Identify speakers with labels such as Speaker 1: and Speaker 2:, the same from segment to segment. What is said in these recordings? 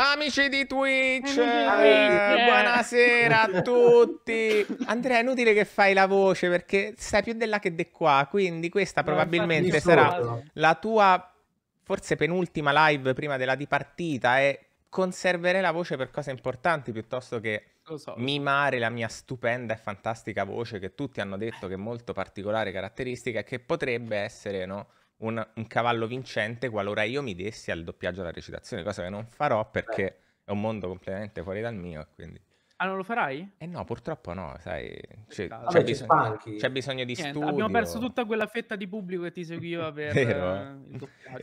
Speaker 1: Amici di eh, Twitch, eh, buonasera a tutti. Andrea, è inutile che fai la voce perché stai più della che di qua, quindi questa probabilmente sarà la tua forse penultima live prima della dipartita e conserverei la voce per cose importanti piuttosto che so. mimare la mia stupenda e fantastica voce che tutti hanno detto che è molto particolare caratteristica e che potrebbe essere, no? un, un, cavallo vincente qualora io mi dessi al doppiaggio alla recitazione, cosa che non farò perché Beh. è un mondo completamente fuori dal mio. Quindi...
Speaker 2: Ah, non lo farai?
Speaker 1: Eh no, purtroppo no, sai, c'è, Vabbè, c'è, bisogno, c'è bisogno, di Niente, studio. Abbiamo perso
Speaker 2: tutta quella fetta di pubblico che ti seguiva
Speaker 1: per Vero, eh?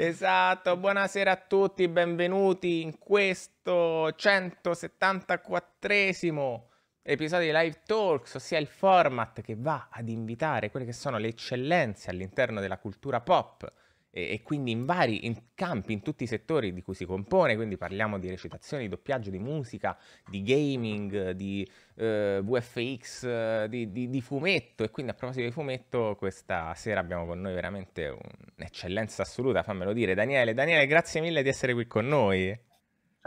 Speaker 1: Esatto, buonasera a tutti, benvenuti in questo 174esimo episodi di Live Talks, ossia il format che va ad invitare quelle che sono le eccellenze all'interno della cultura pop e, e quindi in vari in campi, in tutti i settori di cui si compone, quindi parliamo di recitazione, di doppiaggio, di musica, di gaming, di eh, VFX, di, di, di fumetto e quindi a proposito di fumetto questa sera abbiamo con noi veramente un'eccellenza assoluta, fammelo dire. Daniele, Daniele, grazie mille di essere qui con noi.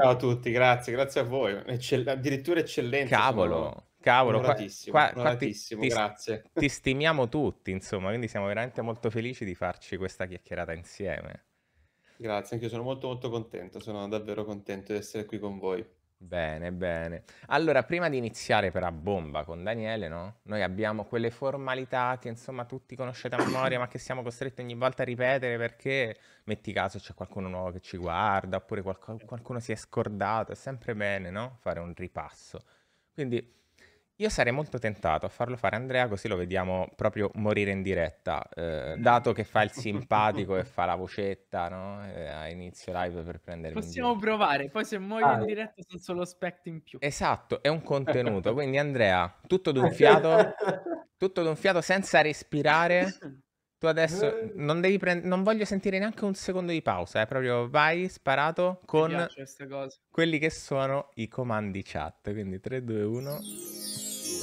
Speaker 1: Ciao a tutti, grazie, grazie a voi. Eccell- addirittura eccellente. Cavolo. Cavolo, qua, qua, qua ti, ti, grazie. Ti stimiamo tutti, insomma, quindi siamo veramente molto felici di farci questa chiacchierata insieme.
Speaker 3: Grazie, anche io sono molto molto contento, sono davvero contento di essere
Speaker 1: qui con voi. Bene, bene. Allora, prima di iniziare per a bomba con Daniele, no? Noi abbiamo quelle formalità che insomma tutti conoscete a memoria, ma che siamo costretti ogni volta a ripetere perché, metti caso, c'è qualcuno nuovo che ci guarda, oppure qualcuno si è scordato, è sempre bene, no? Fare un ripasso. Quindi io sarei molto tentato a farlo fare Andrea, così lo vediamo proprio morire in diretta, eh, dato che fa il simpatico e fa la vocetta no? eh, a inizio live per prendere... Possiamo
Speaker 2: provare, poi se muoio ah, in diretta sono solo aspetti in più.
Speaker 1: Esatto, è un contenuto, quindi Andrea, tutto d'un fiato, tutto d'un fiato senza respirare, tu adesso non devi prendere, non voglio sentire neanche un secondo di pausa, è eh, proprio vai sparato con quelli che sono i comandi chat, quindi 3, 2, 1...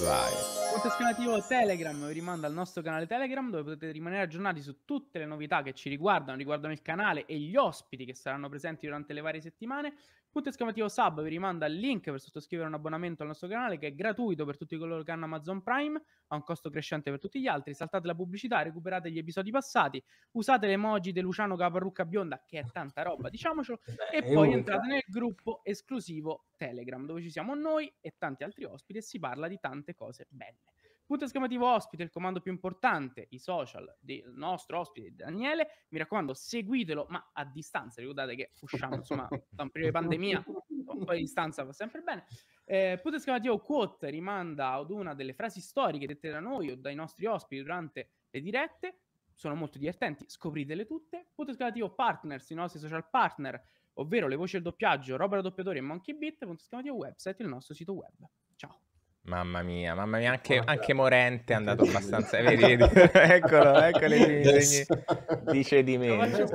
Speaker 1: Vai.
Speaker 2: Conto esclamativo Telegram vi rimanda al nostro canale Telegram dove potete rimanere aggiornati su tutte le novità che ci riguardano, riguardano il canale e gli ospiti che saranno presenti durante le varie settimane. Punto esclamativo sub vi rimanda al link per sottoscrivere un abbonamento al nostro canale che è gratuito per tutti coloro che hanno Amazon Prime, ha un costo crescente per tutti gli altri. Saltate la pubblicità, recuperate gli episodi passati, usate le emoji di Luciano Caparrucca Bionda, che è tanta roba, diciamocelo, Beh, e poi entrate nel gruppo esclusivo Telegram, dove ci siamo noi e tanti altri ospiti e si parla di tante cose belle. Punto esclamativo ospite, il comando più importante, i social del nostro ospite Daniele. Mi raccomando, seguitelo, ma a distanza. Ricordate che usciamo insomma da un periodo di pandemia, un po' di distanza va sempre bene. Eh, punto esclamativo quote rimanda ad una delle frasi storiche dette da noi o dai nostri ospiti durante le dirette. Sono molto divertenti, scopritele tutte. Punto esclamativo partners, i nostri social partner, ovvero le voci del doppiaggio, Robert Doppiatore e Monkey Beat. Punto esclamativo website, il nostro sito web.
Speaker 1: Ciao. Mamma mia, mamma mia, anche, anche Morente è andato abbastanza. vedi, vedi, eccolo, eccolo i primi yes. segni di cedimento.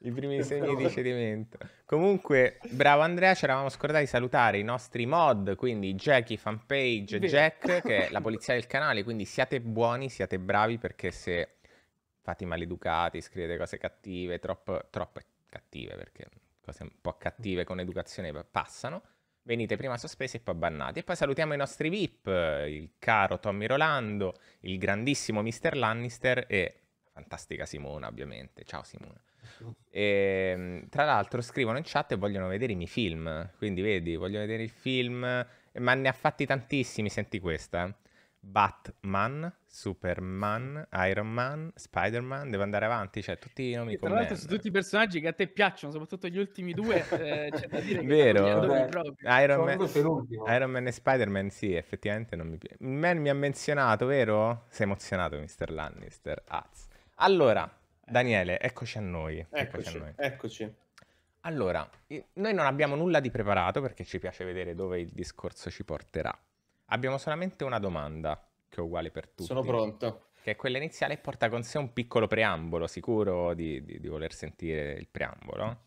Speaker 1: I primi segni di cedimento. Comunque, bravo Andrea, ci eravamo scordati di salutare i nostri mod, quindi Jackie, fanpage, Jack, che è la polizia del canale. Quindi siate buoni, siate bravi, perché se fate maleducati, scrivete cose cattive, troppo, troppo cattive, perché cose un po' cattive con educazione passano venite prima sospesi e poi bannati. E poi salutiamo i nostri VIP, il caro Tommy Rolando, il grandissimo Mr. Lannister e la fantastica Simona, ovviamente. Ciao Simona. E, ehm, tra l'altro scrivono in chat e vogliono vedere i miei film, quindi vedi, voglio vedere il film, ma ne ha fatti tantissimi, senti questa. Batman, Superman, Iron Man, Spider-Man, devo andare avanti, cioè tutti i nomi Tra l'altro su
Speaker 2: tutti i personaggi che a te piacciono, soprattutto gli ultimi due, eh, c'è da dire Vero. Beh, Iron, Man,
Speaker 1: Iron Man e Spider-Man sì, effettivamente non mi piace. Man mi ha menzionato, vero? Sei emozionato Mr. Lannister, Az. Allora, eh. Daniele, eccoci a noi. Eccoci, eccoci a noi. Eccoci. Allora, noi non abbiamo nulla di preparato perché ci piace vedere dove il discorso ci porterà. Abbiamo solamente una domanda, che è uguale per tutti. Sono pronto. Che è quella iniziale e porta con sé un piccolo preambolo, sicuro di, di, di voler sentire il preambolo?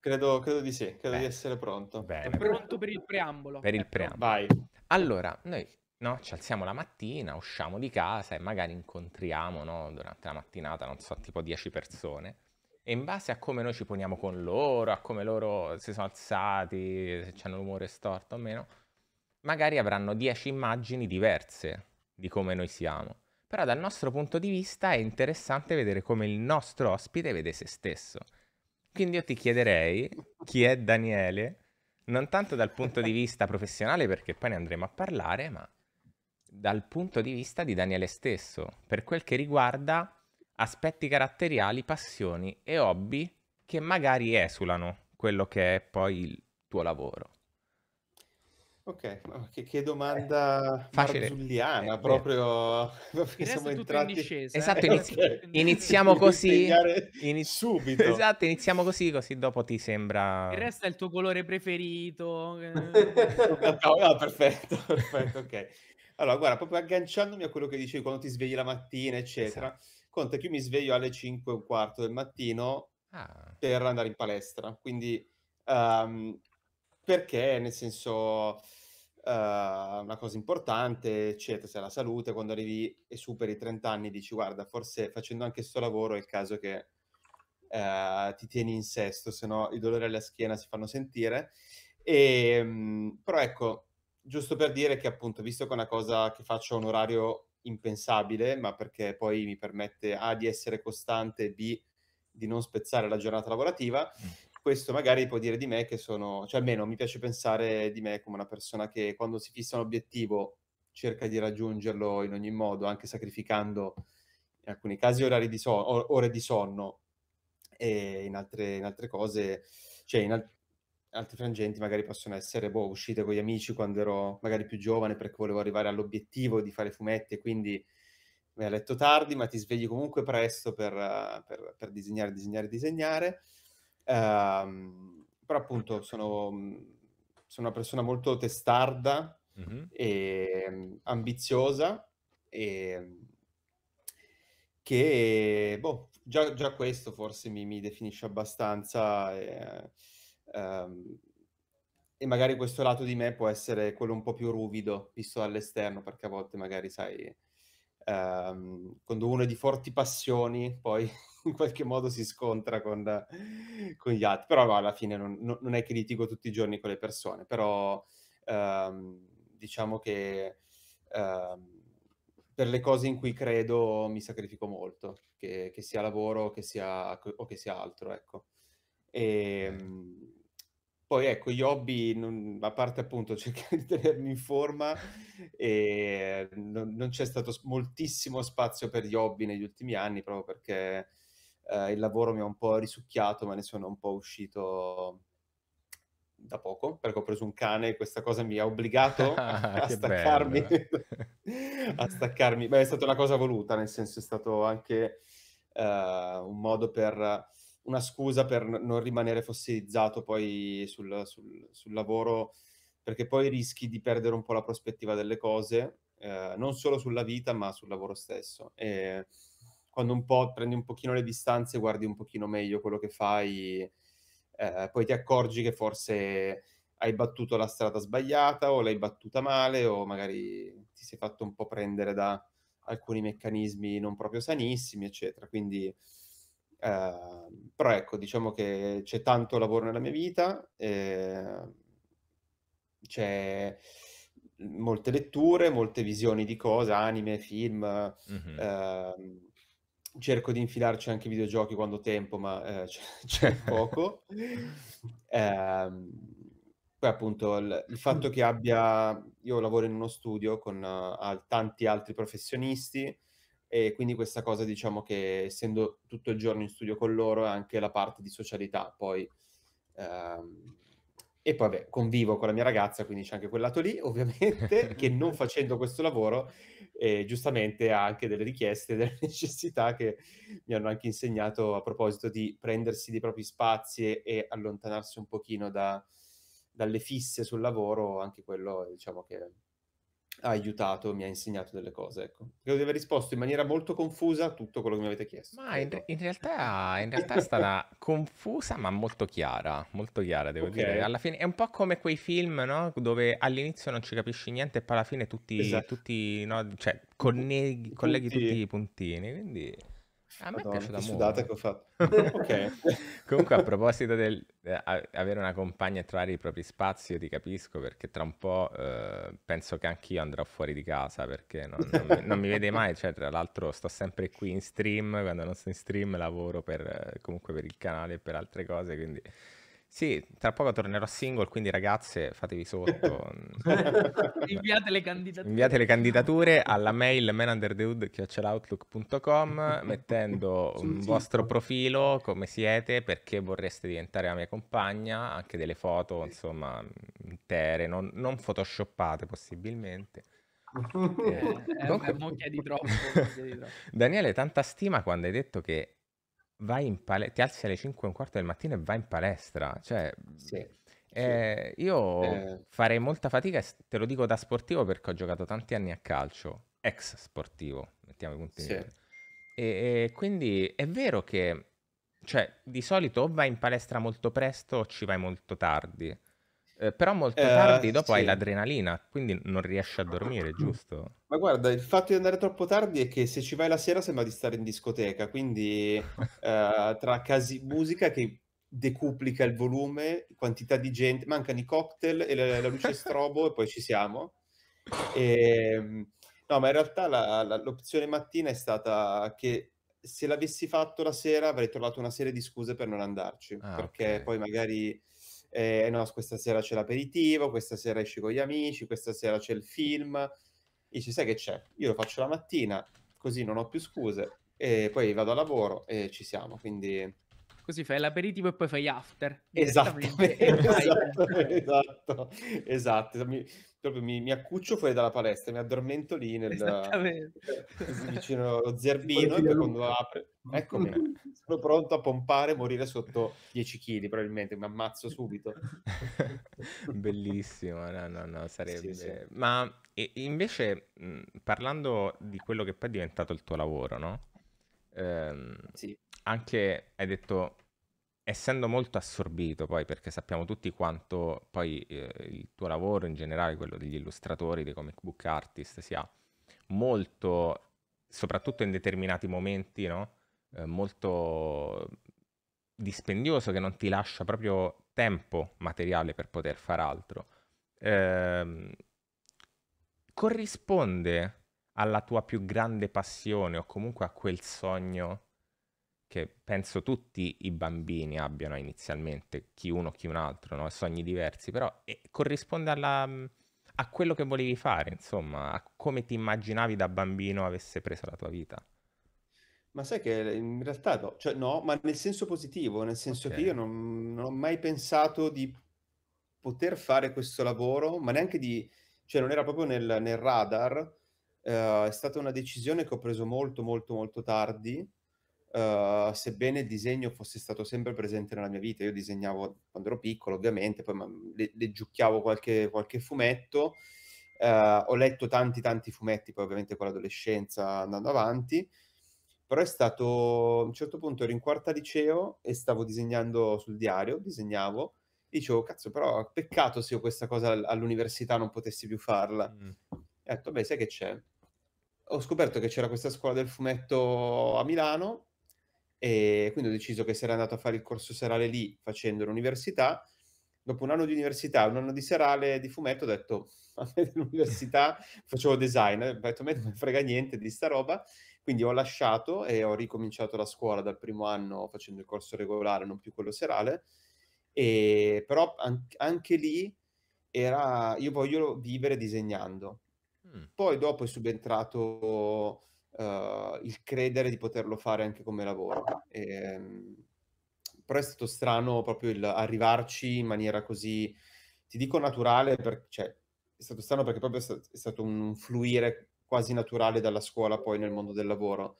Speaker 3: Credo, credo di sì, credo Beh. di essere
Speaker 1: pronto. Bene, è
Speaker 2: pronto per il preambolo. Per
Speaker 1: il ecco. preambolo. Vai. Allora, noi no, ci alziamo la mattina, usciamo di casa e magari incontriamo no, durante la mattinata, non so, tipo 10 persone e in base a come noi ci poniamo con loro, a come loro si sono alzati, se hanno l'umore storto o meno, magari avranno 10 immagini diverse di come noi siamo. Però dal nostro punto di vista è interessante vedere come il nostro ospite vede se stesso. Quindi io ti chiederei chi è Daniele, non tanto dal punto di vista professionale perché poi ne andremo a parlare, ma dal punto di vista di Daniele stesso, per quel che riguarda aspetti caratteriali, passioni e hobby che magari esulano quello che è poi il tuo
Speaker 4: lavoro.
Speaker 3: Ok, che, che eh, domanda Facile. Giuliana, eh, proprio
Speaker 2: perché siamo entrati... In discesa, eh? esatto, inizi... okay. iniziamo così...
Speaker 1: Iniz... Subito. Esatto, iniziamo così, così dopo ti sembra... Il
Speaker 2: resto è il tuo colore preferito. no,
Speaker 3: no, perfetto, perfetto, ok. Allora, guarda, proprio agganciandomi a quello che dicevi quando ti svegli la mattina, eccetera, esatto. conta che io mi sveglio alle 5 e un quarto del mattino ah. per andare in palestra, quindi... Um, perché nel senso uh, una cosa importante, certo se la salute, quando arrivi e superi i 30 anni dici guarda, forse facendo anche questo lavoro è il caso che uh, ti tieni in sesto, se no i dolori alla schiena si fanno sentire. E, um, però ecco, giusto per dire che appunto, visto che è una cosa che faccio a un orario impensabile, ma perché poi mi permette A di essere costante, B di non spezzare la giornata lavorativa, mm questo magari può dire di me che sono, cioè almeno mi piace pensare di me come una persona che quando si fissa un obiettivo cerca di raggiungerlo in ogni modo, anche sacrificando in alcuni casi di son- ore di sonno e in altre, in altre cose, cioè in al- altri frangenti magari possono essere boh, uscite con gli amici quando ero magari più giovane perché volevo arrivare all'obiettivo di fare fumetti e quindi mi hai letto tardi ma ti svegli comunque presto per, per, per disegnare, disegnare, disegnare Ehm, però appunto sono, mhmm, sono, una persona molto testarda mm-hmm. e ambiziosa e mhmm, che boh, già, già, questo forse mi, mi definisce abbastanza e, eh, um, ehm, e, magari questo lato di me può essere quello un po' più ruvido visto dall'esterno perché a volte magari sai ehm, quando uno è di forti passioni poi in qualche modo si scontra con, con gli altri, però no, alla fine non, non, è che litigo tutti i giorni con le persone, però ehm, diciamo che ehm, per le cose in cui credo mi sacrifico molto, che, che sia lavoro che sia, o che sia altro, ecco. E, eh. okay ehm, poi ecco, gli hobby, non, a parte appunto cercare di tenermi in forma, e ehm, non, non c'è stato moltissimo spazio per gli hobby negli ultimi anni, proprio perché eh, il lavoro mi ha un po' risucchiato, ma ne sono un po' uscito da poco, perché ho preso un cane e questa cosa mi ha obbligato a, staccarmi, a staccarmi. Beh, è stata una cosa voluta, nel senso è stato anche eh, un modo per una scusa per non rimanere fossilizzato poi sul, sul, sul, lavoro, perché poi rischi di perdere un po' la prospettiva delle cose, eh, non solo sulla vita, ma sul lavoro stesso. E quando un po' prendi un pochino le distanze, guardi un pochino meglio quello che fai, eh, poi ti accorgi che forse hai battuto la strada sbagliata o l'hai battuta male o magari ti sei fatto un po' prendere da alcuni meccanismi non proprio sanissimi, eccetera. Quindi Uh, però ecco, diciamo che c'è tanto lavoro nella mia vita, eh, c'è molte letture, molte visioni di cose, anime, film, mm-hmm. uh, cerco di infilarci anche videogiochi quando ho tempo, ma eh, c'è, c'è, poco. eh, poi appunto il, il, fatto che abbia, io lavoro in uno studio con uh, tanti altri professionisti, e quindi questa cosa diciamo che essendo tutto il giorno in studio con loro è anche la parte di socialità poi ehm, e poi vabbè, convivo con la mia ragazza, quindi c'è anche quel lato lì, ovviamente, che non facendo questo lavoro, eh, giustamente ha anche delle richieste, delle necessità che mi hanno anche insegnato a proposito di prendersi dei propri spazi e allontanarsi un pochino da, dalle fisse sul lavoro, anche quello diciamo che ha aiutato, mi ha insegnato delle cose. Ecco. Credo di aver risposto in maniera molto confusa a tutto quello che mi avete chiesto.
Speaker 1: Ma in, ecco. in, realtà, in realtà, è stata confusa, ma molto chiara. Molto chiara, devo okay. dire. Alla fine è un po' come quei film no? dove all'inizio non ci capisci niente e poi alla fine tutti, esatto. tutti no? cioè, conne- colleghi tutti i puntini. Quindi... A me Madonna, è piaciuta sudata che ho fatto. ok. Comunque, a proposito del eh, avere una compagna e trovare i propri spazi, io ti capisco perché tra un po' eh, penso che anch'io andrò fuori di casa perché non, non, mi, non mi, vede mai. Cioè, tra l'altro, sto sempre qui in stream. Quando non sto in stream, lavoro per, eh, comunque per il canale e per altre cose. Quindi sì, tra poco tornerò single, quindi ragazze fatevi sotto.
Speaker 2: Inviate le candidature.
Speaker 1: Inviate le candidature alla mail manunderdehood.outlook.com mettendo un vostro profilo, come siete, perché vorreste diventare la mia compagna, anche delle foto, insomma, intere, non, non photoshoppate possibilmente.
Speaker 2: Eh, eh, comunque... di troppo, di troppo.
Speaker 1: Daniele, tanta stima quando hai detto che vai in palestra, ti alzi alle 5 e un quarto del mattino e vai in palestra. Cioè, sì, eh, sì. io eh. farei molta fatica, te lo dico da sportivo perché ho giocato tanti anni a calcio, ex sportivo, mettiamo i punti. Sì. E, e, quindi è vero che, cioè, di solito o vai in palestra molto presto o ci vai molto tardi. Eh, però molto eh, tardi dopo sì. hai l'adrenalina, quindi non riesci a dormire, mm. giusto?
Speaker 3: Ma guarda, il fatto di andare troppo tardi è che se ci vai la sera sembra di stare in discoteca, quindi eh, tra casi musica che decuplica il volume, quantità di gente, mancano i cocktail e la, la luce strobo e poi ci siamo. E, ehm, no, ma in realtà la, la, l'opzione mattina è stata che se l'avessi fatto la sera avrei trovato una serie di scuse per non andarci, ah, perché okay. poi magari eh, no, questa sera c'è l'aperitivo, questa sera esci con gli amici, questa sera c'è il film. Dici, sai che c'è? Io lo faccio la mattina, così non ho più scuse, e poi vado a lavoro e ci siamo, quindi...
Speaker 2: Così fai l'aperitivo e poi fai after. Esattamente, esattamente
Speaker 3: esatto, esatto. Mi proprio mi, mi, accuccio fuori dalla palestra, mi addormento lì nel, vicino allo zerbino e poi quando apre, eccomi, sono pronto a pompare e morire sotto 10 kg probabilmente, mi ammazzo subito.
Speaker 1: Bellissimo, no, no, no, sarebbe... Sì, sì. Ma invece parlando di quello che poi è diventato il tuo lavoro, no? Ehm, sì. Anche hai detto essendo molto assorbito poi, perché sappiamo tutti quanto poi eh, il tuo lavoro in generale, quello degli illustratori, dei comic book artist, sia molto, soprattutto in determinati momenti, no? eh, molto dispendioso, che non ti lascia proprio tempo materiale per poter fare altro. Eh, corrisponde alla tua più grande passione o comunque a quel sogno che penso tutti i bambini abbiano inizialmente, chi uno, chi un altro, no? sogni diversi, però eh, corrisponde alla, mm, a quello che volevi fare, insomma, a come ti immaginavi da bambino avesse preso la tua vita.
Speaker 3: Ma sai che in realtà no, cioè no, ma nel senso positivo, nel senso okay. che io non, non, ho mai pensato di poter fare questo lavoro, ma neanche di, cioè non era proprio nel, nel radar, uh, è stata una decisione che ho preso molto molto molto tardi, Uhm, sebbene il disegno fosse stato sempre presente nella mia vita, io disegnavo quando ero piccolo, ovviamente, poi ma, mhmm, le, leggiucchiavo qualche, qualche fumetto, uh, ho letto tanti tanti fumetti, poi ovviamente con l'adolescenza andando avanti, però è stato, a un certo punto ero in quarta liceo e stavo disegnando sul diario, disegnavo, dicevo, cazzo, però peccato se io questa cosa all'università non potessi più farla. Mm. E ho detto, beh, sai che c'è? Ho scoperto che c'era questa scuola del fumetto a Milano, e quindi ho deciso che sarei andato a fare il corso serale lì facendo l'università. Dopo un anno di università, un anno di serale di fumetto, ho detto, a me dell'università facevo design, ho detto, a me non mi frega niente di sta roba. Quindi ho lasciato e ho ricominciato la scuola dal primo anno facendo il corso regolare, non più quello serale. E, però an- anche lì era, io voglio vivere disegnando. Mm. Poi dopo è subentrato uh, il credere di poterlo fare anche come lavoro. E, ehm, però è stato strano proprio il arrivarci in maniera così, ti dico naturale, per, cioè, è stato strano perché proprio è stato un fluire quasi naturale dalla scuola poi nel mondo del lavoro.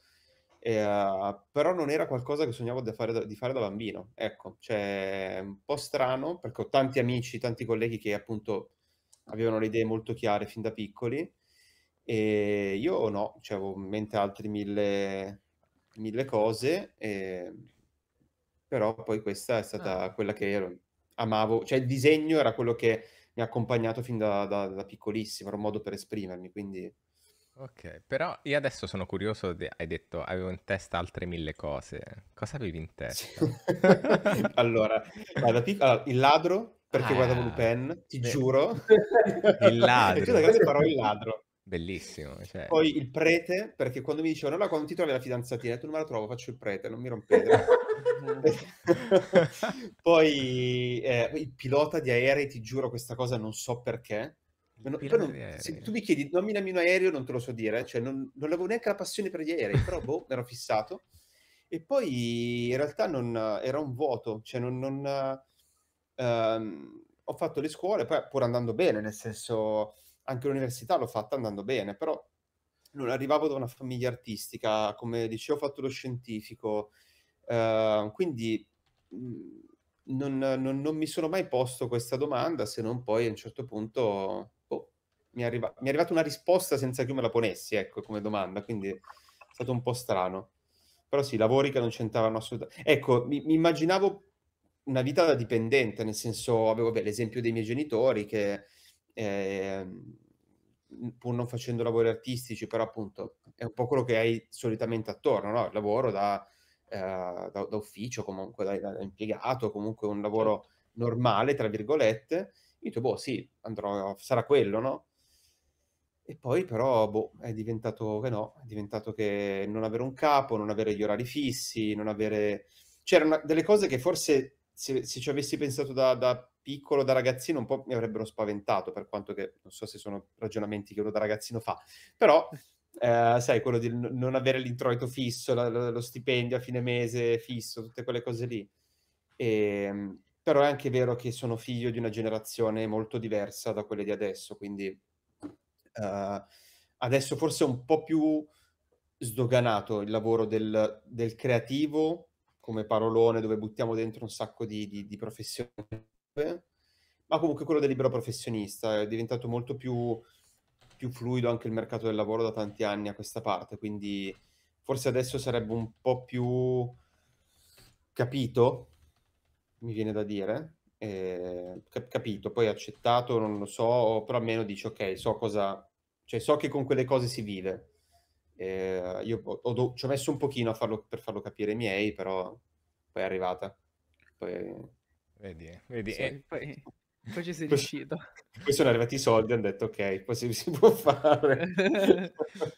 Speaker 3: E, ehm, uh, però non era qualcosa che sognavo di fare da, di fare da bambino, ecco, cioè un po' strano perché ho tanti amici, tanti colleghi che appunto avevano le idee molto chiare fin da piccoli e io no, cioè, avevo in mente altre mille, mille cose, e... Ehm, però poi questa è stata ah. quella che ero, amavo, cioè il disegno era quello che mi ha accompagnato fin da, da, da piccolissimo, era un modo per esprimermi, quindi...
Speaker 2: Ok,
Speaker 1: però io adesso sono curioso, hai detto avevo in testa altre mille cose, cosa avevi
Speaker 3: in testa? allora, piccola, il ladro, perché ah, guardavo Lupin, ti beh. giuro. Il ladro. Cioè, ragazzi, farò il ladro.
Speaker 1: Bellissimo. Cioè... Poi
Speaker 3: il prete, perché quando mi dicevano, allora quando ti trovi la fidanzatina, tu non me la trovo, faccio il prete, non mi rompete. Poi eh, il pilota di aerei, ti giuro questa cosa, non so perché. Non, non, se tu mi chiedi, nominami un aereo, non te lo so dire, cioè non, non avevo neanche la passione per gli aerei, però boh, ero fissato. E poi in realtà non, era un vuoto, cioè non... Uh, ho fatto le scuole, poi pur andando bene, nel senso anche l'università l'ho fatta andando bene, però non arrivavo da una famiglia artistica, come dicevo ho fatto lo scientifico, eh, quindi mhmm, non, non, non, mi sono mai posto questa domanda se non poi a un certo punto boh, mi, è arriva, mi, è arrivata una risposta senza che io me la ponessi, ecco, come domanda, quindi è stato un po' strano. Però sì, lavori che non c'entravano assolutamente. Ecco, mi, mi immaginavo una vita da dipendente, nel senso avevo beh, l'esempio dei miei genitori che eh, pur non facendo lavori artistici, però appunto è un po' quello che hai solitamente attorno, no? il lavoro da, eh, da, da ufficio, comunque da, da, impiegato, comunque un lavoro certo. normale, tra virgolette. Io dico, boh, sì, andrò, sarà quello, no? E poi però boh, è diventato che no, è diventato che non avere un capo, non avere gli orari fissi, non avere... C'erano delle cose che forse se, se ci avessi pensato da, da, piccolo, da ragazzino, un po' mi avrebbero spaventato, per quanto che non so se sono ragionamenti che uno da ragazzino fa, però... Eh, sai, quello di non avere l'introito fisso, la, lo stipendio a fine mese fisso, tutte quelle cose lì. E, ehm, però è anche vero che sono figlio di una generazione molto diversa da quelle di adesso, quindi uh, adesso forse è un po' più sdoganato il lavoro del, del creativo come parolone dove buttiamo dentro un sacco di, di, di professioni, ma comunque quello del libero professionista è diventato molto più, più, fluido anche il mercato del lavoro da tanti anni a questa parte, quindi forse adesso sarebbe un po' più capito, mi viene da dire, eh, capito, poi accettato, non lo so, però almeno dici ok, so cosa, cioè so che con quelle cose si vive eh, io ho, ho, ci ho messo un pochino farlo, per farlo capire ai miei, però poi è arrivata. Poi... Vedi, vedi. Sì. Eh, poi,
Speaker 2: poi ci sei riuscito. Poi sono arrivati
Speaker 3: i soldi e hanno detto ok, poi si, si può fare.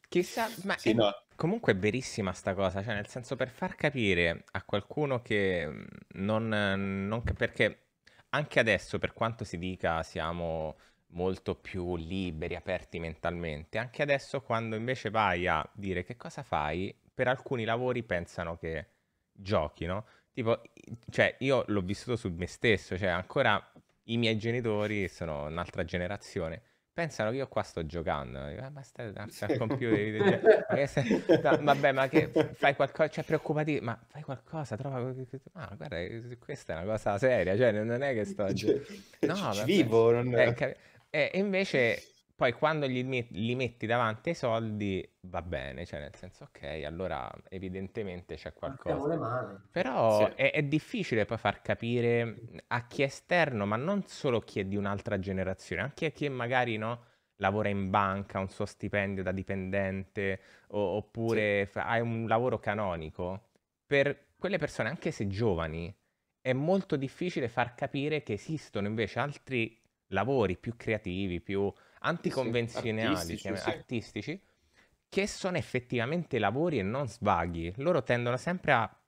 Speaker 1: Chissà, ma sì, è, no. comunque è verissima sta cosa, cioè nel senso per far capire a qualcuno che mm, non, non perché anche adesso per quanto si dica siamo molto più liberi, aperti mentalmente. Anche adesso quando invece vai a dire che cosa fai, per alcuni lavori pensano che giochi, no? Tipo, cioè, io l'ho vissuto su me stesso, cioè ancora i miei genitori sono un'altra generazione. Pensano che io qua sto giocando, ah, ma stai al computer, cioè, ma sei... no, vabbè, ma che fai qualcosa, cioè preoccupati, ma fai qualcosa, trova, ma ah, guarda, eh, questa è una cosa seria, cioè non è che sto, cioè, no, vabbè, vivo, non... È... Eh, e invece poi quando met- li metti davanti ai soldi va bene, cioè nel senso ok, allora evidentemente c'è qualcosa. Però sì. è, è, difficile poi far capire a chi è esterno, ma non solo chi è di un'altra generazione, anche a chi magari no, lavora in banca, ha un suo stipendio da dipendente, o- oppure sì. hai un lavoro canonico. Per quelle persone, anche se giovani, è molto difficile far capire che esistono invece altri lavori più creativi, più anticonvenzionali, artistici, sì. artistici, che sono effettivamente lavori e non svaghi. Loro tendono sempre a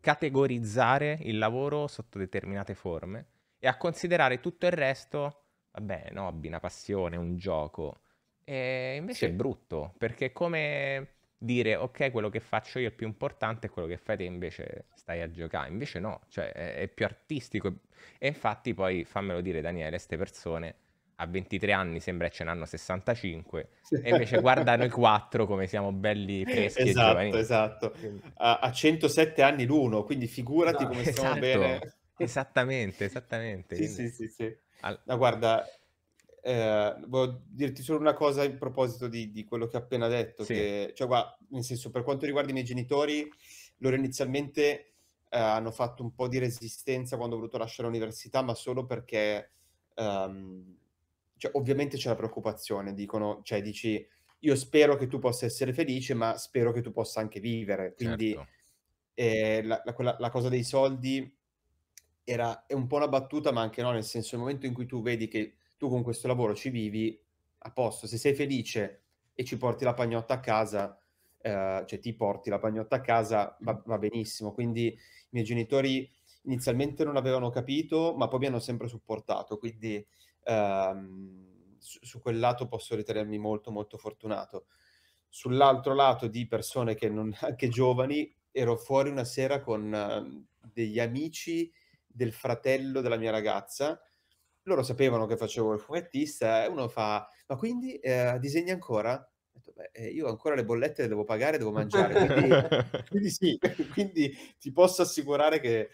Speaker 1: categorizzare il lavoro sotto determinate forme e a considerare tutto il resto, vabbè, un hobby, una passione, un gioco. E invece sì. è brutto, perché è come dire, ok, quello che faccio io è più importante e quello che fai te invece stai a giocare, invece no, cioè è, è più artistico e infatti poi fammelo dire Daniele, queste persone a 23 anni sembra che ce n'hanno 65 e invece guarda noi quattro come siamo belli freschi esatto, e giovani. Esatto,
Speaker 3: a, a 107 anni l'uno, quindi figurati no, come esatto. stiamo bene.
Speaker 1: Esattamente, esattamente. sì, sì,
Speaker 3: sì, sì. All... guarda, eh, voglio dirti solo una cosa in proposito di, di quello che ho appena detto, sì. che, cioè, guarda, nel senso, per quanto riguarda i miei genitori, loro inizialmente eh, hanno fatto un po' di resistenza quando ho voluto lasciare l'università, ma solo perché um, cioè, ovviamente c'è la preoccupazione, dicono, cioè dici io spero che tu possa essere felice, ma spero che tu possa anche vivere. Quindi certo. eh, la, la, quella, la, cosa dei soldi era, è un po' una battuta, ma anche no, nel senso nel momento in cui tu vedi che tu con questo lavoro ci vivi, a posto, se sei felice e ci porti la pagnotta a casa, eh, cioè ti porti la pagnotta a casa, va, mm. va benissimo. Quindi i miei genitori inizialmente non avevano capito, ma poi mi hanno sempre supportato, quindi ehm, su, su, quel lato posso ritenermi molto molto fortunato. Sull'altro lato di persone che non, anche giovani, ero fuori una sera con ehm, degli amici del fratello della mia ragazza, loro sapevano che facevo il fumettista e uno fa, ma quindi eh, disegni ancora? Detto, beh, eh, io ancora le bollette le devo pagare, devo mangiare. Quindi, quindi sì, quindi ti posso assicurare che...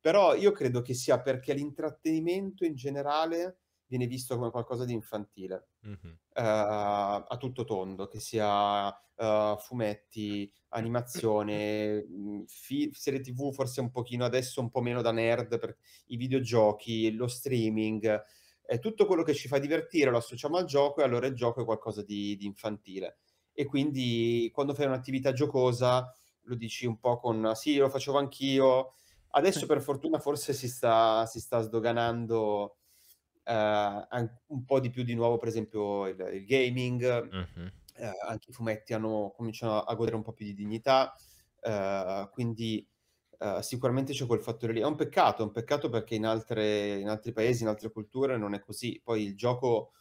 Speaker 3: Però io credo che sia perché l'intrattenimento in generale viene visto come qualcosa di infantile, mm-hmm. uh, a tutto tondo, che sia uh, fumetti, animazione, mhmm, fi- serie tv forse un pochino adesso un po' meno da nerd, per i videogiochi, lo streaming, eh, tutto quello che ci fa divertire lo associamo al gioco e allora il gioco è qualcosa di, di infantile. E quindi quando fai un'attività giocosa lo dici un po' con ah, sì, lo facevo anch'io. Adesso per fortuna forse si sta, si sta sdoganando eh, un po' di più di nuovo, per esempio il, il gaming, mm-hmm. eh, anche i fumetti hanno, cominciano a godere un po' più di dignità, eh, quindi eh, sicuramente c'è quel fattore lì. È un peccato, è un peccato perché in, altre, in, altri paesi, in altre culture non è così. Poi il gioco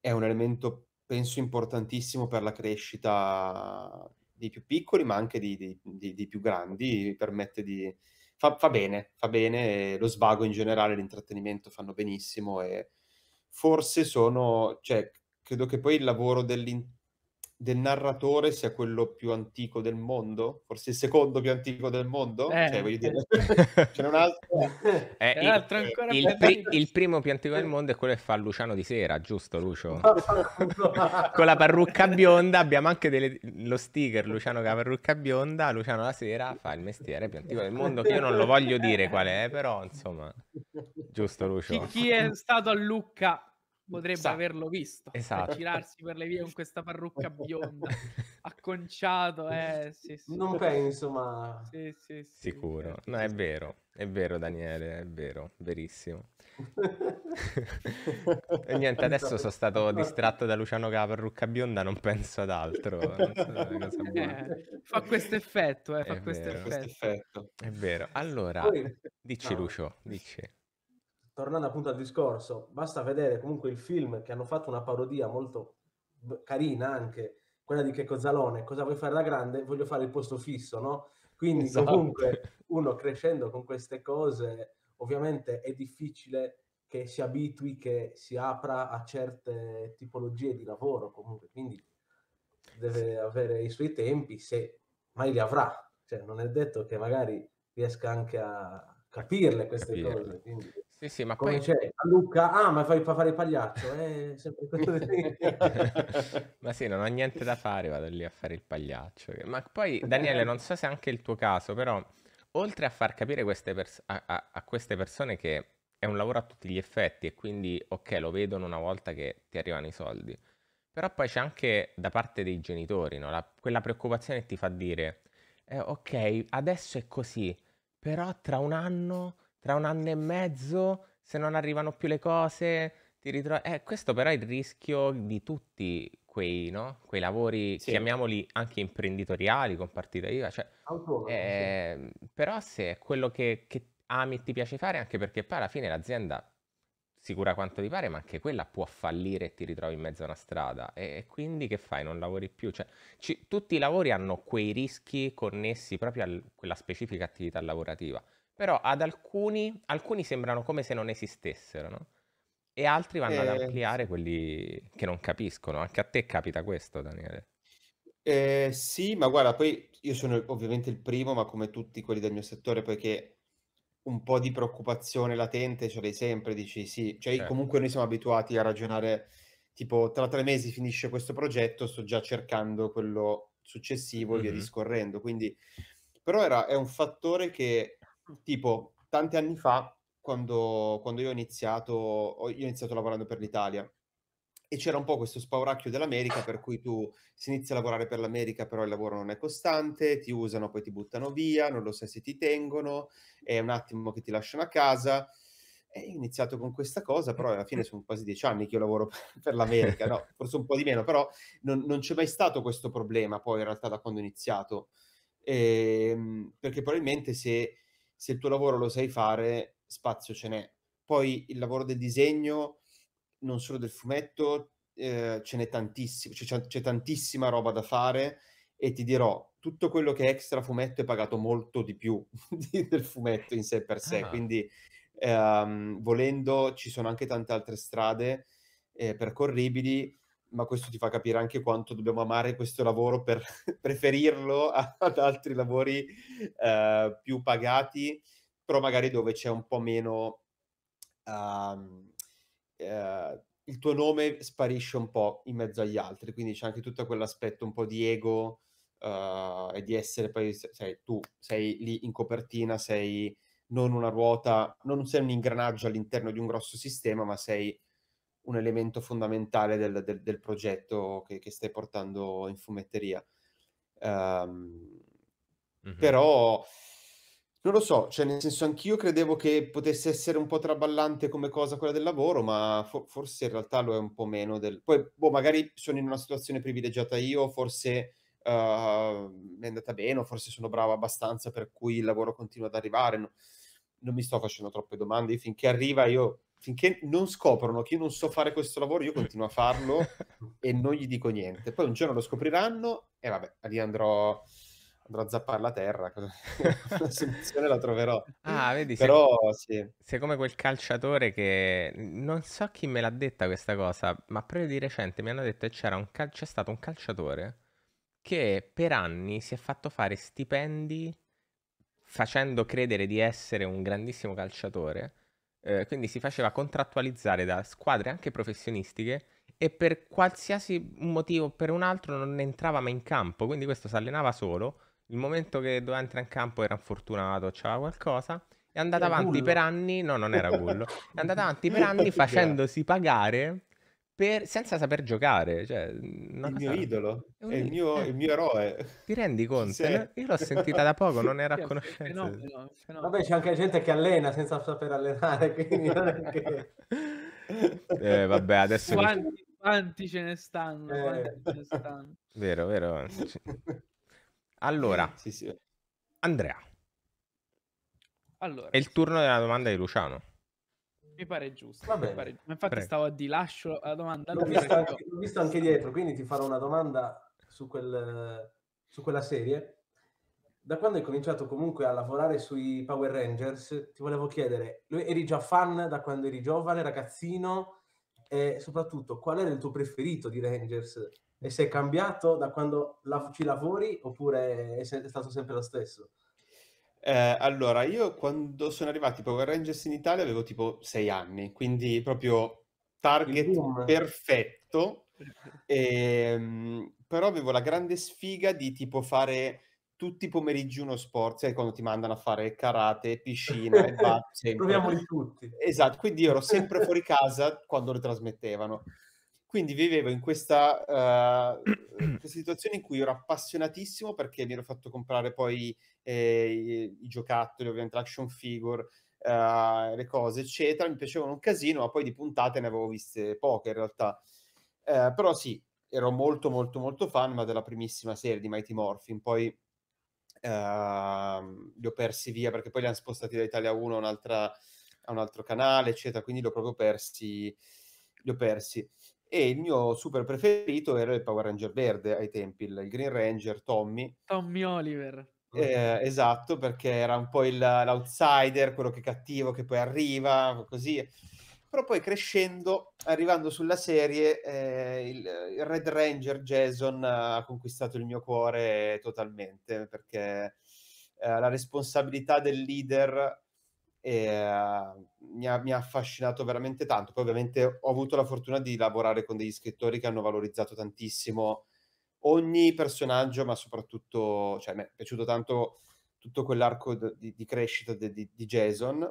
Speaker 3: è un elemento, penso, importantissimo per la crescita dei più piccoli, ma anche dei più grandi. Permette di... Fa, fa bene, fa bene, lo svago in generale, l'intrattenimento fanno benissimo e forse sono... Cioè, credo che poi il lavoro dell'intrattenimento del narratore sia quello più antico del mondo, forse il secondo più antico del mondo, cioè, eh, cioè, voglio dire, c'è un altro, eh, il, altro il, pri- il, primo più
Speaker 1: antico del mondo è quello che fa Luciano di Sera, giusto Lucio?
Speaker 2: Con
Speaker 1: la parrucca bionda abbiamo anche delle... lo sticker Luciano con la parrucca bionda, Luciano la Sera fa il mestiere più antico del mondo, che io non lo voglio dire qual è, però insomma, giusto Lucio? Chi, chi è
Speaker 2: stato a Lucca potrebbe Sa- averlo visto esatto. girarsi per le vie con questa parrucca bionda acconciato eh, sì, sì. non penso ma sì, sì,
Speaker 1: sì, sicuro certo, no è vero è vero Daniele è vero verissimo
Speaker 2: e niente adesso sono stato distratto
Speaker 1: da Luciano che ha la parrucca bionda non penso ad altro so
Speaker 2: eh, fa questo effetto eh, fa questo effetto.
Speaker 1: è vero allora Poi... dici no. Lucio dici
Speaker 4: tornando appunto al discorso, basta vedere comunque il film che hanno fatto una parodia molto carina anche, quella di Checco Zalone, cosa vuoi fare da grande? Voglio fare il posto fisso, no? Quindi esatto. comunque uno crescendo con queste cose, ovviamente è difficile che si abitui, che si apra a certe tipologie di lavoro comunque, quindi deve avere i suoi tempi se mai li avrà, cioè non è detto che magari riesca anche a capirle queste capirle. cose. Quindi... Sì, sì, ma Come poi c'è a Luca, ah, ma fai fa fare il pagliaccio, eh, sempre quello di... Ma sì, non ho niente
Speaker 1: da fare, vado lì a fare il pagliaccio. Ma poi, Daniele, non so se è anche il tuo caso, però oltre a far capire queste pers- a, a, a queste persone che è un lavoro a tutti gli effetti e quindi, ok, lo vedono una volta che ti arrivano i soldi, però poi c'è anche da parte dei genitori, no? La, quella preoccupazione che ti fa dire, eh, ok, adesso è così, però tra un anno tra un anno e mezzo, se non arrivano più le cose, ti ritrovi... Eh, questo però è il rischio di tutti quei, no? quei lavori, sì. chiamiamoli anche imprenditoriali, con partita IVA. Cioè, Autonomo, eh, sì. Ehm, però se è quello che, che ami e ti piace fare, anche perché poi alla fine l'azienda sicura quanto ti pare, ma anche quella può fallire e ti ritrovi in mezzo a una strada. E, quindi che fai? Non lavori più? Cioè, ci, tutti i lavori hanno quei rischi connessi proprio a quella specifica attività lavorativa però ad alcuni, alcuni sembrano come se non esistessero, no? E altri vanno ad eh, ampliare quelli che non capiscono. Anche a te capita questo, Daniele.
Speaker 3: Eh, sì, ma guarda, poi io sono ovviamente il primo, ma come tutti quelli del mio settore, poiché un po' di preoccupazione latente ce l'hai sempre, dici sì, cioè Certo. comunque noi siamo abituati a ragionare tipo tra tre mesi finisce questo progetto, sto già cercando quello successivo e via discorrendo, quindi però era, è un fattore che tipo, tanti anni fa, quando, quando io ho iniziato, io ho iniziato lavorando per l'Italia, e c'era un po' questo spauracchio dell'America per cui tu si inizia a lavorare per l'America però il lavoro non è costante, ti usano poi ti buttano via, non lo sai se ti tengono, è un attimo che ti lasciano a casa. E ho iniziato con questa cosa, però alla fine sono quasi dieci anni che io lavoro per l'America, no, forse un po' di meno, però non, non c'è mai stato questo problema poi in realtà da quando ho iniziato, ehm, perché probabilmente se se il tuo lavoro lo sai fare, spazio ce n'è. Poi il lavoro del disegno, non solo del fumetto, eh, ce n'è tantissimo, c'è, c'è tantissima roba da fare e ti dirò, tutto quello che è extra fumetto è pagato molto di più del fumetto in sé per sé, ah. quindi ehm, volendo ci sono anche tante altre strade eh, percorribili ma questo ti fa capire anche quanto dobbiamo amare questo lavoro per preferirlo ad altri lavori eh, più pagati, però magari dove c'è un po' meno... Uh, uh, il tuo nome sparisce un po' in mezzo agli altri, quindi c'è anche tutto quell'aspetto un po' di ego uh, e di essere poi, sai, tu sei lì in copertina, sei non una ruota, non sei un ingranaggio all'interno di un grosso sistema, ma sei un elemento fondamentale del, del, del progetto che, che, stai portando in fumetteria. Um, mm-hmm. Però non lo so, cioè nel senso anch'io credevo che potesse essere un po' traballante come cosa quella del lavoro, ma for- forse in realtà lo è un po' meno del... Poi, boh, magari sono in una situazione privilegiata io, forse uh, ehm, mi è andata bene, o forse sono bravo abbastanza per cui il lavoro continua ad arrivare. No, non mi sto facendo troppe domande, finché arriva io finché non scoprono che io non so fare questo lavoro, io continuo a farlo e non gli dico niente. Poi un giorno lo scopriranno e vabbè, lì andrò, andrò a zappare la terra. la soluzione la troverò. Ah, vedi, Però,
Speaker 1: sei, sì. sei come quel calciatore che non so chi me l'ha detta questa cosa, ma proprio di recente mi hanno detto che c'era un cal... c'è stato un calciatore che per anni si è fatto fare stipendi facendo credere di essere un grandissimo calciatore eh, quindi si faceva contrattualizzare da squadre anche professionistiche e per qualsiasi motivo o per un altro non entrava mai in campo, quindi questo si allenava solo, il momento che doveva entrare in campo era infortunato, c'era qualcosa, è andata avanti gullo. per anni, no non era quello, è andata avanti per anni facendosi pagare per, senza saper giocare. Cioè, mhmm, il mio idolo, è, un... è il, mio, eh. il, mio, eroe. Ti rendi conto? No? Io l'ho sentita da poco, non era a conoscenza. No,
Speaker 4: no, Vabbè, c'è anche gente che allena senza saper allenare, quindi non è che...
Speaker 1: eh, vabbè, adesso... Quanti,
Speaker 2: quanti ce ne stanno, eh. ce ne stanno.
Speaker 1: Vero, vero. Allora, sì, sì. Andrea. Allora. È il turno della domanda di Luciano.
Speaker 2: Mi pare giusto. Va bene. Pare... Infatti Prego. stavo a dilascio la domanda. L'ho, visto, anche, l'ho visto anche dietro, quindi ti farò una domanda
Speaker 4: su, quel, su quella serie. Da quando hai cominciato comunque a lavorare sui Power Rangers, ti volevo chiedere, eri già fan da quando eri giovane, ragazzino? E soprattutto, qual era il tuo preferito di Rangers? E se è cambiato da quando ci lavori oppure è stato sempre lo stesso?
Speaker 3: Eh, allora, io quando sono arrivati i Power Rangers in Italia avevo tipo sei anni, quindi proprio target perfetto, e, ehm, però avevo la grande sfiga di tipo fare tutti i pomeriggi uno sport, sai quando ti mandano a fare karate, piscina e bat, Proviamoli tutti. Esatto, quindi io ero sempre fuori casa quando lo trasmettevano. Quindi vivevo in questa, uh, questa, situazione in cui ero appassionatissimo perché mi ero fatto comprare poi eh, i, i, giocattoli, ovviamente l'action figure, uh, le cose, eccetera. Mi piacevano un casino, ma poi di puntate ne avevo viste poche in realtà. Uh, però sì, ero molto molto molto fan, ma della primissima serie di Mighty Morphin. Poi Uh, li ho persi via perché poi li hanno spostati da Italia 1 a, a, un altro canale, eccetera. Quindi li ho proprio persi. Li ho persi e il mio super preferito era il Power Ranger verde ai tempi, il Green Ranger Tommy.
Speaker 2: Tommy Oliver. Eh,
Speaker 3: esatto, perché era un po' il, l'outsider, quello che è cattivo, che poi arriva, così. Però poi crescendo, arrivando sulla serie, eh, il, il, Red Ranger Jason ha conquistato il mio cuore totalmente, perché eh, la responsabilità del leader e ehm, uh, mi, ha, mi, ha, affascinato veramente tanto. Poi ovviamente ho avuto la fortuna di lavorare con degli scrittori che hanno valorizzato tantissimo ogni personaggio, ma soprattutto, cioè, mi è piaciuto tanto tutto quell'arco di, di crescita di, di, di Jason,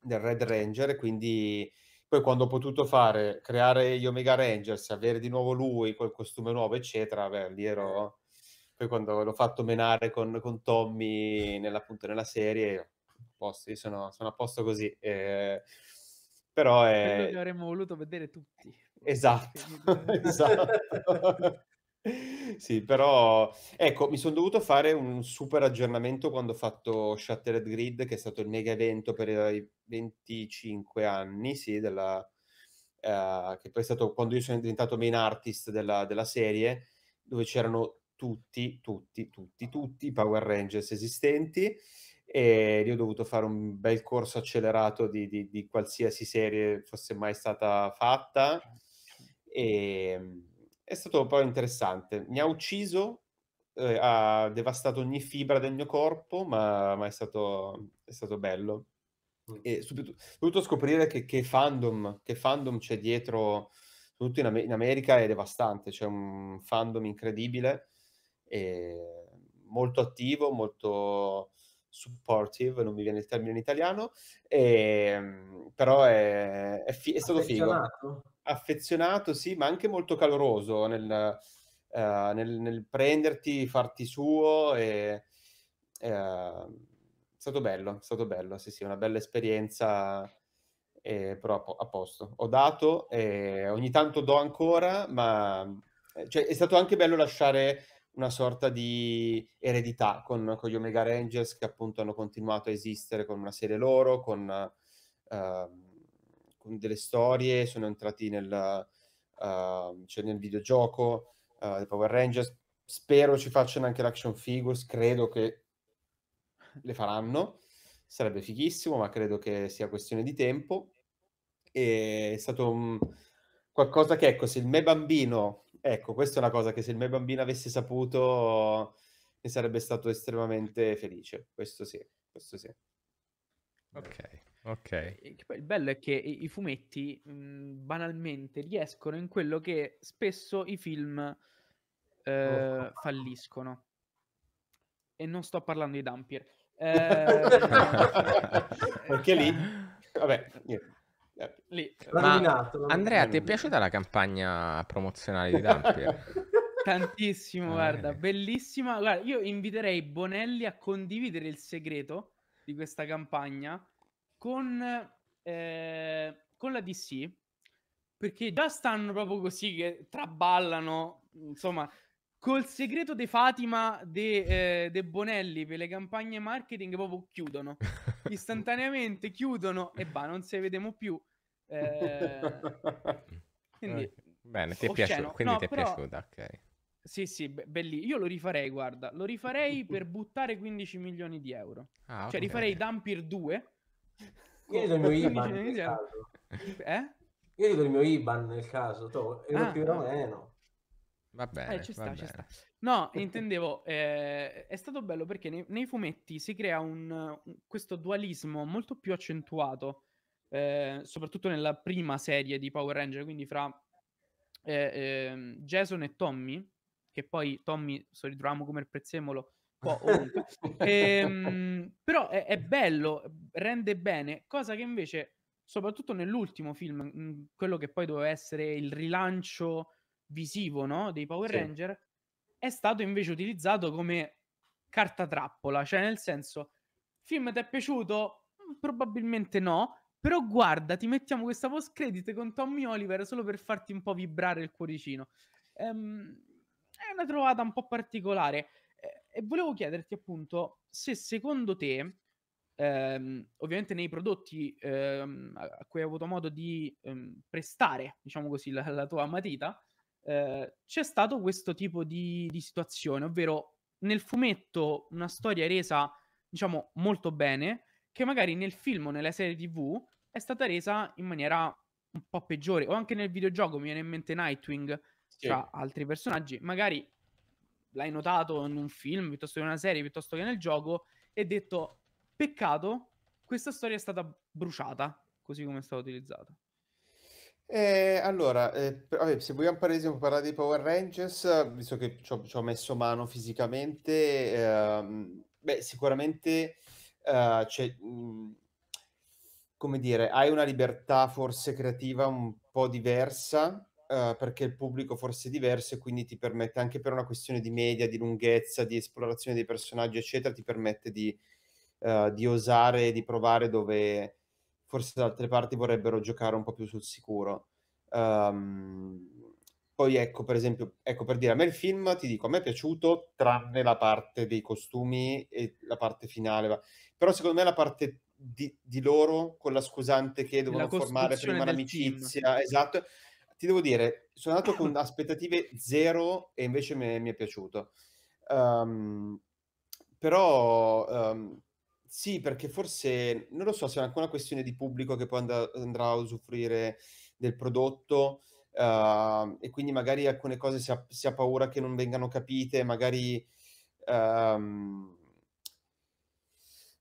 Speaker 3: del Red Ranger, quindi poi quando ho potuto fare, creare gli Omega Rangers, avere di nuovo lui col costume nuovo, eccetera, beh, lì ero... Eh. Poi quando l'ho fatto menare con, con Tommy nella, appunto, nella serie, posto, io sono, sono a posto così. Eh, però è... Quello che
Speaker 2: avremmo voluto vedere tutti.
Speaker 3: Esatto, esatto. sì, però ecco, mi sono dovuto fare un super aggiornamento quando ho fatto Shattered Grid, che è stato il mega evento per i 25 anni, sì, della, uh, che poi è stato quando io sono diventato main artist della, della serie, dove c'erano tutti, tutti, tutti, tutti i Power Rangers esistenti e io ho dovuto fare un bel corso accelerato di, di, di qualsiasi serie fosse mai stata fatta e certo, certo. ehm, è stato però interessante. Mi ha ucciso, eh, ha devastato ogni fibra del mio corpo, ma, ma è, stato, è, stato, bello. Mm. E subito, ho dovuto scoprire che, che, fandom, che fandom c'è dietro, soprattutto in, in America è devastante, c'è un fandom incredibile, ehm, molto attivo, molto supportive, non mi viene il termine in italiano, e, ehm, però è, è, fi- è stato figo. Affezionato, sì, ma anche molto caloroso nel, uh, nel, nel prenderti, farti suo. E, uh, è stato bello, è stato bello, sì, sì, una bella esperienza. Eh, però a, posto. Ho dato, eh, ogni tanto do ancora, ma cioè, è stato anche bello lasciare una sorta di eredità con, con, gli Omega Rangers che appunto hanno continuato a esistere con una serie loro, con, uh, con delle storie, sono entrati nel, uh, cioè nel videogioco uh, dei Power Rangers. Spero ci facciano anche l'action figures, credo che le faranno, sarebbe fighissimo, ma credo che sia questione di tempo. E è stato... Um, qualcosa che, ecco, se il me bambino, ecco, questa è una cosa che se il me bambino avesse saputo ne sarebbe stato estremamente felice, questo sì,
Speaker 2: questo sì. Ok, ok. Eh, il bello è che i fumetti mh, mm, banalmente riescono in quello che spesso i film oh. eh, oh. falliscono. E non sto parlando di Dampier. Eh... Perché lì... Vabbè, niente. Lì. Andrea, ti è
Speaker 1: piaciuta la campagna promozionale di Dampier?
Speaker 2: Tantissimo, eh. guarda, bellissima. Guarda, io inviterei Bonelli a condividere il segreto di questa campagna con, eh, con la DC, perché già stanno proprio così che traballano, insomma, col segreto di Fatima de, eh, de, Bonelli per le campagne marketing proprio chiudono istantaneamente chiudono e bah non si vediamo più eh, eh, quindi, Bene, ti è piaciuto, quindi no, ti è però... piaciuta, ok. Sì, sì, be- bellissimo. Io lo rifarei, guarda, lo rifarei per buttare 15 milioni di euro. Ah, cioè, okay. Cioè, rifarei Dampir 2.
Speaker 4: Io do il IBAN nel
Speaker 2: caso. Eh?
Speaker 4: Io do il mio IBAN nel caso, to, ero ah, più o meno. Va eh, bene, eh, ci sta, ci sta.
Speaker 2: No, intendevo, eh, è stato bello perché nei, nei fumetti si crea un, un, questo dualismo molto più accentuato eh, soprattutto nella prima serie di Power Ranger, quindi fra eh, ehm, Jason e Tommy, che poi Tommy lo ritroviamo come il prezzemolo ehm, però è, è, bello, rende bene, cosa che invece, soprattutto nell'ultimo film, mm, quello che poi doveva essere il rilancio visivo no? dei Power sì. Ranger, è stato invece utilizzato come carta trappola, cioè nel senso, film ti è piaciuto? Mm, probabilmente no, però guarda, ti mettiamo questa post credit con Tommy Oliver solo per farti un po' vibrare il cuoricino. Ehm, è una trovata un po' particolare. E, volevo chiederti appunto se secondo te, ehm, ovviamente nei prodotti ehm, a cui hai avuto modo di ehm, prestare, diciamo così, la, la tua matita, eh, c'è stato questo tipo di, di situazione, ovvero nel fumetto una storia resa, diciamo, molto bene, che magari nel film o nella serie TV è stata resa in maniera un po' peggiore. O anche nel videogioco mi viene in mente Nightwing, sì. tra altri personaggi. Magari l'hai notato in un film, piuttosto che in una serie, piuttosto che nel gioco, e detto, peccato, questa storia è stata bruciata, così come è stata utilizzata.
Speaker 3: Eh, allora, eh, vabbè, se vogliamo per esempio parlare di Power Rangers, visto che ci ho, ci ho messo mano fisicamente, ehm, beh, sicuramente eh, c'è... Mh, mhmm, come dire, hai una libertà forse creativa un po' diversa, Uh, perché il pubblico forse è diverso e quindi ti permette anche per una questione di media, di lunghezza, di esplorazione dei personaggi, eccetera, ti permette di, uh, di osare, di provare dove forse da altre parti vorrebbero giocare un po' più sul sicuro. Um, poi ecco, per esempio, ecco per dire, a me il film, ti dico, a me è piaciuto, tranne la parte dei costumi e la parte finale, però secondo me la parte di, di loro con la scusante che devono formare prima l'amicizia. Team. Esatto. Ti devo dire, sono andato con aspettative zero e invece mi, mi è piaciuto. Um, però um, sì, perché forse non lo so se è anche una questione di pubblico che poi and- andrà a usufruire del prodotto. Uh, e quindi magari alcune cose si ha, si ha, paura che non vengano capite, magari um,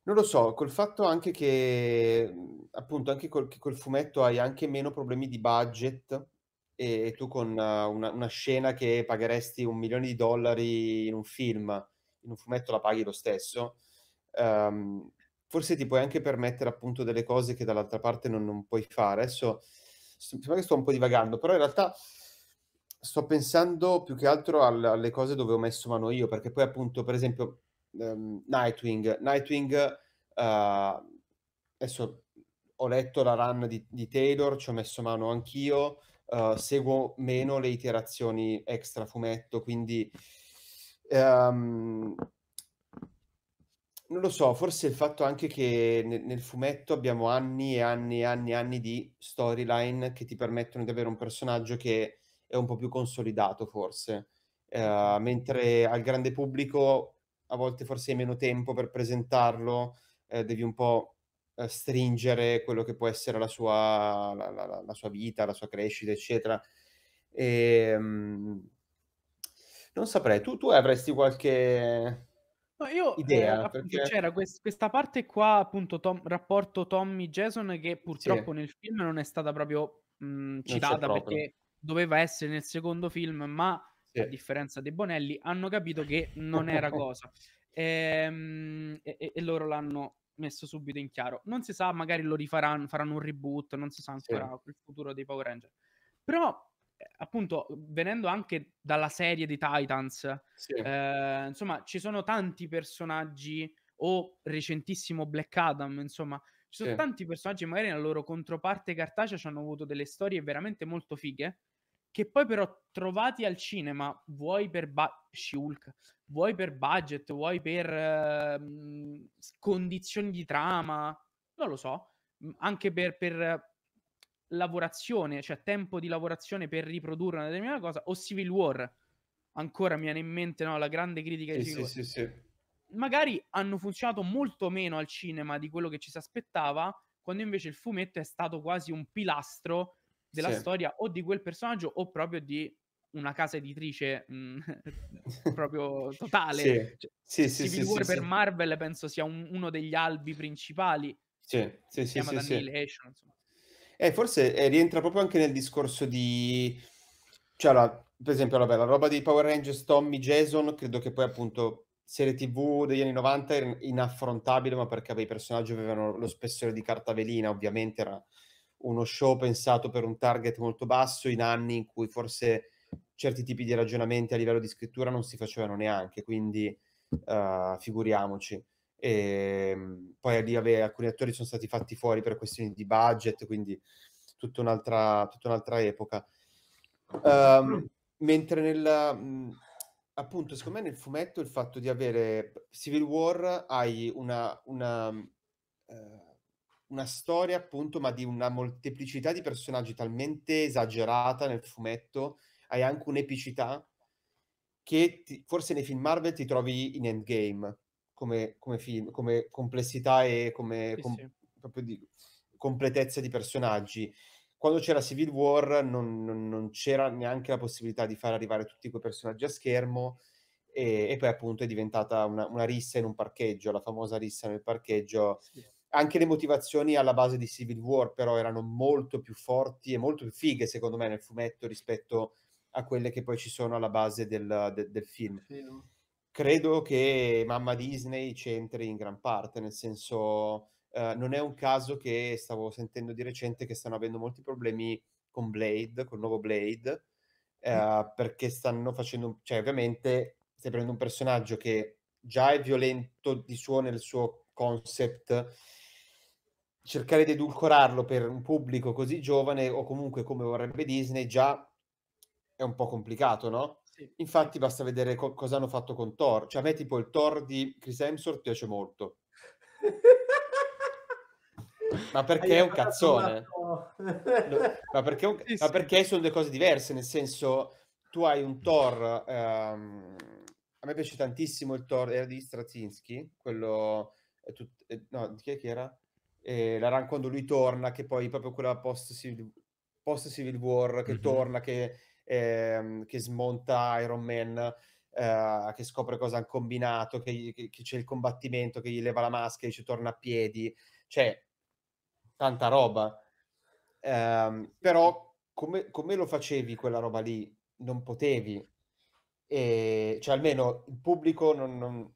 Speaker 3: non lo so, col fatto anche che, mhmm, appunto, anche col, che col fumetto hai anche meno problemi di budget e, e tu con uh, una, una scena che pagheresti un milione di dollari in un film, in un fumetto la paghi lo stesso, ehm, forse ti puoi anche permettere appunto delle cose che dall'altra parte non, non puoi fare. Adesso sembra che sto un po' divagando, però in realtà sto pensando più che altro al, alle cose dove ho messo mano io, perché poi appunto, per esempio, um, Nightwing. Nightwing, uh, adesso ho letto la run di, di, Taylor, ci ho messo mano anch'io, uh, seguo meno le iterazioni extra fumetto, quindi um, non lo so, forse il fatto anche che nel, nel, fumetto abbiamo anni e anni e anni e anni di storyline che ti permettono di avere un personaggio che è un po' più consolidato forse, uh, mentre al grande pubblico a volte forse hai meno tempo per presentarlo, eh, devi un po' eh, stringere quello che può essere la sua, la, la, la sua vita, la sua crescita, eccetera. E, um, non saprei, tu, tu avresti qualche...
Speaker 2: No, io eh, idea, eh, perché... c'era quest- questa parte qua, appunto, tom- rapporto Tommy-Jason, che purtroppo sì. nel film non è stata proprio mh, citata proprio. perché doveva essere nel secondo film, ma sì. a differenza dei Bonelli, hanno capito che non era cosa. Ehm, e, e, e, loro l'hanno messo subito in chiaro. Non si sa, magari lo rifaranno, faranno un reboot, non si sa ancora sì. il futuro dei Power Rangers. Però eh, appunto venendo anche dalla serie di Titans sì. eh, insomma ci sono tanti personaggi o recentissimo Black Adam insomma ci sono sì. tanti personaggi magari nella loro controparte cartacea ci hanno avuto delle storie veramente molto fighe che poi però trovati al cinema, vuoi per ba- Shulk, vuoi per budget, vuoi per eh, condizioni di trama, non lo so, mhmm, anche per, per lavorazione, cioè tempo di lavorazione per riprodurre una determinata cosa, o Civil War, ancora mi viene in mente no, la grande critica sì, di Civil sì, War. Sì, Magari hanno funzionato molto meno al cinema di quello che ci si aspettava, quando invece il fumetto è stato quasi un pilastro della sì. storia o di quel personaggio o proprio di una casa editrice mh, mm, proprio totale. Sì, cioè, sì, sì, sì, War sì, per Marvel penso sia un, uno degli albi principali. Sì, sì, sì, sì, sì.
Speaker 3: Eh, forse eh, rientra proprio anche nel discorso di... Cioè, allora, per esempio, vabbè, la roba di Power Rangers, Tommy, Jason, credo che poi appunto serie tv degli anni 90 era inaffrontabile, ma perché beh, i personaggi avevano lo spessore di carta velina, ovviamente era uno show pensato per un target molto basso in anni in cui forse certi tipi di ragionamenti a livello di scrittura non si facevano neanche, quindi uh, figuriamoci. E, ehm, poi lì vabbè, alcuni attori sono stati fatti fuori per questioni di budget, quindi tutta un'altra, tutta un'altra epoca. Um, mentre nel mm, appunto, secondo me nel fumetto il fatto di avere Civil War hai una, una uh, una storia appunto, ma di una molteplicità di personaggi talmente esagerata nel fumetto, hai anche un'epicità che ti, forse nei film Marvel ti trovi in Endgame come, come film, come complessità e come sì, com- sì. Di completezza di personaggi. Quando c'era Civil War non, non, non, c'era neanche la possibilità di far arrivare tutti quei personaggi a schermo e, e poi appunto è diventata una, una, rissa in un parcheggio, la famosa rissa nel parcheggio. Sì anche le motivazioni alla base di Civil War però erano molto più forti e molto più fighe secondo me nel fumetto rispetto a quelle che poi ci sono alla base del, del, del film. film. Credo che mamma Disney c'entri in gran parte, nel senso eh, non è un caso che stavo sentendo di recente che stanno avendo molti problemi con Blade, con il nuovo Blade, eh, mm. perché stanno facendo, cioè ovviamente stai prendendo un personaggio che già è violento di suo nel suo concept cercare di edulcorarlo per un pubblico così giovane o comunque come vorrebbe Disney già è un po' complicato, no? Sì. Infatti basta vedere co- cosa hanno fatto con Thor. Cioè a me tipo il Thor di Chris Hemsworth piace molto. ma perché è un cazzone? No, ma, perché un... Sì, sì. ma perché sono due cose diverse, nel senso tu hai un Thor ehm... a me piace tantissimo il Thor era di Straczynski, quello tut... Eh, no, chi era? eh, la run quando lui torna, che poi proprio quella post-Civil, post-Civil War che mm-hmm. torna, che, ehm, che, smonta Iron Man, eh, che scopre cosa hanno combinato, che, che, che, c'è il combattimento, che gli leva la maschera e ci torna a piedi, cioè tanta roba. Eh, però come, come lo facevi quella roba lì? Non potevi, e, cioè almeno il pubblico non, non,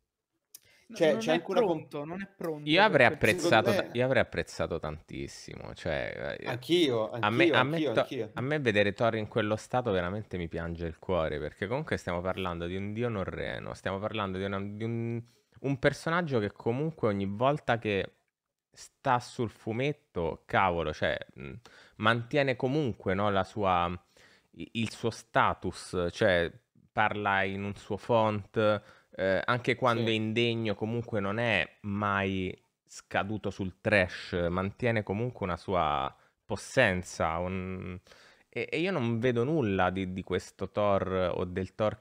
Speaker 2: cioè, non, c'è è ancora pronto, con... non è pronto. Io avrei, apprezzato, me...
Speaker 1: io avrei apprezzato tantissimo. Cioè, anch'io, eh, anch'io, a me, anch'io, a, me to- anch'io. a me vedere Thor in quello stato veramente mi piange il cuore, perché comunque stiamo parlando di un dio norreno, stiamo parlando di, una, di un, un personaggio che comunque ogni volta che sta sul fumetto, cavolo, cioè, mantiene comunque no, la sua, il suo status, cioè parla in un suo font eh, anche quando sì. è indegno comunque non è mai scaduto sul trash, mantiene comunque una sua possenza. Un... E, e, io non vedo nulla di, di, questo Thor o del Thor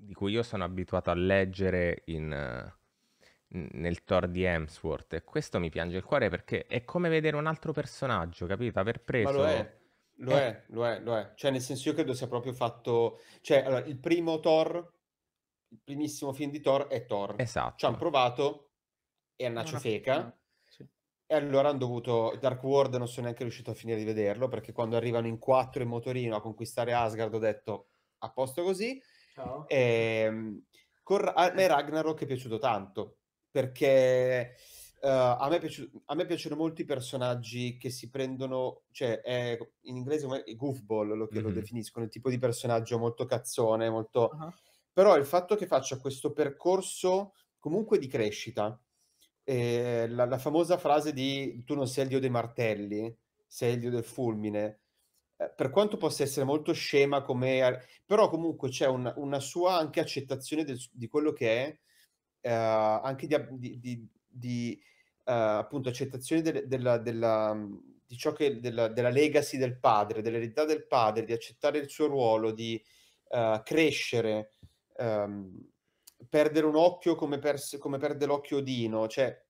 Speaker 1: di cui io sono abituato a leggere in, nel Thor di Hemsworth. E questo mi piange il cuore perché è come vedere un altro personaggio, capito? Aver preso... Lo è. Lo, eh.
Speaker 3: è. lo è, lo è, Cioè, nel senso, io credo sia proprio fatto... Cioè, allora, il primo Thor il primissimo film di Thor è Thor. Esatto. Ci hanno provato, è una cefeca. E allora hanno dovuto. Dark World non sono neanche riuscito a finire di vederlo perché quando arrivano in quattro in motorino a conquistare Asgard ho detto a posto così. Ciao. E, ehm, con, a me Ragnarok è piaciuto tanto perché uh, a, me piaciuto, a, me piacciono molti personaggi che si prendono, cioè è, in inglese è goofball lo che mm-hmm. lo definiscono, il tipo di personaggio molto cazzone, molto. Uh-huh però il fatto che faccia questo percorso comunque di crescita, eh, la, la, famosa frase di tu non sei il dio dei martelli, sei il dio del fulmine, eh, per quanto possa essere molto scema come... però comunque c'è una, una sua anche accettazione del, di quello che è, eh, anche di, di, di, di eh, appunto accettazione de, della, della, di ciò che, della, della legacy del padre, dell'eredità del padre, di accettare il suo ruolo, di eh, crescere ehm, perdere un occhio come, pers- come perde l'occhio Dino, cioè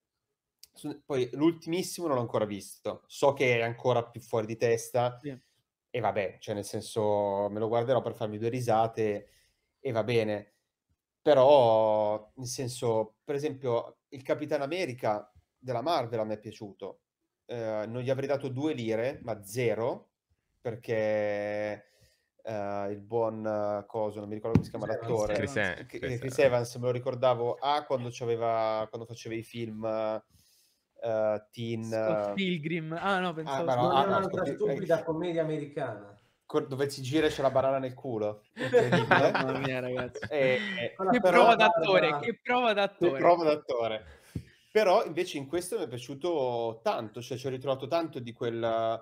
Speaker 3: poi l'ultimissimo non l'ho ancora visto, so che è ancora più fuori di testa yeah. e vabbè, cioè nel senso me lo guarderò per farmi due risate e va bene, però nel senso, per esempio, il Capitano America della Marvel a me è piaciuto, eh, non gli avrei dato due lire, ma zero, perché Uh, il buon uh, coso, non mi ricordo come si chiama Chris l'attore. Chris, Evans. Chris, Chris Evans, me lo ricordavo A quando, quando faceva i film uh, Teen Scott
Speaker 4: Pilgrim. Ah no, ah, pensavo ah, no, ah, no, un'altra stupida commedia americana
Speaker 3: dove si gira c'è la banana nel culo mamma mia ragazzi e, e, che, prova d'attore, una... che prova d'attore che prova d'attore però invece in questo mi è piaciuto tanto cioè ci ho ritrovato tanto di quel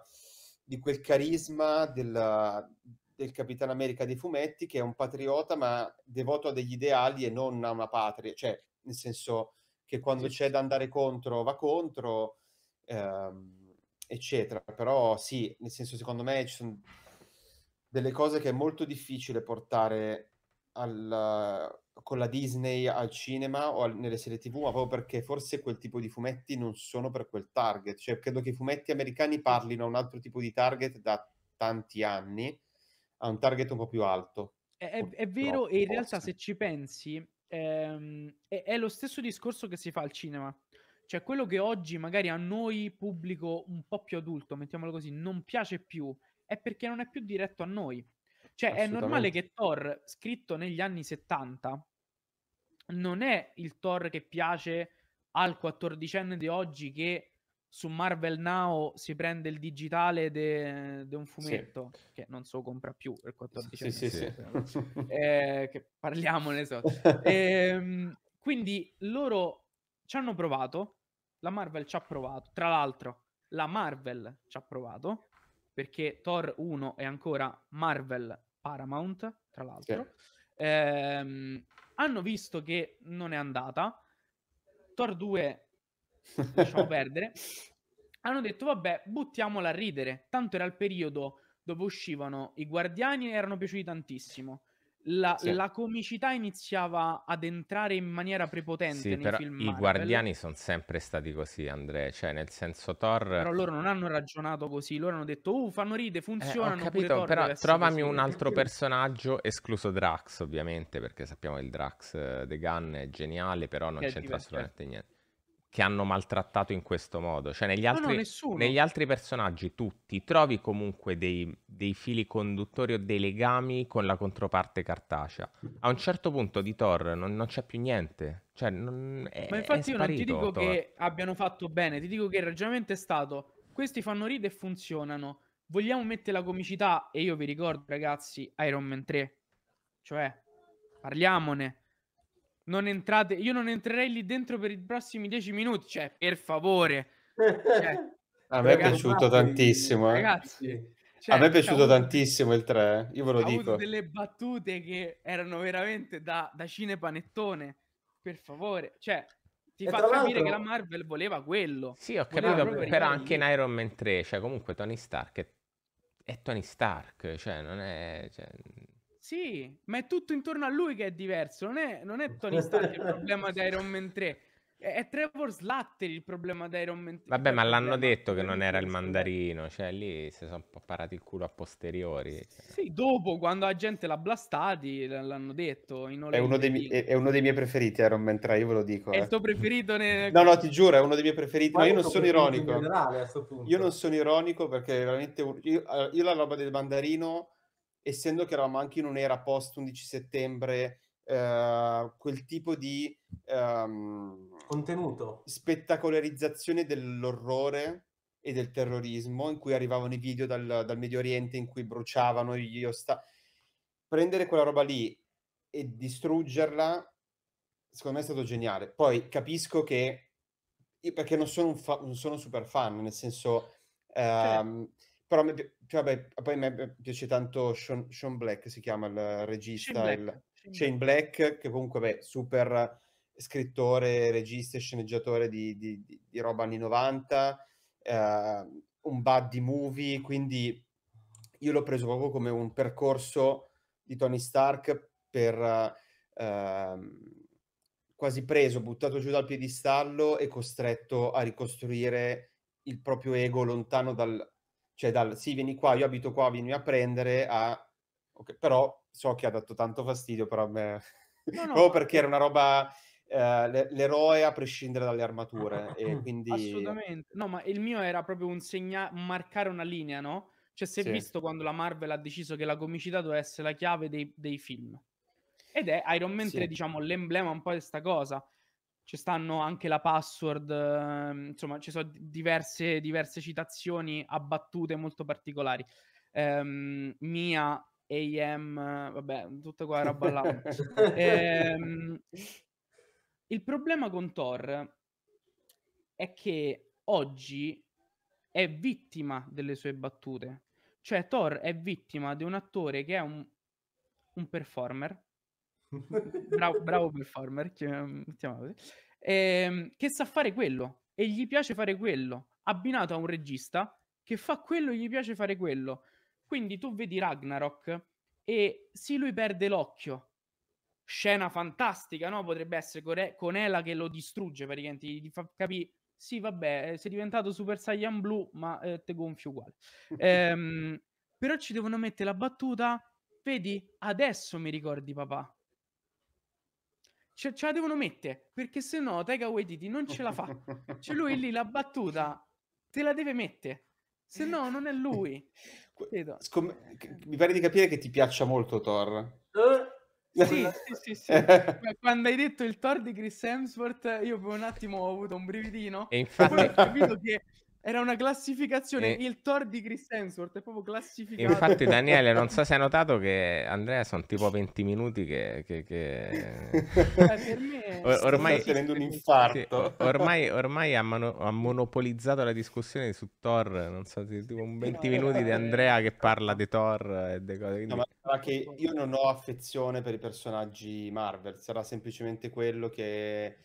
Speaker 3: di quel carisma della, del Capitano America dei fumetti, che è un patriota ma devoto a degli ideali e non a una patria, cioè nel senso che quando c'è da andare contro va contro, ehm, eccetera. Però sì, nel senso secondo me ci sono delle cose che è molto difficile portare al, con la Disney al cinema o al, nelle serie tv, ma proprio perché forse quel tipo di fumetti non sono per quel target. Cioè credo che i fumetti americani parlino a un altro tipo di target da tanti anni a un target un po' più alto.
Speaker 2: È, è, è vero, e in realtà se ci pensi, ehm, è, è, lo stesso discorso che si fa al cinema. Cioè, quello che oggi magari a noi, pubblico un po' più adulto, mettiamolo così, non piace più, è perché non è più diretto a noi. Cioè, è normale che Thor, scritto negli anni 70, non è il Thor che piace al 14enne di oggi che su Marvel Now si prende il digitale di un fumetto sì. che non so compra più per 14 sì, sì, eh, che parliamone so. e, ehm, quindi loro ci hanno provato la Marvel ci ha provato tra l'altro la Marvel ci ha provato perché Thor 1 è ancora Marvel Paramount tra l'altro eh, hanno visto che non è andata Thor 2 lasciamo perdere, hanno detto vabbè, buttiamola a ridere. Tanto era il periodo dove uscivano i guardiani e erano piaciuti tantissimo. La, sì. la, comicità iniziava ad entrare in maniera prepotente sì, nei film Marvel. I guardiani
Speaker 1: sono sempre stati così, Andrea. Cioè, nel senso, Thor. Però
Speaker 2: loro non hanno ragionato così. Loro hanno detto, uh, fanno ride, eh, funzionano. Eh, capito, però trovami un altro
Speaker 1: personaggio, escluso Drax, ovviamente, perché sappiamo che il Drax eh, The Gun è geniale, però non che c'entra assolutamente niente che hanno maltrattato in questo modo. Cioè, negli altri, no, no, negli altri personaggi tutti, trovi comunque dei, dei, fili conduttori o dei legami con la controparte cartacea. A un certo punto di Thor non, non c'è più niente. Cioè, non, è, Ma infatti io non ti dico Thor. che
Speaker 2: abbiano fatto bene, ti dico che il ragionamento è stato questi fanno ride e funzionano. Vogliamo mettere la comicità? E io vi ricordo, ragazzi, Iron Man 3. Cioè, parliamone non entrate, io non entrerei lì dentro per i prossimi dieci minuti, cioè, per favore. Cioè, a me è piaciuto tantissimo. Eh. Ragazzi, cioè, a me è piaciuto avuto, cioè,
Speaker 3: tantissimo il 3, eh. io ve lo dico. Ho
Speaker 2: delle battute che erano veramente da, da cinepanettone, per favore. Cioè, ti e fa capire che la Marvel voleva quello. Sì, ho capito, però rimanere. anche in Iron
Speaker 1: Man 3, cioè comunque Tony Stark è, è Tony Stark, cioè non è... Cioè...
Speaker 2: Sì, ma è tutto intorno a lui che è diverso. Non è, non è Tony Stark il problema di Iron Man 3. È, Trevor Slatter il problema di Iron Man 3.
Speaker 1: Vabbè, ma cioè, l'hanno detto che non era il mandarino. Cioè, lì si sono un po' parati il culo a posteriori.
Speaker 2: Sì, dopo, quando la gente l'ha blastati, l'hanno detto. È uno, dei,
Speaker 3: è, uno dei, miei preferiti Iron Man 3, io ve lo dico. È eh. il tuo
Speaker 2: preferito? Nel... No, no, ti giuro, è uno dei miei preferiti. Ma, ma io non sono ironico. In Generale, a punto. io
Speaker 3: non sono ironico perché veramente... Io, eh, io la roba del mandarino essendo che eravamo anche in un'era post 11 settembre, eh, quel tipo di ehm, contenuto spettacolarizzazione dell'orrore e del terrorismo in cui arrivavano i video dal, dal Medio Oriente in cui bruciavano gli ostacoli. Prendere quella roba lì e distruggerla, secondo me è stato geniale. Poi capisco che, perché non sono, un fa- non sono super fan, nel senso... Certo. Ehm, certo però mi, cioè, vabbè, poi a me eh, piace tanto Sean, Sean, Black, si chiama il regista, Shane Black, Shane Black che comunque è super scrittore, regista e sceneggiatore di, di, di, di, roba anni 90, eh, un buddy movie, quindi io l'ho preso proprio come un percorso di Tony Stark per eh, quasi preso, buttato giù dal piedistallo e costretto a ricostruire il proprio ego lontano dal, cioè dal sì, vieni qua, io abito qua, vieni a prendere, a... Okay, però so che ha dato tanto fastidio però a me, no, no, proprio perché era una roba... Eh, l'eroe a prescindere dalle armature e quindi... assolutamente
Speaker 2: no ma il mio era proprio un segnale marcare una linea no? cioè si è sì. visto quando la Marvel ha deciso che la comicità doveva essere la chiave dei, dei film ed è Iron Man sì. 3 diciamo l'emblema un po' di questa cosa ci stanno anche la password, ehm, insomma ci sono diverse, diverse citazioni battute molto particolari. Um, mia, AM, vabbè, tutta qua roba là. ehm, il problema con Thor è che oggi è vittima delle sue battute. Cioè Thor è vittima di un attore che è un, un performer, bravo, bravo performer, chiam- eh, che sa fare quello e gli piace fare quello, abbinato a un regista che fa quello e gli piace fare quello. Quindi tu vedi Ragnarok e sì, lui perde l'occhio. Scena fantastica, no? Potrebbe essere con Ela che lo distrugge praticamente, gli fa capire sì, vabbè, eh, sei diventato Super Saiyan Blue, ma eh, te gonfio uguale. ehm, però ci devono mettere la battuta, vedi, adesso mi ricordi papà ce, ce la devono mettere perché se no Taika Waititi non ce la fa. c'è cioè, lui lì la battuta te la deve mettere. Se no, non è lui. Scom-
Speaker 3: mi pare di capire che ti piaccia molto Thor.
Speaker 2: Eh? sì, sì, sì, sì. Quando hai detto il Thor di Chris Hemsworth, io per un attimo ho avuto un brividino. E infatti... ho capito che era una classificazione, e... il Thor di Chris Hemsworth è proprio classificato. Infatti Daniele, non so se
Speaker 1: hai notato che Andrea sono tipo 20 minuti che... che, che... Eh,
Speaker 4: me... Or- ormai... Sto tenendo
Speaker 1: un infarto. Sì, ormai, ormai ha, mano- ha, monopolizzato la discussione su Thor, non so, tipo 20 no, minuti di Andrea che parla di Thor e di cose... Quindi... No,
Speaker 3: ma che io non ho affezione per i personaggi Marvel, sarà semplicemente quello che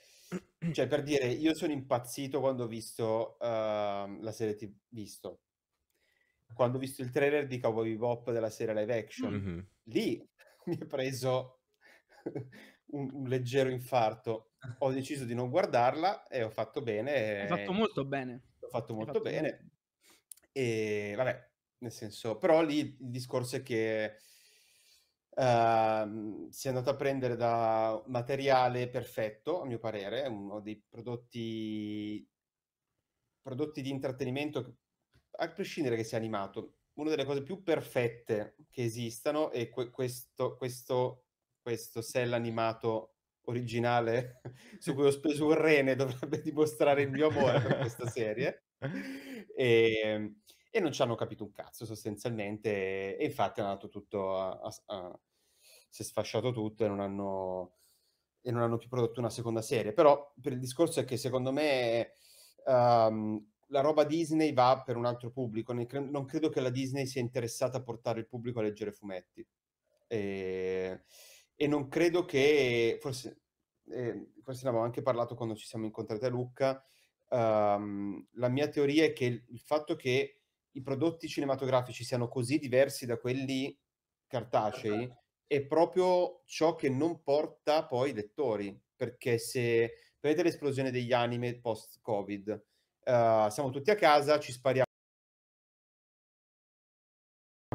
Speaker 3: cioè, per dire, io sono impazzito quando ho visto uh, la serie TV, visto. Quando ho visto il trailer di Cowboy Bebop della serie live action, mm-hmm. lì mi è preso un, un, leggero infarto. Ho deciso di non guardarla e ho fatto bene. Ho fatto molto bene. Ho fatto molto fatto bene. bene. E vabbè, nel senso, però lì il discorso è che Ehm, si è andato a prendere da materiale perfetto, a mio parere, uno dei prodotti, prodotti di intrattenimento, a prescindere che sia animato, una delle cose più perfette che esistano e que- questo, questo, questo sell animato originale su cui ho speso un rene dovrebbe dimostrare il mio amore per questa serie. E, ehm, e non ci hanno capito un cazzo sostanzialmente e infatti hanno andato tutto a, a, a, si è sfasciato tutto e non hanno e non hanno più prodotto una seconda serie però per il discorso è che secondo me um, la roba Disney va per un altro pubblico non credo che la Disney sia interessata a portare il pubblico a leggere fumetti e, e non credo che forse eh, forse ne avevamo anche parlato quando ci siamo incontrati a Lucca um, la mia teoria è che il, il fatto che i prodotti cinematografici siano così diversi da quelli cartacei esatto. è proprio ciò che non porta poi i lettori, perché se vedete l'esplosione degli anime post-Covid, uh, siamo tutti a casa, ci spariamo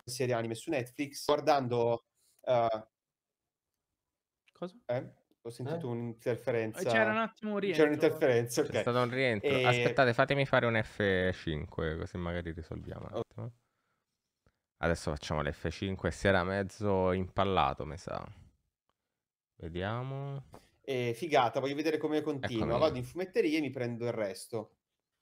Speaker 3: serie anime su Netflix, guardando... Uh... Cosa? Eh? Ho eh? sentito eh? un'interferenza. C'era un attimo un rientro. C'era un'interferenza, ok. C'è stato un rientro. E... Aspettate,
Speaker 1: fatemi fare un F5, così magari risolviamo oh. Adesso facciamo l'F5, si era mezzo impallato, mi sa. Vediamo.
Speaker 3: Eh, figata, voglio vedere come continua. Eccomi. Vado in fumetteria e mi prendo il resto.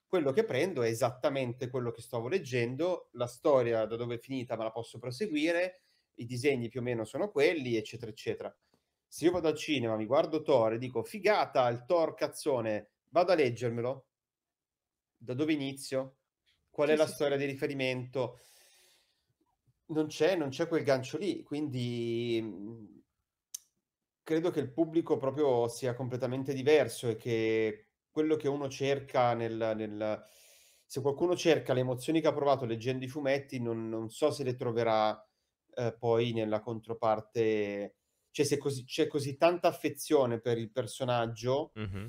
Speaker 3: Quello che prendo è esattamente quello che stavo leggendo, la storia da dove è finita me la posso proseguire, i disegni più o meno sono quelli, eccetera, eccetera se io vado al cinema, mi guardo Thor e dico figata il Thor cazzone, vado a leggermelo? Da dove inizio? Qual è la storia di riferimento? Non c'è, non c'è quel gancio lì, quindi mm, credo che il pubblico proprio sia completamente diverso e che quello che uno cerca nel, nel se qualcuno cerca le emozioni che ha provato leggendo i fumetti, non, non so se le troverà eh, poi nella controparte cioè se così, c'è così tanta affezione per il personaggio, mm-hmm.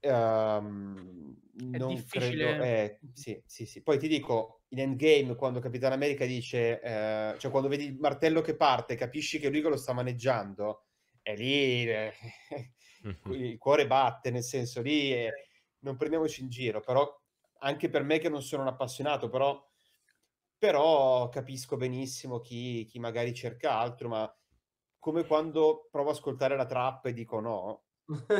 Speaker 3: ehm, non difficile. credo... Eh, sì, sì, sì. Poi ti dico, in Endgame, quando Capitan America dice, eh, cioè quando vedi il martello che parte, capisci che lui lo sta maneggiando, è lì eh, il cuore batte, nel senso lì eh, non prendiamoci in giro, però anche per me che non sono un appassionato, però, però capisco benissimo chi, chi magari cerca altro, ma come quando provo a ascoltare la trap e dico no,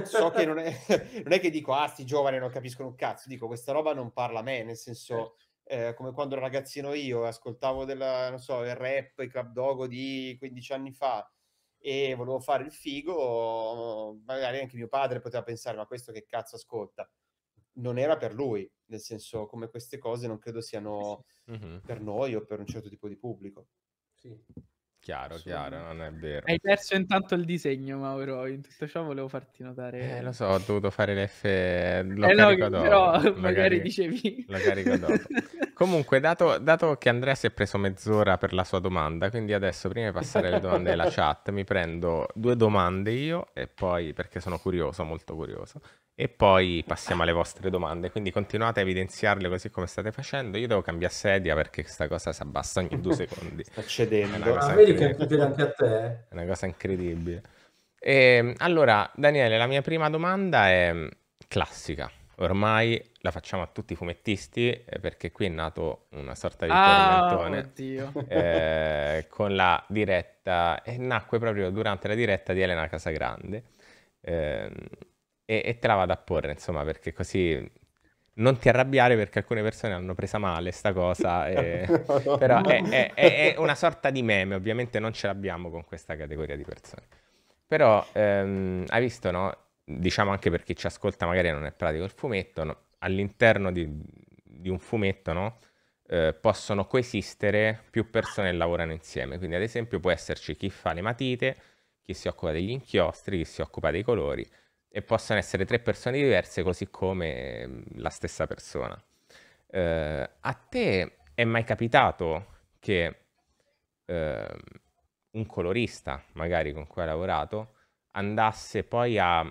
Speaker 3: so che non è, non è, che dico ah sti giovani non capiscono un cazzo dico questa roba non parla a me nel senso certo. eh, come quando ragazzino io ascoltavo della, non so, il rap il club dogo di 15 anni fa e volevo fare il figo magari anche mio padre poteva pensare ma questo che cazzo ascolta non era per lui nel senso come queste cose non credo siano mm-hmm. per noi o per un certo tipo di pubblico sì Chiaro, chiaro, non è vero. Hai perso
Speaker 2: intanto il disegno, Mauro. In tutto ciò volevo farti notare. Eh, lo
Speaker 1: so, ho dovuto fare l'F. Lo eh carico no, dopo. Però lo magari dicevi.
Speaker 2: Lo carico dopo.
Speaker 1: Comunque, dato, dato, che Andrea si è preso mezz'ora per la sua domanda, quindi adesso prima di passare alle domande della chat, mi prendo due domande io e poi perché sono curioso, molto curioso. E poi passiamo alle vostre domande, quindi continuate a evidenziarle così come state facendo. Io devo cambiare sedia perché questa cosa si abbassa ogni due secondi. Sta cedendo. Ah, vedi che succede anche a te. È una cosa incredibile. E, ehm, allora, Daniele, la mia prima domanda è classica. Ormai la facciamo a tutti i fumettisti eh, perché qui è nato una sorta di ah, tormentone eh, con la diretta e nacque proprio durante la diretta di Elena Casagrande. Eh, e, e te la vado a porre, insomma, perché così non ti arrabbiare perché alcune persone hanno presa male sta cosa, e... però è, è, è, è, una sorta di meme, ovviamente non ce l'abbiamo con questa categoria di persone. Però ehm, hai visto, no? Diciamo anche per chi ci ascolta magari non è pratico il fumetto, no? all'interno di, di, un fumetto, no? eh, possono coesistere più persone che lavorano insieme, quindi ad esempio può esserci chi fa le matite, chi si occupa degli inchiostri, chi si occupa dei colori, e possono essere tre persone diverse così come la stessa persona. Eh, a te è mai capitato che eh, un colorista, magari con cui hai lavorato, andasse poi a,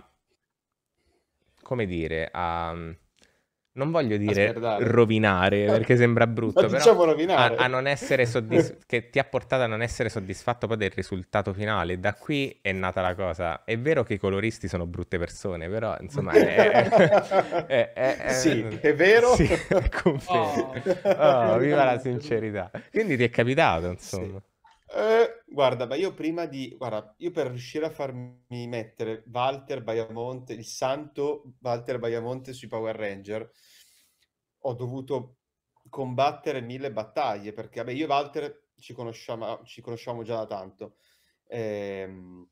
Speaker 1: come dire, a non voglio dire rovinare perché sembra brutto, Ma diciamo rovinare. A, a, non essere soddisf- che ti ha portato a non essere soddisfatto poi del risultato finale. Da qui è nata la cosa. È vero che i coloristi sono brutte persone, però insomma è, è, è, è sì, è vero. Sì, oh. oh, viva la sincerità. Quindi ti è capitato, insomma. Sì.
Speaker 3: Eh, guarda, ma io prima di... Guarda, io per riuscire a farmi mettere Walter Baiamonte, il santo Walter Baiamonte sui Power Ranger, ho dovuto combattere mille battaglie, perché vabbè, io e Walter ci conosciamo, ci conosciamo già da tanto. Ehm,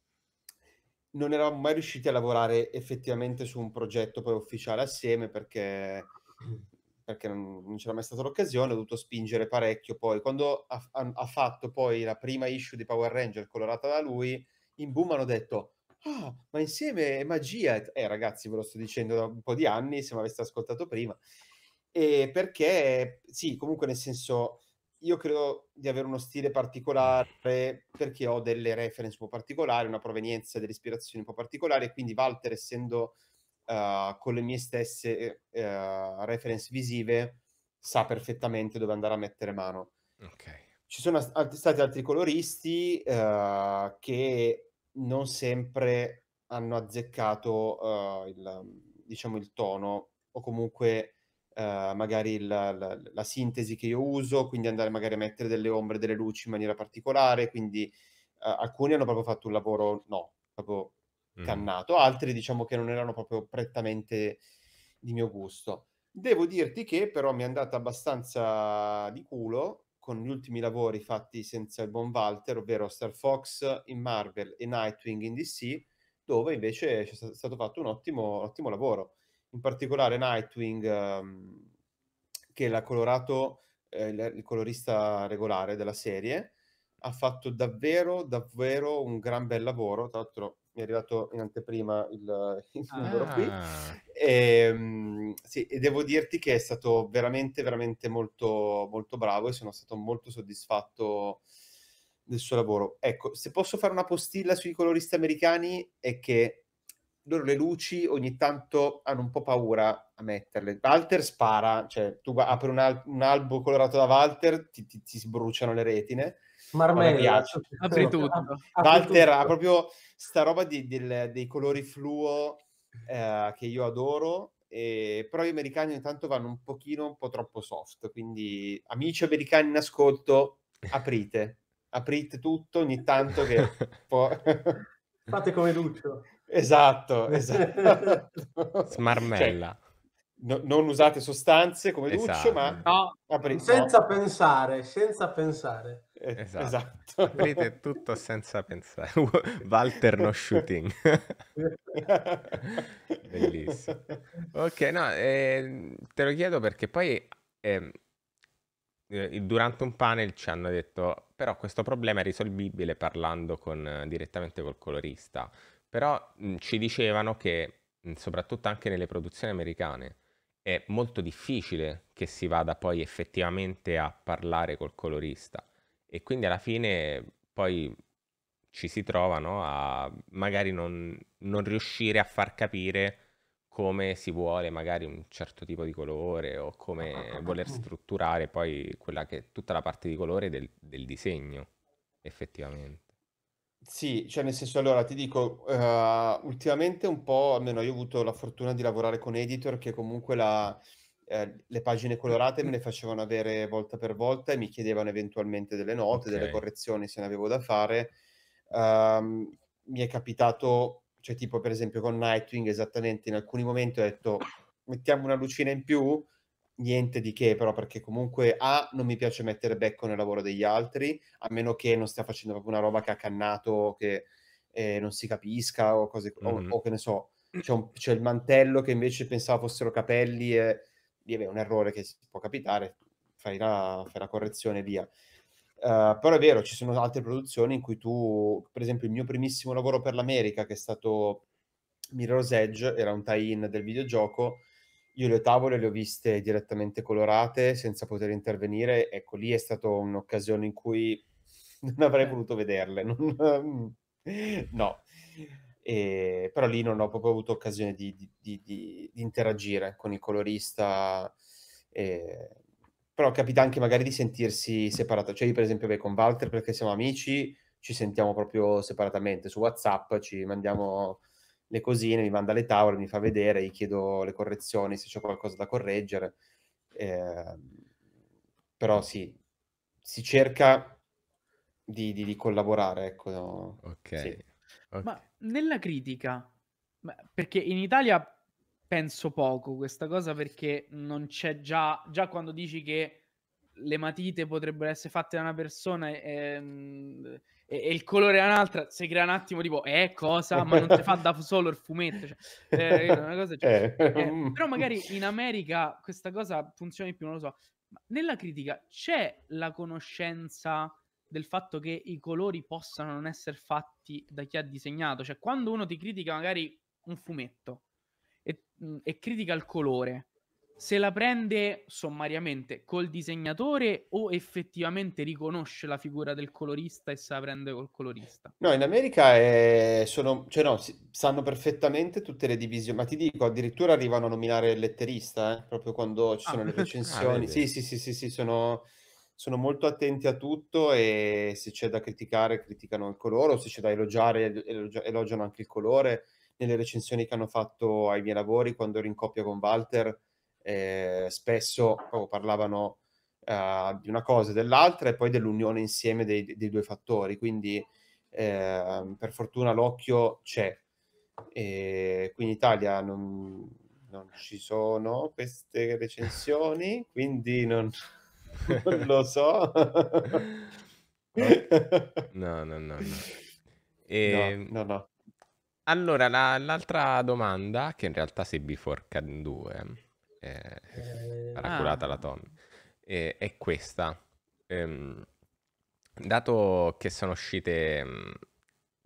Speaker 3: non eravamo mai riusciti a lavorare effettivamente su un progetto poi ufficiale assieme, perché perché non, non c'era mai stata l'occasione, ho dovuto spingere parecchio poi. Quando ha, ha fatto poi la prima issue di Power Ranger colorata da lui, in boom hanno detto ah, ma insieme è magia. Eh, ragazzi, ve lo sto dicendo da un po' di anni, se mi aveste ascoltato prima. E perché, sì, comunque nel senso, io credo di avere uno stile particolare perché ho delle reference un po' particolari, una provenienza, delle ispirazioni un po' particolari, quindi Walter, essendo eh, con le mie stesse uh, reference visive sa perfettamente dove andare a mettere mano. Okay. Ci sono alt- stati altri coloristi uh, che non sempre hanno azzeccato il, diciamo, il tono o comunque Uh, magari il, la, la, sintesi che io uso, quindi andare magari a mettere delle ombre, delle luci in maniera particolare, quindi uh, alcuni hanno proprio fatto un lavoro, no, proprio cannato, altri diciamo che non erano proprio prettamente di mio gusto. Devo dirti che però mi è andata abbastanza di culo con gli ultimi lavori fatti senza il buon Walter, ovvero Star Fox in Marvel e Nightwing in DC, dove invece è stato fatto un ottimo, ottimo lavoro. In particolare Nightwing, ehm, che l'ha colorato eh, il colorista regolare della serie, ha fatto davvero, davvero un gran bel lavoro. Tra l'altro mi è arrivato in anteprima il, il numero ah. qui. Ehm, e, sì, e devo dirti che è stato veramente, veramente molto, molto bravo e sono stato molto soddisfatto del suo lavoro. Ecco, se posso fare una postilla sui coloristi americani è che loro le luci ogni tanto hanno un po' paura a metterle. Walter spara, cioè tu apri un, al- un albo colorato da Walter, ti, ti, ti sbruciano le retine Marmella, apri tutto. Walter ha proprio sta roba di, del, dei colori fluo eh, che io adoro, eh, però gli americani ogni tanto vanno un pochino un po' troppo soft, quindi amici americani in ascolto, aprite, aprite tutto ogni tanto che può... Fate come Lucio. Esatto, esatto. Smarmella. Cioè, No, non usate sostanze come esatto. Duccio, ma
Speaker 4: no. Apri... senza no. pensare, senza pensare. Eh, esatto. esatto. Aprite
Speaker 1: tutto senza pensare. Walter no shooting. Bellissimo. Ok, no, eh, te lo chiedo perché poi ehm, eh, durante un panel ci hanno detto però questo problema è risolvibile parlando con, eh, direttamente col colorista. Però mh, ci dicevano che soprattutto anche nelle produzioni americane, è molto difficile che si vada poi effettivamente a parlare col colorista e quindi alla fine poi ci si trovano a magari non, non riuscire a far capire come si vuole magari un certo tipo di colore o come voler strutturare poi quella che è tutta la parte di colore del, del disegno effettivamente.
Speaker 3: Sì, cioè nel senso allora ti dico, ehm, ultimamente un po' almeno io ho avuto la fortuna di lavorare con editor che comunque la ehm, le pagine colorate me le facevano avere volta per volta e mi chiedevano eventualmente delle note, delle Okay. correzioni se ne avevo da fare. Ehm, mi è capitato, cioè tipo per esempio con Nightwing esattamente in alcuni momenti ho detto: "Mettiamo una lucina in più?" niente di che, però, perché comunque A, non mi piace mettere becco nel lavoro degli altri, a meno che non stia facendo proprio una roba che ha cannato, che eh, non si capisca o cose, mm-hmm. o, o, che ne so, c'è, un, c'è, il mantello che invece pensavo fossero capelli e lì è un errore che può capitare, fai la, fai la correzione via. Uh, però è vero, ci sono altre produzioni in cui tu, per esempio, il mio primissimo lavoro per l'America, che è stato Mirror's Edge, era un tie-in del videogioco, io le tavole le ho viste direttamente colorate senza poter intervenire, ecco lì è stata un'occasione in cui non avrei voluto vederle, non... no. E, però lì non ho proprio avuto occasione di, di, di, di interagire con il colorista. E... però capita anche magari di sentirsi separata. Cioè, io, per esempio, beh, con Walter, perché siamo amici, ci sentiamo proprio separatamente. Su WhatsApp ci mandiamo le cosine, mi manda le tavole, mi fa vedere, gli chiedo le correzioni se c'è qualcosa da correggere. Eh, però sì, si cerca di, di, di collaborare, ecco. No? Sì. Okay. Ma
Speaker 2: nella critica, perché in Italia penso poco questa cosa perché non c'è già, già quando dici che le matite potrebbero essere fatte da una persona e, ehm, e, e il colore è un'altra, si crea un attimo tipo, eh, cosa? Ma non si fa da solo il fumetto. Cioè, eh, cosa, cioè, eh, eh però magari in America questa cosa funziona di più, non lo so. Ma nella critica c'è la conoscenza del fatto che i colori possano non essere fatti da chi ha disegnato. Cioè, quando uno ti critica magari un fumetto e, mm, e critica il colore, se la prende sommariamente col disegnatore o effettivamente riconosce la figura del colorista e se la prende col colorista?
Speaker 3: No, in America è... Eh, sono, cioè no, si... sanno perfettamente tutte le divisioni, ma ti dico, addirittura arrivano a nominare il letterista, eh? proprio quando ci sono ah, le ah, recensioni. Ah, sì, sì, sì, sì, sì sono... sono, molto attenti a tutto e se c'è da criticare criticano il colore o se c'è da elogiare elogi... elogiano anche il colore. Nelle recensioni che hanno fatto ai miei lavori quando ero in coppia con Walter eh, spesso oh, parlavano eh, di una cosa e dell'altra e poi dell'unione insieme dei, dei due fattori, quindi eh, per fortuna l'occhio c'è. E qui in Italia non, non ci sono queste recensioni, quindi non, non lo so. No, no, no. no. E... no, ehm, no, no.
Speaker 1: Allora, la, l'altra domanda, che in realtà si biforca in due, eh, era ah. curata la ah. Tommy, e, è questa. Ehm, dato che sono uscite mm,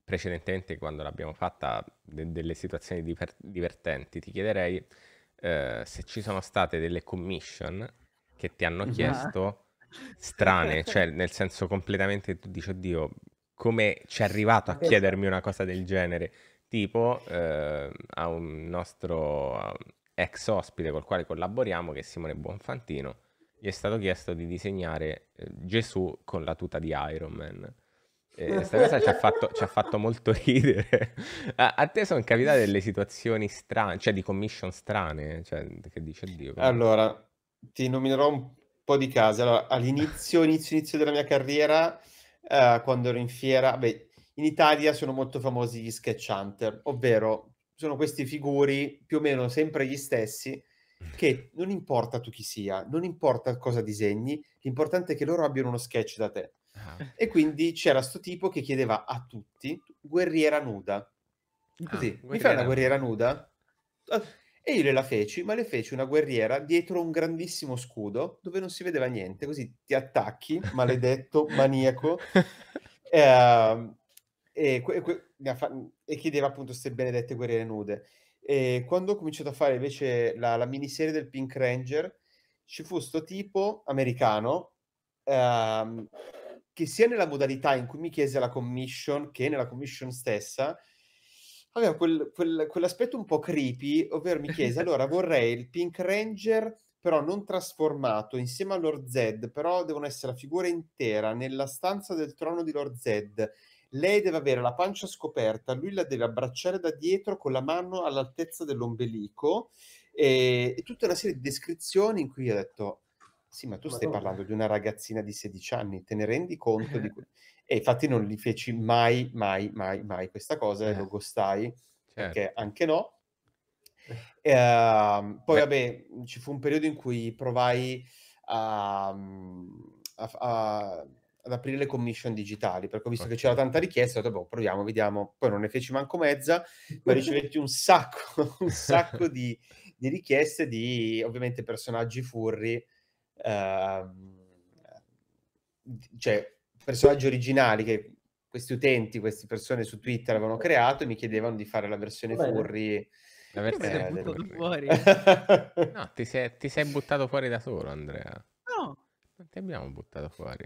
Speaker 1: precedentemente, quando l'abbiamo fatta, de- delle situazioni diver- divertenti, ti chiederei eh, se ci sono state delle commission che ti hanno ah. chiesto strane, cioè nel senso completamente tu dici, oddio, come ci è arrivato a chiedermi una cosa del genere? Tipo eh, a un nostro ex ospite col quale collaboriamo, che è Simone Buonfantino, gli è stato chiesto di disegnare eh, Gesù con la tuta di Iron Man. Questa cosa ci ha, fatto, ci ha, fatto, molto ridere. A, a te sono capitate delle situazioni strane, cioè di commission strane, cioè, che dice Dio. Allora,
Speaker 3: ti nominerò un po' di casi. Allora, all'inizio, inizio, inizio della mia carriera, eh, quando ero in fiera, beh, in Italia sono molto famosi gli sketch hunter, ovvero sono questi figuri più o meno sempre gli stessi che non importa tu chi sia, non importa cosa disegni, l'importante è che loro abbiano uno sketch da te. Ah. E quindi c'era questo tipo che chiedeva a tutti guerriera nuda. Ah, così, ah, mi fai una guerriera nuda? Ah. E io le la feci, ma le feci una guerriera dietro un grandissimo scudo dove non si vedeva niente, così ti attacchi, maledetto, maniaco. Eh, e que- que- ne, ha fa- e chiedeva appunto queste benedette guerriere nude. E quando ho cominciato a fare invece la, la miniserie del Pink Ranger, ci fu questo tipo americano ehm, che sia nella modalità in cui mi chiese la commission che nella commission stessa aveva quel, quel, quell'aspetto un po' creepy, ovvero mi chiese allora vorrei il Pink Ranger però non trasformato insieme a Lord Zed, però devono essere la figura intera nella stanza del trono di Lord Zed lei deve avere la pancia scoperta, lui la deve abbracciare da dietro con la mano all'altezza dell'ombelico e, eh, e tutta una serie di descrizioni in cui ha detto sì, ma tu stai parlando di una ragazzina di 16 anni, te ne rendi conto di que-? E infatti non gli feci mai, mai, mai, mai questa cosa, eh. lo gostai, certo. perché anche no. E, uh, ehm, poi Beh. vabbè, ci fu un periodo in cui provai a, mm, a ad aprire le commission digitali, perché ho visto okay. che c'era tanta richiesta, ho detto, boh, proviamo, vediamo. Poi non ne feci manco mezza, ma ricevetti un sacco, un sacco di, di, richieste di, ovviamente, personaggi furri, eh, cioè personaggi originali che questi utenti, queste persone su Twitter avevano creato e mi chiedevano di fare la versione Bene. furri. La versione eh, buttato del... fuori. no, ti sei, ti sei buttato fuori da solo,
Speaker 1: Andrea. No. Non ti abbiamo buttato fuori.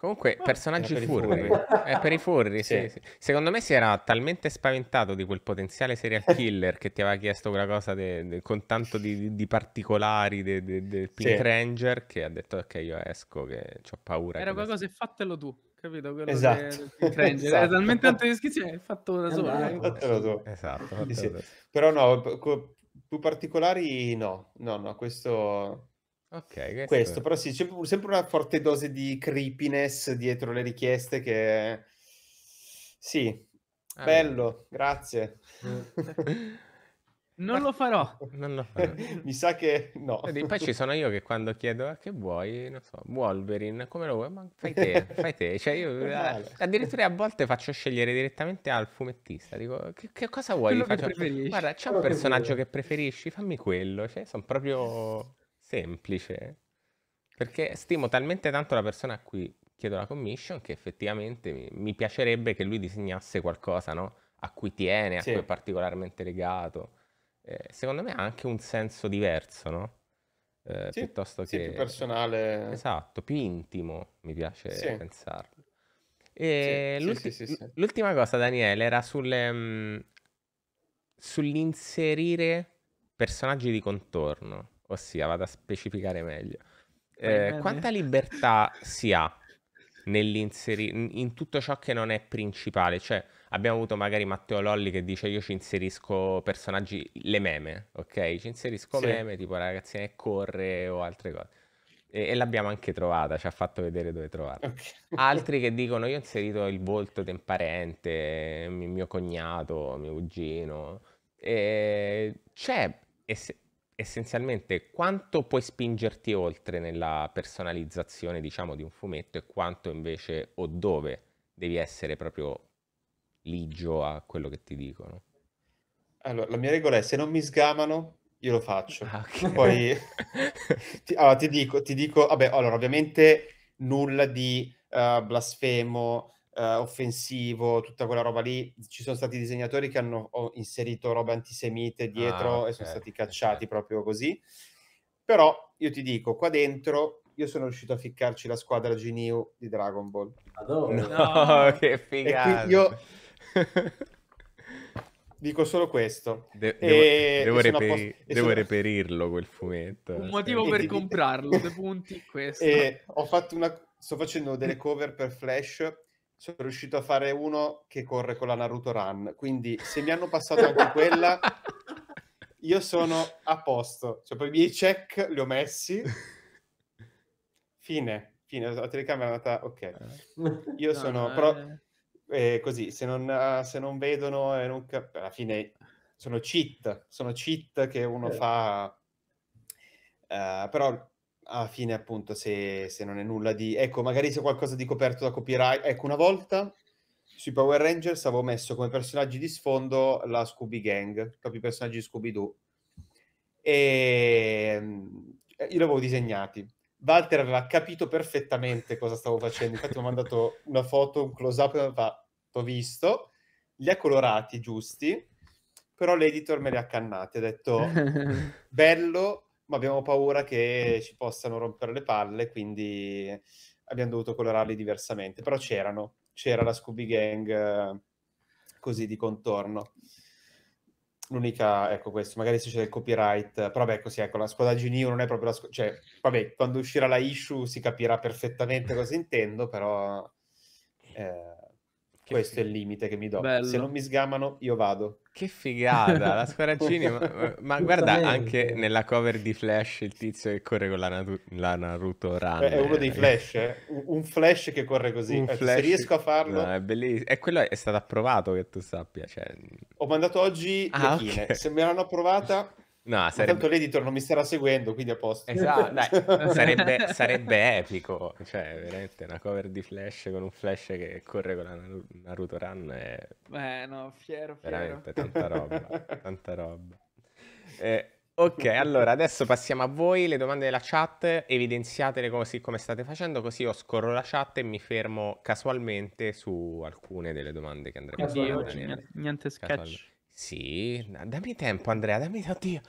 Speaker 1: Comunque, ah, personaggi per furbi. È per i furri, sì. Sì, sì. Secondo me si era talmente spaventato di quel potenziale serial eh. killer che ti aveva chiesto quella cosa de, de, con tanto di, di particolari del de, de Pink Ranger che ha detto ok, io esco, che ho paura. Era
Speaker 2: qualcosa, lo... fatelo tu, capito? Quello esatto. Che, Ranger. esatto. Era talmente tanto di schizzi hai fatto da solo. Eh, esatto, fatelo tu. Esatto. Fatelo tu.
Speaker 3: Però no, più particolari no, no, no, questo Ok, questo, questo però sì, c'è sempre una forte dose di creepiness dietro le richieste che... Sì, ah, bello, beh. grazie. Mm.
Speaker 2: Non lo farò. Non lo farò.
Speaker 3: Mi sa che no. E
Speaker 2: poi ci
Speaker 1: sono io che quando chiedo ah, che vuoi, non so, Wolverine, come lo vuoi? Ma fai te, fai te. Cioè io, eh, addirittura a volte faccio scegliere direttamente al fumettista. Dico, che, che cosa vuoi? Faccio, guarda, c'è un personaggio che, che, preferisci, fammi quello. Cioè, sono proprio semplice. Perché stimo talmente tanto la persona a cui chiedo la commission che effettivamente mi, mi piacerebbe che lui disegnasse qualcosa no? a cui tiene, a sì. cui è particolarmente legato. Eh, secondo me ha anche un senso diverso, no? Eh, sì, piuttosto sì, che... più
Speaker 3: personale. Esatto,
Speaker 1: più intimo, mi piace sì.
Speaker 3: pensarlo.
Speaker 1: E l'ulti... l'ultima cosa, Daniele, era sulle, mh, mm, sull'inserire personaggi di contorno. Ossia, vado a specificare meglio.
Speaker 2: Eh, quanta
Speaker 1: libertà si ha nell'inserire in tutto ciò che non è principale? Cioè, abbiamo avuto magari Matteo Lolli che dice io ci inserisco personaggi, le meme, ok? Ci inserisco sì. meme tipo la ragazzina che corre o altre cose. E, e, l'abbiamo anche trovata, ci ha fatto vedere dove trovarla. Okay. Altri che dicono io ho inserito il volto di un parente, mio cognato, mio cugino. E c'è... E se, essenzialmente quanto puoi spingerti oltre nella personalizzazione, diciamo, di un fumetto e quanto invece o dove devi essere proprio ligio a quello che ti dicono.
Speaker 3: Allora, la mia regola è se non mi sgamano, io lo faccio. Ah, okay. Poi ti, allora, ti, dico, ti dico, vabbè, allora, ovviamente nulla di uh, blasfemo, eh, offensivo, tutta quella roba lì. Ci sono stati disegnatori che hanno oh, inserito robe antisemite dietro ah, okay. e sono stati cacciati okay. proprio così. Però io ti dico, qua dentro io sono riuscito a ficcarci la squadra Ginyu di Dragon Ball. No, no. che figata! Io... Dico solo questo. De- e- devo, devo, reperi- post- devo
Speaker 1: reperirlo quel fumetto. Un
Speaker 3: motivo per
Speaker 2: comprarlo, due punti, questo. E
Speaker 3: ho fatto una... Sto facendo delle cover per Flash sono riuscito a fare uno che corre con la Naruto Run, quindi se mi hanno passato anche quella, io sono a posto. Cioè, poi i miei check li ho messi. Fine, fine, la telecamera è andata, ok. Eh. Io no, sono... Eh... Però, eh, così, se non, eh, se non vedono, eh, non cap- alla fine sono cheat, sono cheat che uno eh. fa... Uh, però alla fine appunto se, se, non è nulla di... Ecco, magari c'è qualcosa di coperto da copyright. Ecco, una volta sui Power Rangers avevo messo come personaggi di sfondo la Scooby Gang, proprio i personaggi di Scooby-Doo. E ehm, eh, io li avevo disegnati. Walter aveva capito perfettamente cosa stavo facendo, infatti mi ha mandato una foto, un close-up, e mi fa, t'ho visto, li ha colorati giusti, però l'editor me li ha cannati ha detto, bello, ma abbiamo paura che ci possano rompere le palle, quindi abbiamo dovuto colorarli diversamente. Però c'erano, c'era la Scooby Gang eh, così di contorno. L'unica, ecco questo, magari se c'è il copyright, però beh, così, ecco, la squadra G non è proprio la squadra, cioè, vabbè, quando uscirà la issue si capirà perfettamente cosa intendo, però... Eh che Questo fig... è il limite che mi do. Bello. Se non mi sgamano, io vado. Che figata, la Squaraccini. ma, ma guarda,
Speaker 1: anche nella cover di Flash il tizio che corre con la, Natu- la Naruto Run. È uno dei eh. Flash, eh?
Speaker 3: un Flash che corre così. Eh, flash... Se riesco a farlo... No,
Speaker 1: è bellissimo. E quello è stato approvato, che tu sappia. Cioè...
Speaker 3: Ho mandato oggi ah, okay. Se me l'hanno approvata,
Speaker 1: No, sarebbe... Tanto
Speaker 3: l'editor non mi starà seguendo, quindi a posto.
Speaker 2: Esatto, dai, sarebbe, sarebbe,
Speaker 1: epico, cioè veramente una cover di Flash con un Flash che corre con la Naruto Run è... Eh no, fiero, fiero. Veramente tanta roba, tanta roba. Eh, ok, allora adesso passiamo a voi, le domande della chat, evidenziatele così come state facendo, così io scorro la chat e mi fermo casualmente su alcune delle domande che andremo a fare. Niente sketch. Casualmente. Sì, dammi tempo Andrea, dammi, oddio,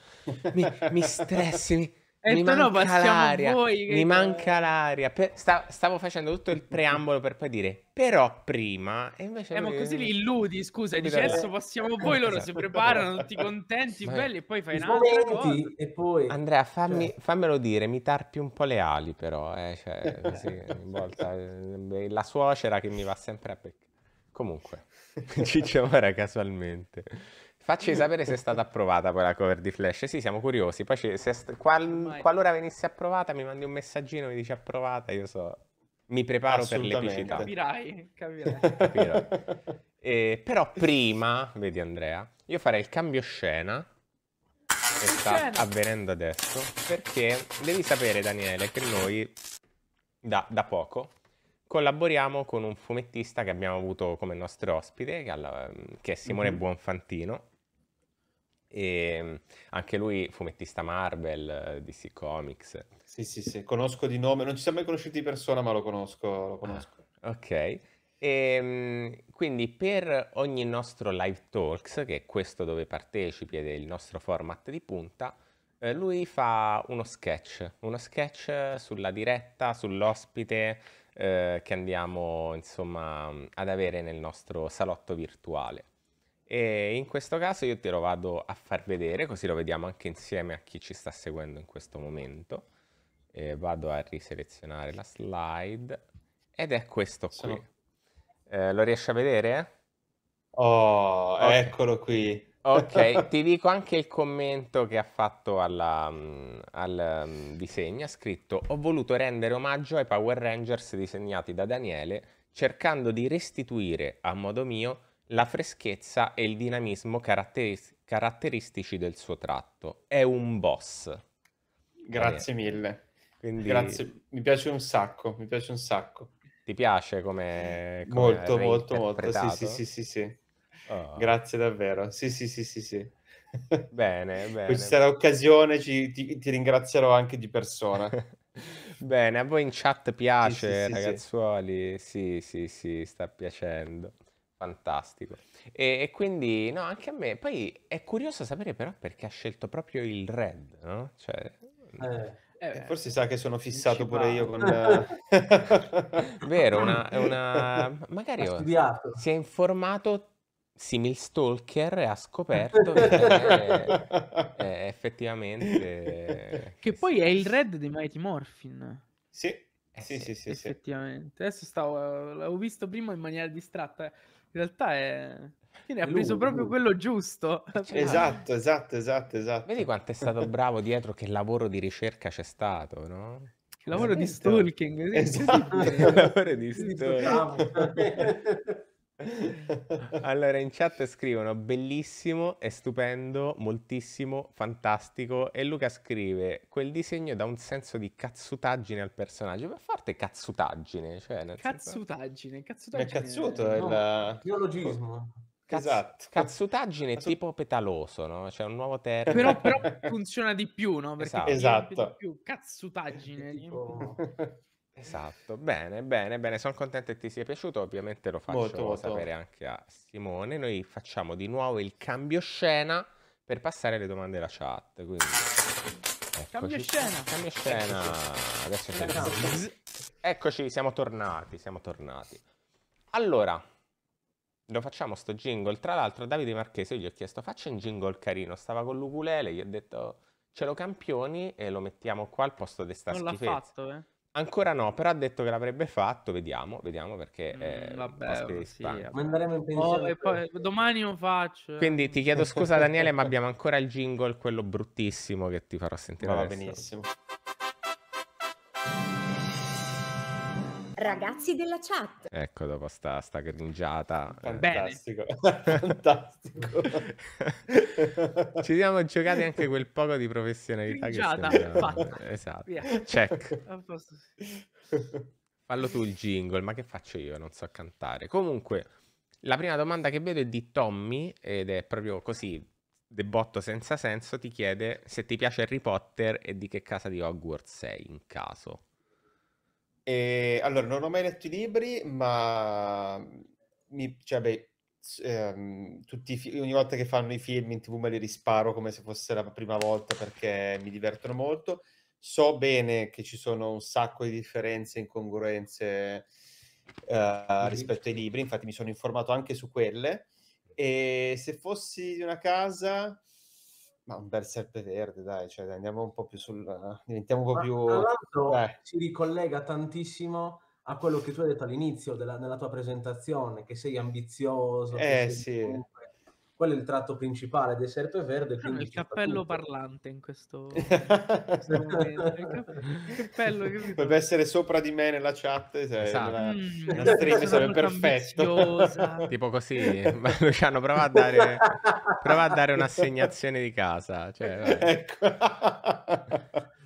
Speaker 4: mi, mi stressi, mi, eh, mi
Speaker 1: manca l'aria, voi, mi manca l'aria. stavo facendo tutto il preambolo per poi dire, però prima...
Speaker 2: E invece eh, ma così li illudi, scusa, dici adesso passiamo voi, loro si preparano tutti contenti, ma... belli, e poi fai un'altra cosa.
Speaker 1: E poi... Andrea, fammi, cioè... fammelo dire, mi tarpi un po' le ali però, eh, cioè, sì, volta, eh, la suocera che mi va sempre a peccare. Comunque, ci c'è ora casualmente. Facci sapere se è stata approvata poi la cover di Flash. Sì, siamo curiosi. Poi ci, st- qual- qualora venisse approvata, mi mandi un messaggino, mi dici approvata, io so. Mi preparo per l'epicità.
Speaker 2: Capirai, capirai. capirai.
Speaker 1: Eh, però prima, vedi Andrea, io farei il cambio scena che sta avvenendo adesso, perché devi sapere Daniele che noi da, da poco collaboriamo con un fumettista che abbiamo avuto come nostro ospite, che, che è Simone mm-hmm. Buonfantino, e ehm, anche lui fumettista Marvel, DC Comics. Sì, sì, sì, conosco di nome, non ci siamo mai conosciuti di persona, ma lo conosco, lo ah, conosco. Ah, ok. E, ehm, quindi per ogni nostro live talks, che è questo dove partecipi ed è il nostro format di punta, eh, lui fa uno sketch, uno sketch sulla diretta, sull'ospite eh, che andiamo insomma ad avere nel nostro salotto virtuale e in questo caso io te lo vado a far vedere così lo vediamo anche insieme a chi ci sta seguendo in questo momento e vado a riselezionare la slide ed è questo Sono... qui eh, lo riesci a vedere? oh okay. eccolo qui
Speaker 4: ok
Speaker 1: ti dico anche il commento che ha fatto alla, mm, al um, disegno ha scritto ho voluto rendere omaggio ai Power Rangers disegnati da Daniele cercando di restituire a modo mio la freschezza e il dinamismo caratteris- caratteristici del suo tratto. È un boss.
Speaker 4: Grazie
Speaker 3: Vabbè. mille. Quindi... Grazie, mi piace un sacco, mi piace un sacco. Ti piace come... come molto, molto, molto, sì, sì, sì, sì, sì. Oh. Grazie davvero, sì, sì, sì, sì, sì. Bene, bene. Questa è l'occasione, ci, ti, ti ringrazierò anche di persona. bene, a voi in chat piace, sì, sì, ragazzuoli? Sì.
Speaker 1: sì, sì, sì, sta piacendo. Fantastico. E, e, quindi, no, anche a me. Poi è curioso sapere però perché ha scelto proprio il red, no? Cioè...
Speaker 3: Eh. Eh, eh forse sa che sono fissato pure io con... Vero, una, una... magari ho...
Speaker 1: si è informato
Speaker 3: simil stalker
Speaker 1: ha scoperto che è, eh, è eh, effettivamente... Che poi è
Speaker 2: il red dei Mighty Morphin. Sì, eh, sì, sì, sì, effettivamente. Sì. Adesso stavo, l'avevo visto prima in maniera distratta in realtà è... Quindi ha preso proprio quello giusto. Cioè, esatto,
Speaker 1: esatto, esatto, esatto. Vedi quanto è stato bravo dietro, che lavoro di ricerca c'è stato, no? Il lavoro esatto. di stalking. Esatto, il lavoro di stalking.
Speaker 2: Allora
Speaker 1: in chat scrivono bellissimo, è stupendo, moltissimo, fantastico e Luca scrive quel disegno dà un senso di cazzutaggine al personaggio, ma forte cazzutaggine, cioè nel
Speaker 2: cazzutaggine, senso... cazzutaggine. È cazzuto è il neologismo. Cazz- esatto.
Speaker 1: Cazzutaggine Cazz- tipo petaloso, no? C'è cioè, un nuovo termine.
Speaker 2: Però, però funziona di più, no? Perché esatto. Più cazzutaggine. Tipo...
Speaker 1: Esatto, bene, bene, bene, sono contento che ti sia piaciuto, ovviamente lo faccio molto, molto. sapere anche a Simone. Noi facciamo di nuovo il cambio scena per passare alle domande della chat. Quindi, cambio scena! Cambio scena! Adesso c'è il Eccoci, siamo tornati, siamo tornati. Allora, lo facciamo sto jingle. Tra l'altro Davide Marchese gli ho chiesto faccia un jingle carino, stava con l'ukulele, gli ho detto ce lo campioni e lo mettiamo qua al posto di sta non schifezza. Non l'ha fatto, eh? Ancora no, però ha detto che l'avrebbe fatto, vediamo, vediamo perché... eh, vabbè, sì, Manderemo in pensione. Oh,
Speaker 2: domani lo faccio. Eh. Quindi ti chiedo scusa Daniele,
Speaker 1: ma abbiamo ancora il jingle, quello bruttissimo che ti farò sentire. Va benissimo.
Speaker 3: Ragazzi della chat.
Speaker 1: Ecco, dopo sta, sta gringiata. Eh,
Speaker 3: fantastico. Fantastico.
Speaker 4: Ci siamo giocati anche
Speaker 1: quel poco di professionalità gringiata, che stiamo... fatta. Esatto. Via. Check. Fallo tu il jingle, ma che faccio io? Non so cantare. Comunque, la prima domanda che vedo è di Tommy ed è proprio così, debotto senza senso, ti chiede se ti piace Harry Potter e di che casa di Hogwarts
Speaker 3: sei in caso. E, ehm, allora, non ho mai letto i libri, ma mhmm, mi, cioè, beh, ehm, fi- ogni volta che fanno i film in tv me li risparo come se fosse la prima volta perché mi divertono molto. So bene che ci sono un sacco di differenze e incongruenze eh, rispetto ai libri, infatti mi sono informato anche su quelle. E ehm, se fossi di una casa ma un bel serpeverde, dai, cioè andiamo un po' più sul... diventiamo un po' più... Tra
Speaker 4: l'altro eh. si ricollega tantissimo a quello che tu hai detto all'inizio della, nella tua presentazione, che sei ambizioso. Eh sì. Sei quello è il tratto principale
Speaker 2: del Serpeverde. Ah, il cappello parlante in questo, in questo momento. Il cappello, che... Deve
Speaker 3: essere sopra di me nella chat, cioè, esatto. la, mm, stream
Speaker 1: sarebbe perfetto. tipo così, Luciano prova a dare, prova a dare un'assegnazione di casa. Cioè, ecco.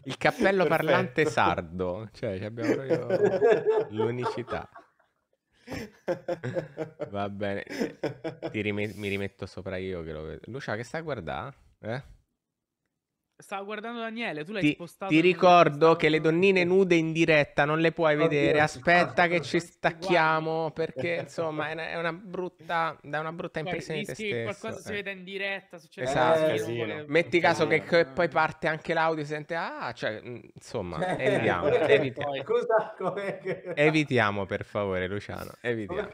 Speaker 1: Il cappello perfetto. parlante sardo, cioè abbiamo proprio l'unicità. Va bene, rim- mi rimetto sopra io che lo vedo. Lucia, che stai a guardare? Eh?
Speaker 2: Stavo guardando Daniele, tu l'hai ti, spostato. Ti ricordo
Speaker 1: che le donnine nude in diretta non le puoi vedere. Aspetta che ci stacchiamo perché insomma è una, brutta da una brutta impressione poi, di te stesso. qualcosa eh. si vede
Speaker 2: in diretta, succede eh, esatto. Eh, sì, no. Metti caso che, che,
Speaker 1: poi parte anche l'audio si sente ah, cioè mm, insomma, cioè, evitiamo, evitiamo. evitiamo per favore, Luciano, evitiamo.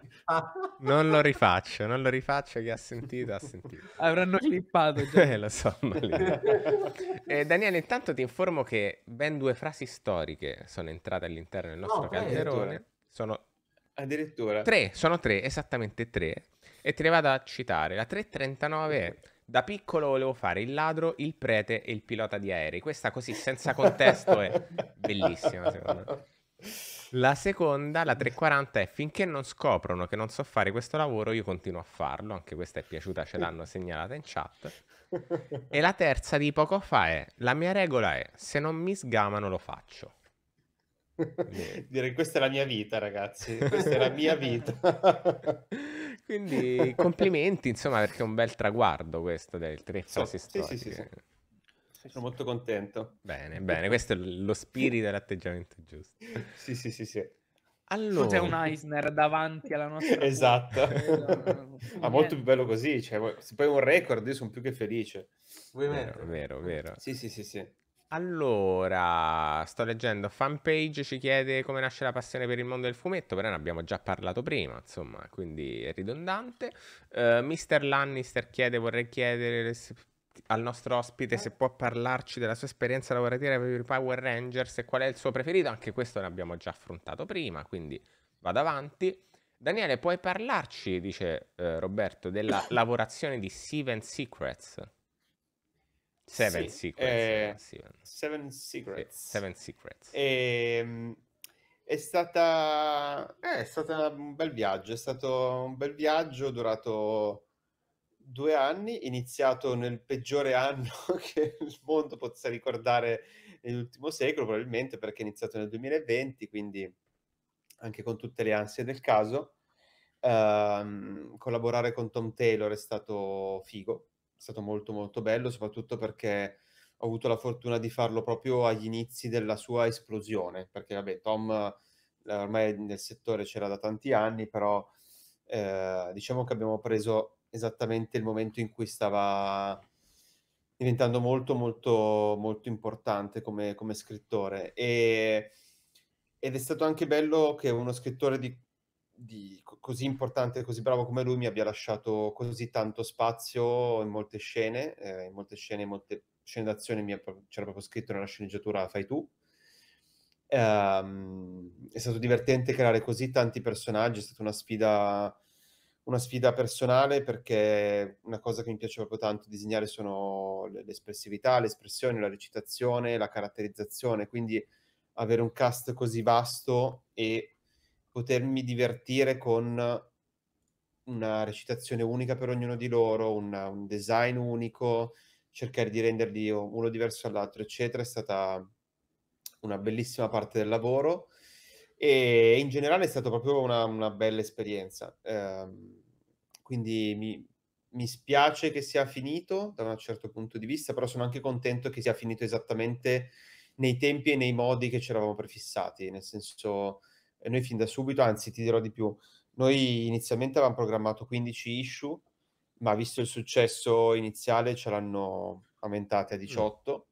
Speaker 1: Non lo rifaccio, non lo rifaccio chi ha sentito ha sentito. Avranno clippato già. Eh, lo so, ma lì. Eh, Daniele, intanto ti informo che ben due frasi storiche sono entrate all'interno del nostro no, calderone. Sono
Speaker 3: addirittura tre,
Speaker 1: sono tre, esattamente tre. E te le vado a citare. La 339 è da piccolo volevo fare il ladro, il prete e il pilota di aerei. Questa così senza contesto è bellissima, secondo me. La seconda, la 340, è finché non scoprono che non so fare questo lavoro, io continuo a farlo. Anche questa è piaciuta, ce l'hanno segnalata in chat e la terza di poco fa è, la mia regola è, se non mi sgamano lo faccio.
Speaker 3: Direi questa è la mia vita, ragazzi. Questa è la mia vita. Quindi
Speaker 1: complimenti, insomma, perché è un bel traguardo questo del tre so, sì, sì, sì,
Speaker 3: Sono molto contento. Bene, bene,
Speaker 1: questo è lo spirito e l'atteggiamento giusto. sì, sì, sì, sì. Allora... C'è un
Speaker 2: Eisner davanti alla nostra... esatto. Ma molto più
Speaker 3: bello così, cioè, se poi un record io sono più che felice. Vuoi vero, vero, vero. Sì, sì, sì, sì. Allora,
Speaker 1: sto leggendo, fanpage ci chiede come nasce la passione per il mondo del fumetto, però ne abbiamo già parlato prima, insomma, quindi è ridondante. Uh, Mister Lannister chiede, vorrei chiedere al nostro ospite se può parlarci della sua esperienza lavorativa per i Power Rangers e qual è il suo preferito. Anche questo l'abbiamo già affrontato prima, quindi vado avanti. Daniele, puoi parlarci, dice eh, Roberto, della lavorazione di Seven Secrets? Seven sì, Secrets. Eh,
Speaker 3: Seven. Secrets. Sì, Seven Secrets. E, ehm, è, stata, eh, è stato un bel viaggio, è stato un bel viaggio durato due anni, iniziato nel peggiore anno che il mondo possa ricordare nell'ultimo secolo, probabilmente perché è iniziato nel 2020, quindi anche con tutte le ansie del caso. Uh, collaborare con Tom Taylor è stato figo, è stato molto molto bello, soprattutto perché ho avuto la fortuna di farlo proprio agli inizi della sua esplosione, perché vabbè, Tom eh, ormai nel settore c'era da tanti anni, però eh, diciamo che abbiamo preso esattamente il momento in cui stava diventando molto molto molto importante come, come scrittore e, ed è stato anche bello che uno scrittore di, di così importante così bravo come lui mi abbia lasciato così tanto spazio in molte scene eh, in molte scene in molte scene d'azione proprio, c'era proprio scritto nella sceneggiatura fai tu um, è stato divertente creare così tanti personaggi è stata una sfida una sfida personale perché una cosa che mi piace proprio tanto disegnare sono l'espressività, l'espressione, la recitazione, la caratterizzazione, quindi avere un cast così vasto e potermi divertire con una recitazione unica per ognuno di loro, una, un design unico, cercare di renderli uno diverso dall'altro, eccetera, è stata una bellissima parte del lavoro e in generale è stata proprio una, una bella esperienza. Eh, quindi mi, mi, spiace che sia finito da un certo punto di vista, però sono anche contento che sia finito esattamente nei tempi e nei modi che ci eravamo prefissati, nel senso eh, noi fin da subito, anzi ti dirò di più, noi inizialmente avevamo programmato 15 issue, ma visto il successo iniziale ce l'hanno aumentate a 18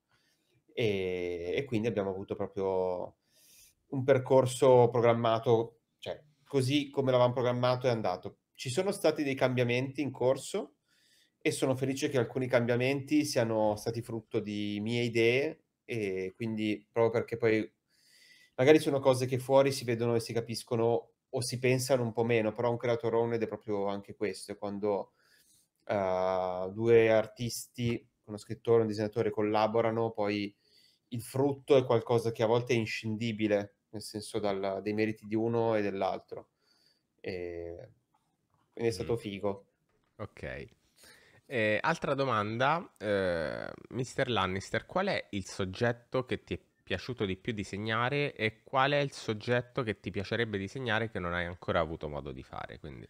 Speaker 3: mm. e, e quindi abbiamo avuto proprio un percorso programmato, cioè così come l'avevamo programmato è andato. Ci sono stati dei cambiamenti in corso e sono felice che alcuni cambiamenti siano stati frutto di mie idee e quindi proprio perché poi magari sono cose che fuori si vedono e si capiscono o si pensano un po' meno, però un creator owned è proprio anche questo, quando uh, due artisti, uno scrittore e un disegnatore collaborano, poi il frutto è qualcosa che a volte è inscindibile nel senso dal, dei meriti di uno e dell'altro. E... Quindi è stato mm. figo. Ok.
Speaker 1: Eh, altra domanda, eh, Mister Lannister, qual è il soggetto che ti è piaciuto di più disegnare e qual è il soggetto che ti piacerebbe disegnare che non hai ancora avuto modo di fare? Quindi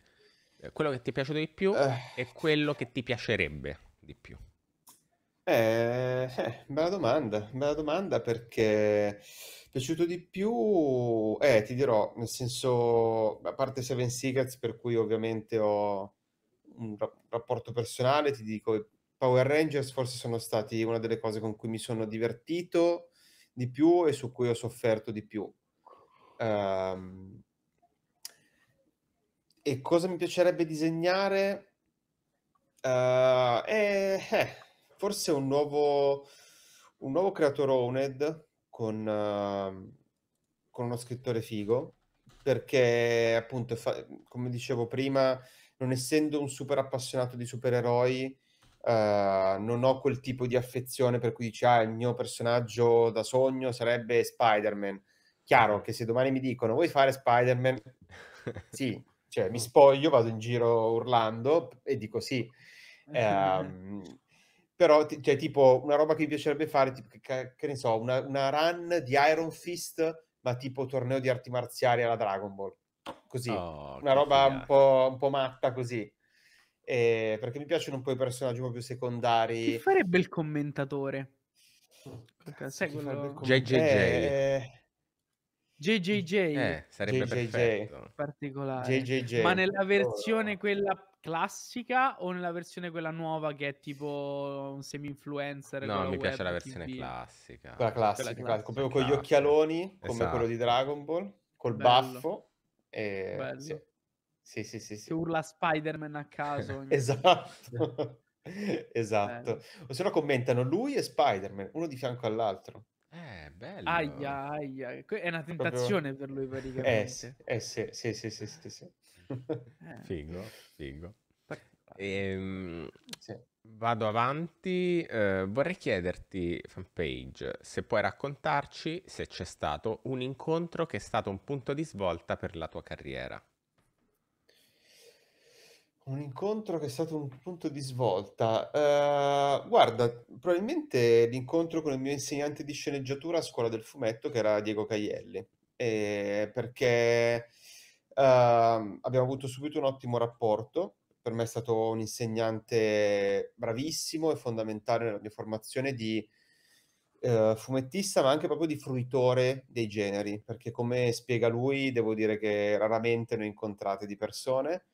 Speaker 1: eh, quello che ti è piaciuto di più eh. e quello che ti piacerebbe di più.
Speaker 3: Eh, eh bella domanda, bella domanda perché Piaciuto di più, eh, ti dirò, nel senso, a parte Seven Secrets, per cui ovviamente ho un ra- rapporto personale, ti dico, Power Rangers forse sono stati una delle cose con cui mi sono divertito di più e su cui ho sofferto di più. Um, e cosa mi piacerebbe disegnare? Uh, eh, eh, forse un nuovo, un nuovo creatore owned con, ehm, con uno scrittore figo, perché appunto, fa- come dicevo prima, non essendo un super appassionato di supereroi, Uh, non ho quel tipo di affezione per cui dici ah il mio personaggio da sogno sarebbe Spider-Man chiaro che se domani mi dicono vuoi fare Spider-Man sì, cioè mi spoglio, vado in giro urlando e dico sì um, però cioè, tipo una roba che mi piacerebbe fare, tipo, che, che ne so, una, una, run di Iron Fist, ma tipo torneo di arti marziali alla Dragon Ball. Così, oh, una roba un po', un po', matta così. Eh, perché mi piacciono un po' i personaggi un po' più secondari. Chi
Speaker 2: farebbe il commentatore? Sai quello... JJJ. Eh, JJJ. Eh, sarebbe JJJ. perfetto. Particolare. JJJ. Ma nella versione quella classica o nella versione quella nuova che è tipo un semi-influencer? No, mi piace la versione TV. classica. Quella classica, quella classica. Proprio con gli occhialoni, come esatto. quello di
Speaker 3: Dragon Ball, col Bello. baffo. E... Bello. Sì. Sì, sì, sì, sì.
Speaker 2: urla Spider-Man a caso. esatto.
Speaker 3: esatto. Bello. O se no commentano lui e Spider-Man, uno di fianco all'altro.
Speaker 2: Eh, bello. Aia, aia. È una tentazione per lui praticamente.
Speaker 3: Eh, eh, eh, sì, sì, sì, sì, sì, sì.
Speaker 1: Eh. Figo, figo. Ehm, sì. Vado avanti, eh, vorrei chiederti, fanpage, se puoi raccontarci se c'è stato un incontro che è stato un punto di svolta per la tua carriera.
Speaker 3: Un incontro che è stato un punto di svolta. Eh, guarda, probabilmente l'incontro con il mio insegnante di sceneggiatura a scuola del fumetto, che era Diego Caielli, Eh, perché ehm, abbiamo avuto subito un ottimo rapporto. Per me è stato un insegnante bravissimo e fondamentale nella mia formazione di eh, fumettista, ma anche proprio di fruitore dei generi, perché come spiega lui, devo dire che raramente ne ho incontrate di persone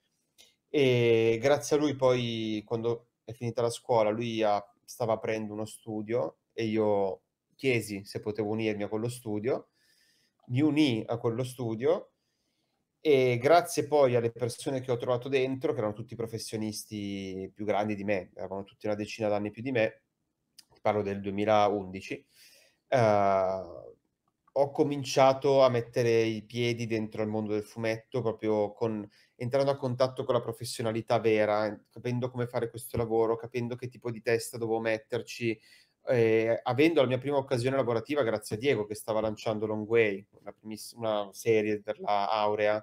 Speaker 3: e grazie a lui poi quando è finita la scuola lui ha, stava aprendo uno studio e io chiesi se potevo unirmi a quello studio, mi unì a quello studio e grazie poi alle persone che ho trovato dentro, che erano tutti professionisti più grandi di me, avevano tutti una decina d'anni più di me, parlo del 2011, eh, ho cominciato a mettere i piedi dentro il mondo del fumetto, proprio con, entrando a contatto con la professionalità vera, eh, capendo come fare questo lavoro, capendo che tipo di testa dovevo metterci, eh, avendo la mia prima occasione lavorativa grazie a Diego che stava lanciando Long Way, una, una serie per la Aurea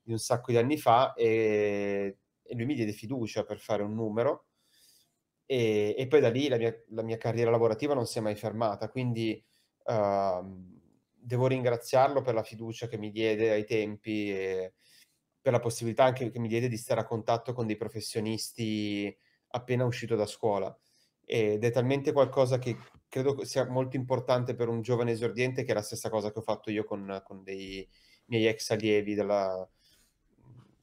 Speaker 3: di un sacco di anni fa, e, e lui mi diede fiducia per fare un numero. E, e poi da lì la mia, la mia, carriera lavorativa non si è mai fermata, quindi... Uh, devo ringraziarlo per la fiducia che mi diede ai tempi e per la possibilità anche che mi diede di stare a contatto con dei professionisti appena uscito da scuola. Ed è talmente qualcosa che credo sia molto importante per un giovane esordiente, che è la stessa cosa che ho fatto io con, con dei miei ex allievi della,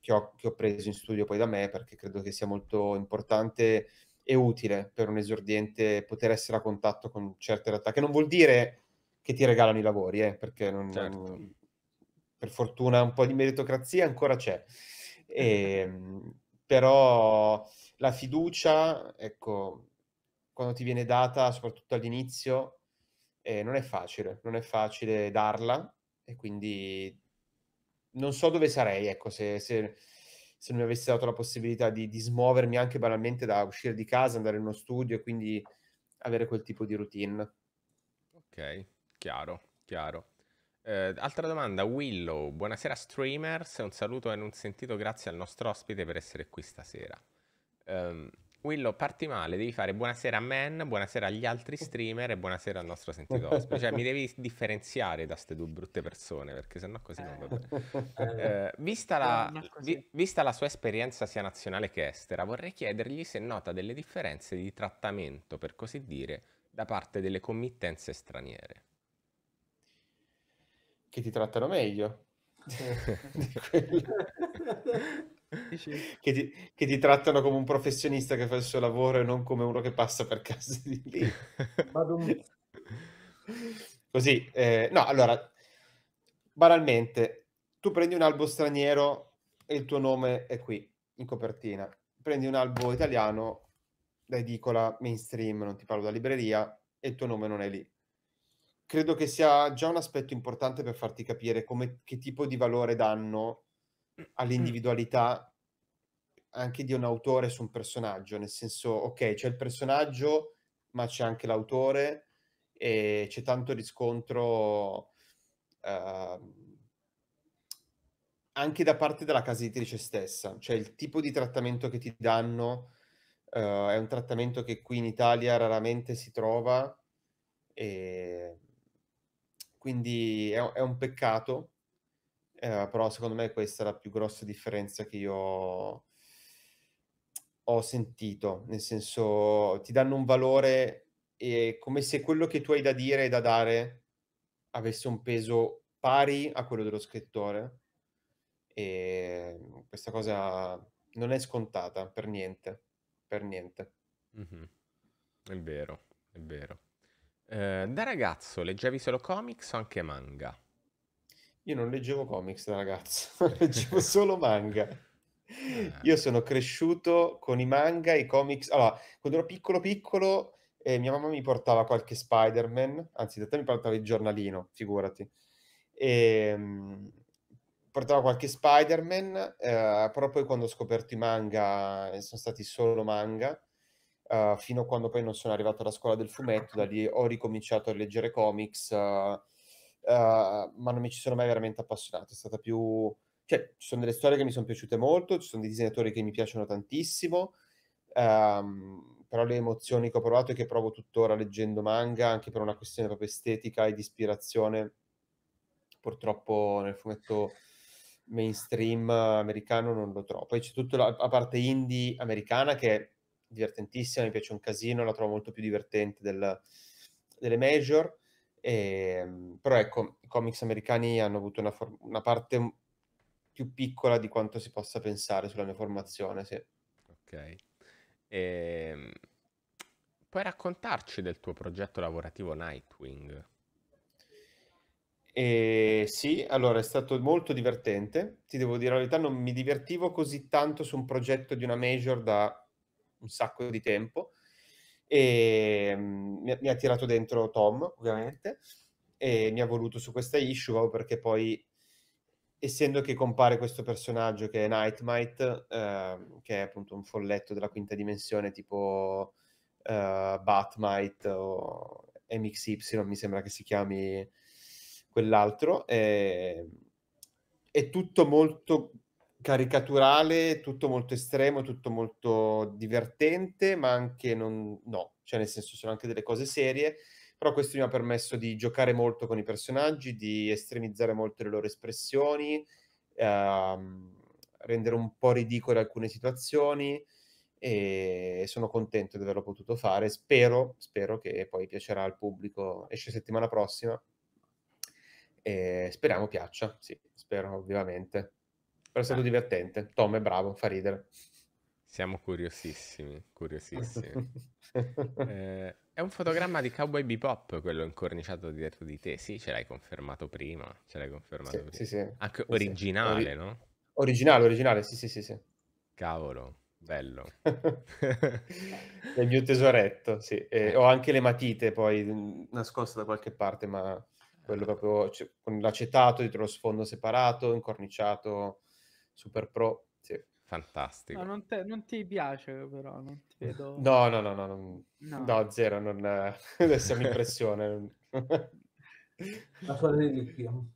Speaker 3: che, ho, che ho preso in studio poi da me, perché credo che sia molto importante e utile per un esordiente poter essere a contatto con certe realtà, che non vuol dire che ti regalano i lavori, eh, perché non, certo. per fortuna un po' di meritocrazia ancora c'è. E, ehm, però la fiducia, ecco, quando ti viene data, soprattutto all'inizio, eh, non è facile, non è facile darla e quindi non so dove sarei, ecco, se, se, se non mi avessi dato la possibilità di, di, smuovermi anche banalmente da uscire di casa, andare in uno studio e quindi avere quel tipo di routine. Ok, Chiaro,
Speaker 1: chiaro. Eh, altra domanda, Willow, buonasera streamers, un saluto e un sentito grazie al nostro ospite per essere qui stasera. Um, Willow, parti male, devi fare buonasera a Man, buonasera agli altri streamer e buonasera al nostro sentito ospite. Cioè, mi devi differenziare da queste due brutte persone, perché sennò così non va bene. Eh, eh vista, la, vi, vista, la, sua esperienza sia nazionale che estera, vorrei chiedergli se nota delle differenze di trattamento, per così dire, da parte delle committenze straniere
Speaker 3: che ti trattano meglio. che, ti, che, ti, trattano come un professionista che fa il suo lavoro e non come uno che passa per casa di lì. Così, eh, no, allora, banalmente, tu prendi un albo straniero e il tuo nome è qui, in copertina. Prendi un albo italiano da edicola mainstream, non ti parlo da libreria, e il tuo nome non è lì credo che sia già un aspetto importante per farti capire come, che tipo di valore danno mm, mm. all'individualità anche di un autore su un personaggio, nel senso, ok, c'è il personaggio, ma c'è anche l'autore e c'è tanto riscontro eh, anche da parte della casa editrice stessa, cioè il tipo di trattamento che ti danno eh, è un trattamento che qui in Italia raramente si trova. E quindi è, è un peccato, eh, però secondo me questa è la più grossa differenza che io ho sentito, nel senso ti danno un valore eh, come se quello che tu hai da dire e da dare avesse un peso pari a quello dello scrittore e questa cosa non è scontata per niente, per niente. Mm-hmm. È vero, è vero. Ehm, da ragazzo leggevi solo comics o anche manga? Io non leggevo comics da ragazzo, leggevo solo manga. Eh. Io sono cresciuto con i manga, i comics. Allora, quando ero piccolo piccolo, eh, mia mamma mi portava qualche Spider-Man, anzi, da te mi portava il giornalino, figurati. E, ehm, portava qualche Spider-Man, eh, però poi quando ho scoperto i manga, eh, sono stati solo manga, uh, fino a quando poi non sono arrivato alla scuola del fumetto, da lì ho ricominciato a leggere comics, uh, uh, ma non mi ci sono mai veramente appassionato, è stata più... cioè ci sono delle storie che mi sono piaciute molto, ci sono dei disegnatori che mi piacciono tantissimo, um, però le emozioni che ho provato e che provo tuttora leggendo manga, anche per una questione proprio estetica e di ispirazione, purtroppo nel fumetto mainstream americano non lo trovo. Poi c'è tutta la, parte indie americana che divertentissima, mi piace un casino, la trovo molto più divertente del, delle major. E, ehm, però ecco, i comics americani hanno avuto una, for- una, parte più piccola di quanto si possa pensare sulla mia formazione, sì. Ok. E... Ehm, puoi raccontarci del tuo progetto lavorativo Nightwing? E ehm, sì, allora è stato molto divertente. Ti devo dire la verità, non mi divertivo così tanto su un progetto di una major da un sacco di tempo e ehm, mi, mi ha tirato dentro Tom ovviamente e mi ha voluto su questa issue perché poi essendo che compare questo personaggio che è Nightmite eh, che è appunto un folletto della quinta dimensione tipo eh, Batmite o MXY mi sembra che si chiami quell'altro eh, è tutto molto caricaturale, tutto molto estremo, tutto molto divertente, ma anche non, no, cioè nel senso sono anche delle cose serie, però questo mi ha permesso di giocare molto con i personaggi, di estremizzare molto le loro espressioni, ehm, rendere un po' ridicole alcune situazioni e sono contento di averlo potuto fare, spero, spero che poi piacerà al pubblico, esce settimana prossima e speriamo piaccia, sì, spero ovviamente. Però è stato ah. divertente. Tom è bravo, fa ridere. Siamo curiosissimi, curiosissimi.
Speaker 1: eh, è un fotogramma di Cowboy Bebop, quello incorniciato dietro di te. Sì, ce l'hai confermato prima. Ce l'hai confermato sì, prima. Sì, sì. Anche originale, Ori- no? Originale, originale,
Speaker 3: sì, sì, sì, sì. Cavolo, bello. è il mio tesoretto, sì. Eh, ho anche le matite poi mm, nascoste da qualche parte, ma quello eh. proprio cioè, con l'acetato dietro lo sfondo separato, incorniciato Super Pro, sì. Fantastico. No,
Speaker 2: non, te, non, ti piace però, non ti vedo... No, no,
Speaker 3: no, no, no, no. no zero, non... adesso mi impressione. La sua
Speaker 4: di più.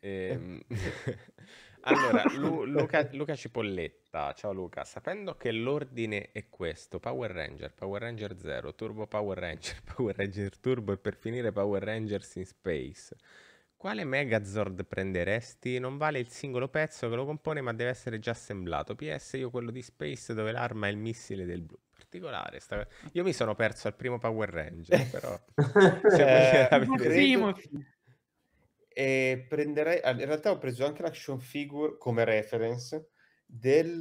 Speaker 1: Ehm, allora, Lu- Luca-, Luca Cipolletta, ciao Luca, sapendo che l'ordine è questo, Power Ranger, Power Ranger Zero, Turbo Power Ranger, Power Ranger Turbo e per finire Power Rangers in Space quale Megazord prenderesti? Non vale il singolo pezzo che lo compone, ma deve essere già assemblato. PS, io quello di Space dove l'arma è il missile del blu. Particolare. Sta... Io mi sono perso
Speaker 3: al primo Power Ranger, eh. però... Cioè, cioè, primo... E prenderei... Ah, in realtà ho preso anche l'action figure come reference del...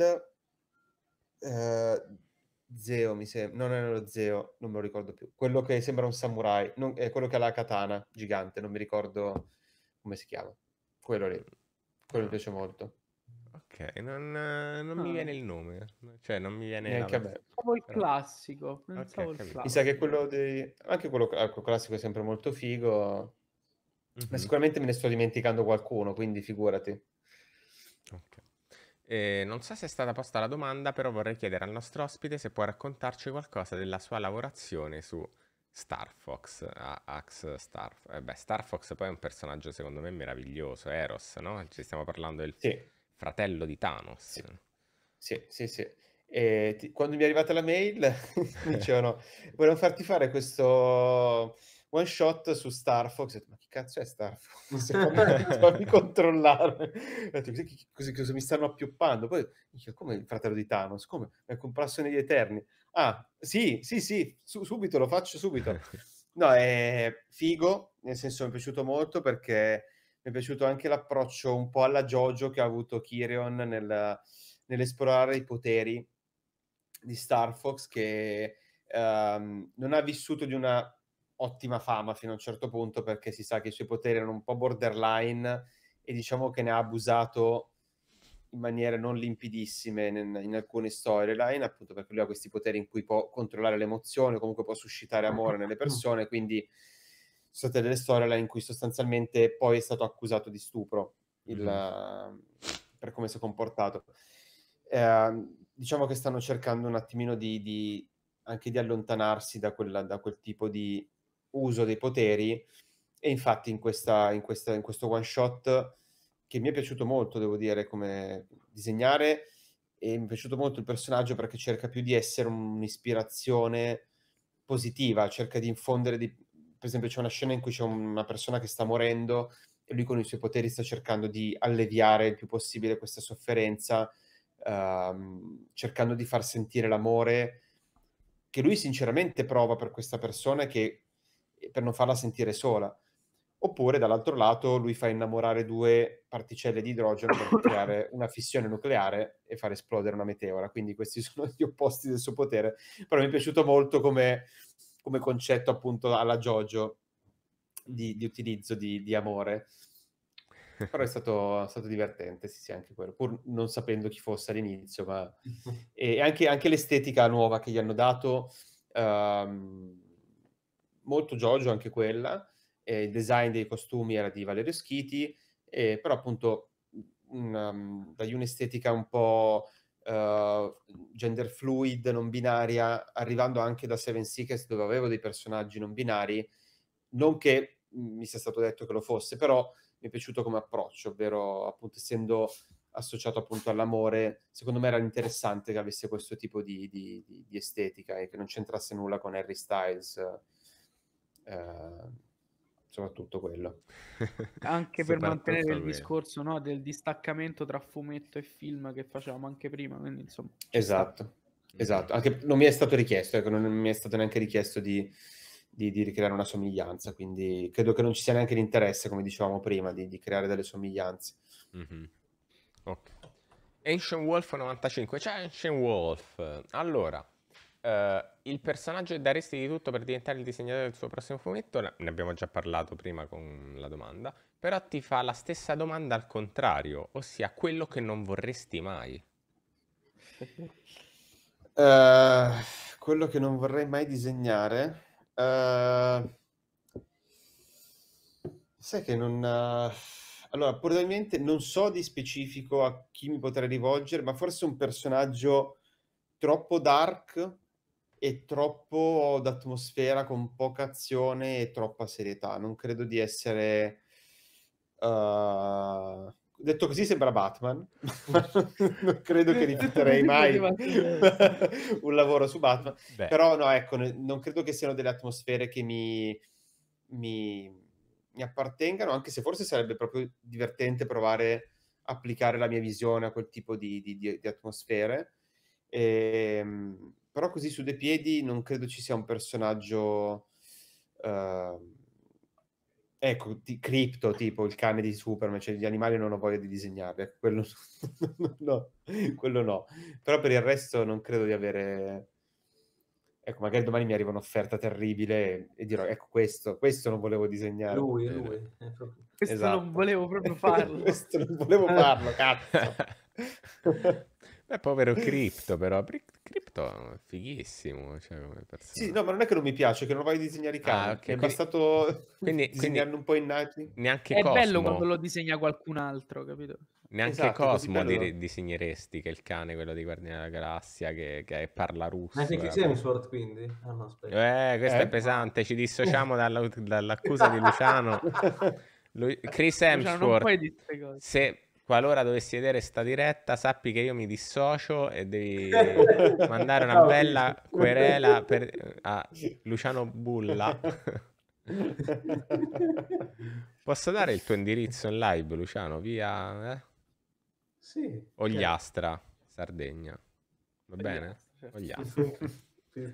Speaker 3: Uh, Zeo, mi sembra. non è lo Zeo, non me lo ricordo più. Quello che sembra un samurai, non... è quello che ha la katana gigante, non mi ricordo come si chiama? Quello lì. Quello mi ah. piace molto. Ok, non, non ah. mi viene
Speaker 1: il nome, eh. cioè non mi viene neanche a me. Pensavo il classico, pensavo okay, il classico. Mi
Speaker 3: sa che quello dei... anche quello ecco, classico è sempre molto figo, mm-hmm. ma mhm. sicuramente me ne sto dimenticando qualcuno, quindi figurati.
Speaker 1: Ok. Eh, non so se è stata posta la domanda, però vorrei chiedere al nostro ospite se può raccontarci qualcosa della sua lavorazione su Star Fox, Axe Star, eh beh, Star Fox poi è un personaggio secondo me meraviglioso, Eros, no? Ci stiamo parlando del sì. fratello di Thanos. Sì,
Speaker 3: sì, sì. sì. Ti, quando mi è arrivata la mail mi dicevano, volevo farti fare questo one shot su Star Fox. Detto, ma che cazzo è Star Fox? Fammi controllare. Detto, cosa, cosa, cosa mi stanno appioppando? Poi dice, come il fratello di Thanos? Come? Mi è comparso negli Eterni. Ah, sì, sì, sì, su- subito, lo faccio subito. No, è figo, nel senso mi è piaciuto molto perché mi è piaciuto anche l'approccio un po' alla Jojo che ha avuto Kirion nel, nell'esplorare i poteri di Star Fox che um, non ha vissuto di una ottima fama fino a un certo punto perché si sa che i suoi poteri erano un po' borderline e diciamo che ne ha abusato in maniere non limpidissime in, in alcune storyline, appunto perché lui ha questi poteri in cui può controllare l'emozione, comunque può suscitare amore nelle persone, quindi sono state delle storyline in cui sostanzialmente poi è stato accusato di stupro il, mm per come si è comportato. Eh, diciamo che stanno cercando un attimino di, di anche di allontanarsi da, quella, da, quel tipo di uso dei poteri e infatti in, questa, in, questa, in questo one shot che mi è piaciuto molto, devo dire, come disegnare e mi è piaciuto molto il personaggio perché cerca più di essere un'ispirazione positiva, cerca di infondere, di... per esempio c'è una scena in cui c'è una persona che sta morendo e lui con i suoi poteri sta cercando di alleviare il più possibile questa sofferenza, ehm, cercando di far sentire l'amore che lui sinceramente prova per questa persona che, per non farla sentire sola oppure dall'altro lato lui fa innamorare due particelle di idrogeno per creare una fissione nucleare e far esplodere una meteora. Quindi questi sono gli opposti del suo potere, però mi è piaciuto molto come, come concetto appunto alla Jojo di, di utilizzo di, di, amore. Però è stato, stato divertente, sì, sì, anche quello, pur non sapendo chi fosse all'inizio, ma e anche, anche l'estetica nuova che gli hanno dato, um, molto Jojo anche quella, eh, il design dei costumi era di Valerio Schiti, eh, però appunto una, um, dagli un'estetica un po' uh, gender fluid, non binaria, arrivando anche da Seven Seekers dove avevo dei personaggi non binari, non che mi sia stato detto che lo fosse, però mi è piaciuto come approccio, ovvero appunto essendo associato appunto all'amore, secondo me era interessante che avesse questo tipo di, di, di, di estetica e che non c'entrasse nulla con Harry Styles. Uh, soprattutto quello. Anche per mantenere il
Speaker 2: discorso no, del distaccamento tra fumetto e film che facevamo anche prima, quindi insomma.
Speaker 3: Esatto, mm. esatto. Anche non mi è stato richiesto, ecco, non mi è stato neanche richiesto di, di, di, ricreare una somiglianza, quindi credo che non ci sia neanche l'interesse, come dicevamo prima, di, di creare delle somiglianze. Mm-hmm. Ok. Ancient Wolf
Speaker 1: 95, c'è Ancient Wolf. Allora, Uh, il personaggio daresti di tutto per diventare il disegnatore del suo prossimo fumetto, ne abbiamo già parlato prima con la domanda, però ti fa la stessa domanda al contrario, ossia quello che non vorresti mai.
Speaker 3: Uh, quello che non vorrei mai disegnare. Uh, sai che non... allora, probabilmente non so di specifico a chi mi potrei rivolgere, ma forse un personaggio troppo dark è troppo d'atmosfera con poca azione e troppa serietà. Non credo di essere. Uh... Detto così sembra Batman, non credo che ripeterei mai un lavoro su Batman, Beh. però no, ecco, non credo che siano delle atmosfere che mi, mi, mi appartengano, anche se forse sarebbe proprio divertente provare a applicare la mia visione a quel tipo di, di, di atmosfere. E, ehm, però così su dei piedi non credo ci sia un personaggio... Uh, ecco, di, cripto, tipo il cane di Superman, cioè gli animali non ho voglia di disegnarli, ecco, quello no, quello no. Però per il resto non credo di avere... Ecco, magari domani mi arriva un'offerta terribile e, dirò, ecco questo, questo non volevo disegnare. Lui, lui.
Speaker 2: Questo esatto. non volevo proprio farlo. questo non volevo farlo, cazzo. Beh, povero
Speaker 1: cripto però, Crypto è fighissimo. Cioè, sì,
Speaker 2: no, ma non è che non mi piace, che non vai a disegnare i cani. Ah, okay,
Speaker 1: è quindi,
Speaker 3: bastato quindi, un po' innati. Neanche è Cosmo. bello
Speaker 1: quando
Speaker 2: lo disegna qualcun altro, capito? Neanche esatto, Cosmo di,
Speaker 1: disegneresti che il cane, quello di Guardiani della Galassia, che, che parla russo. Ma anche sei un
Speaker 4: quindi? Ah, no,
Speaker 1: eh, questo eh? è pesante, ci dissociamo dalla, dall'accusa di Luciano. Lui, Chris Hemsworth, Luciano, se qualora dovessi vedere sta diretta, sappi che io mi dissocio e devi mandare una bella querela per... a Luciano Bulla. Posso dare il tuo indirizzo in live, Luciano? Via... Eh? Sì. Ogliastra, certo. Sardegna. Va bene? Ogliastra.
Speaker 4: Ogliastra.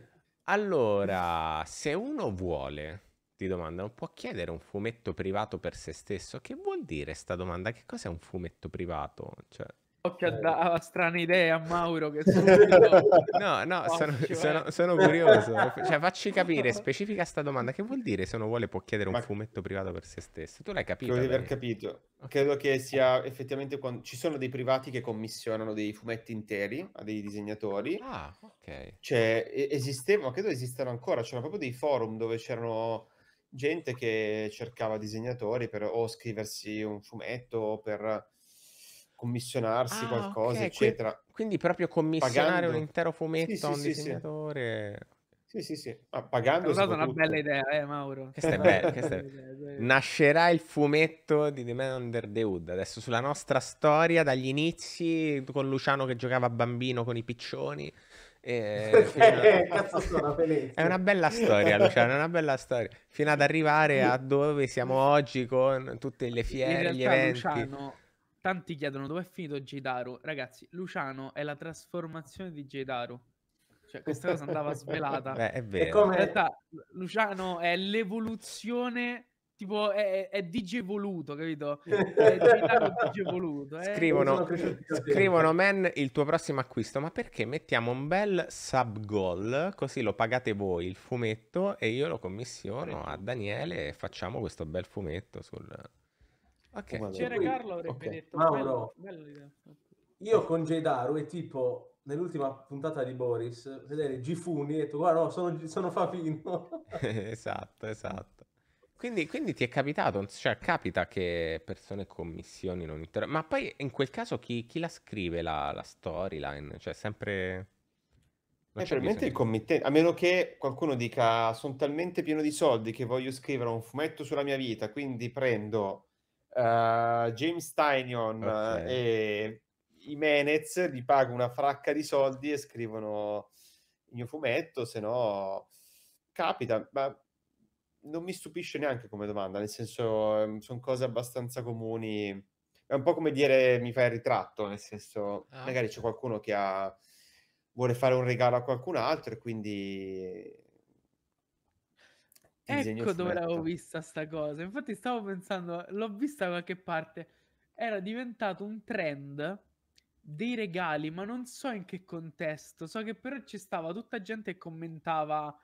Speaker 1: Allora, se uno vuole ti domandano, può chiedere un fumetto privato per se stesso? Che vuol dire sta domanda? Che cos'è un fumetto privato? Cioè,
Speaker 2: Occhio eh. strane idee a Mauro. Che no, no, sono, eh. sono, sono, curioso. Cioè, facci capire,
Speaker 1: specifica sta domanda. Che vuol dire se uno vuole può chiedere Ma... un fumetto privato per se stesso? Tu l'hai capito? Credo di aver
Speaker 3: capito. Credo che sia effettivamente quando... Ci sono dei privati che commissionano dei fumetti interi a dei disegnatori. Ah, ok. Cioè, esistevano, credo esistano ancora. C'erano proprio dei forum dove c'erano gente che cercava disegnatori per o scriversi un fumetto o per commissionarsi ah, qualcosa, okay. eccetera.
Speaker 1: Quindi proprio commissionare pagando... un intero fumetto sì, sì, a un sì, disegnatore. Sì, sì, sì.
Speaker 3: Ma ah, pagando...
Speaker 2: È stata una bella idea, eh, Mauro. Questa è bella, questa è
Speaker 1: Nascerà il fumetto di The Man Under the Hood, adesso sulla nostra storia, dagli inizi, con Luciano che giocava bambino con i piccioni. E eh, eh
Speaker 4: a... è una bella storia, Luciano,
Speaker 1: è una bella storia. Fino ad arrivare a dove siamo oggi con tutte le fiere, gli eventi. Luciano,
Speaker 2: tanti chiedono dove è finito Gitaro. Ragazzi, Luciano è la trasformazione di Gitaro. Cioè, questa cosa andava svelata. Beh, è vero. In realtà, Luciano è l'evoluzione tipo è, è DJ capito? È DJ voluto, eh? Scrivono, scrivono
Speaker 1: man il tuo prossimo acquisto, ma perché mettiamo un bel sub goal così lo pagate voi il fumetto e io lo commissiono a Daniele e facciamo questo bel fumetto sul... Oh,
Speaker 2: ok. Oh, C'era Carlo avrebbe okay. detto, Mauro, bello, bello
Speaker 4: Io con Jedaru è tipo nell'ultima puntata di Boris, vedere Gifuni e detto guarda no, sono, sono Fafino. esatto,
Speaker 1: esatto. Quindi, quindi, ti è capitato, cioè capita che persone commissionino un intero... Ma poi in quel caso chi, chi la scrive la, la storyline? Cioè sempre...
Speaker 3: Eh, probabilmente il committente, a meno che qualcuno dica sono talmente pieno di soldi che voglio scrivere un fumetto sulla mia vita, quindi prendo uh, James Tynion okay. Eh, e Menez, gli pago una fracca di soldi e scrivono il mio fumetto, se no capita, ma non mi stupisce neanche come domanda, nel senso ehm, sono cose abbastanza comuni. È un po' come dire mi fai il ritratto, nel senso ah, magari c'è qualcuno che ha, vuole fare un regalo a qualcun altro e quindi...
Speaker 2: Ecco dove l'avevo vista sta cosa, infatti stavo pensando, l'ho vista da qualche parte, era diventato un trend dei regali, ma non so in che contesto, so che però ci stava tutta gente che commentava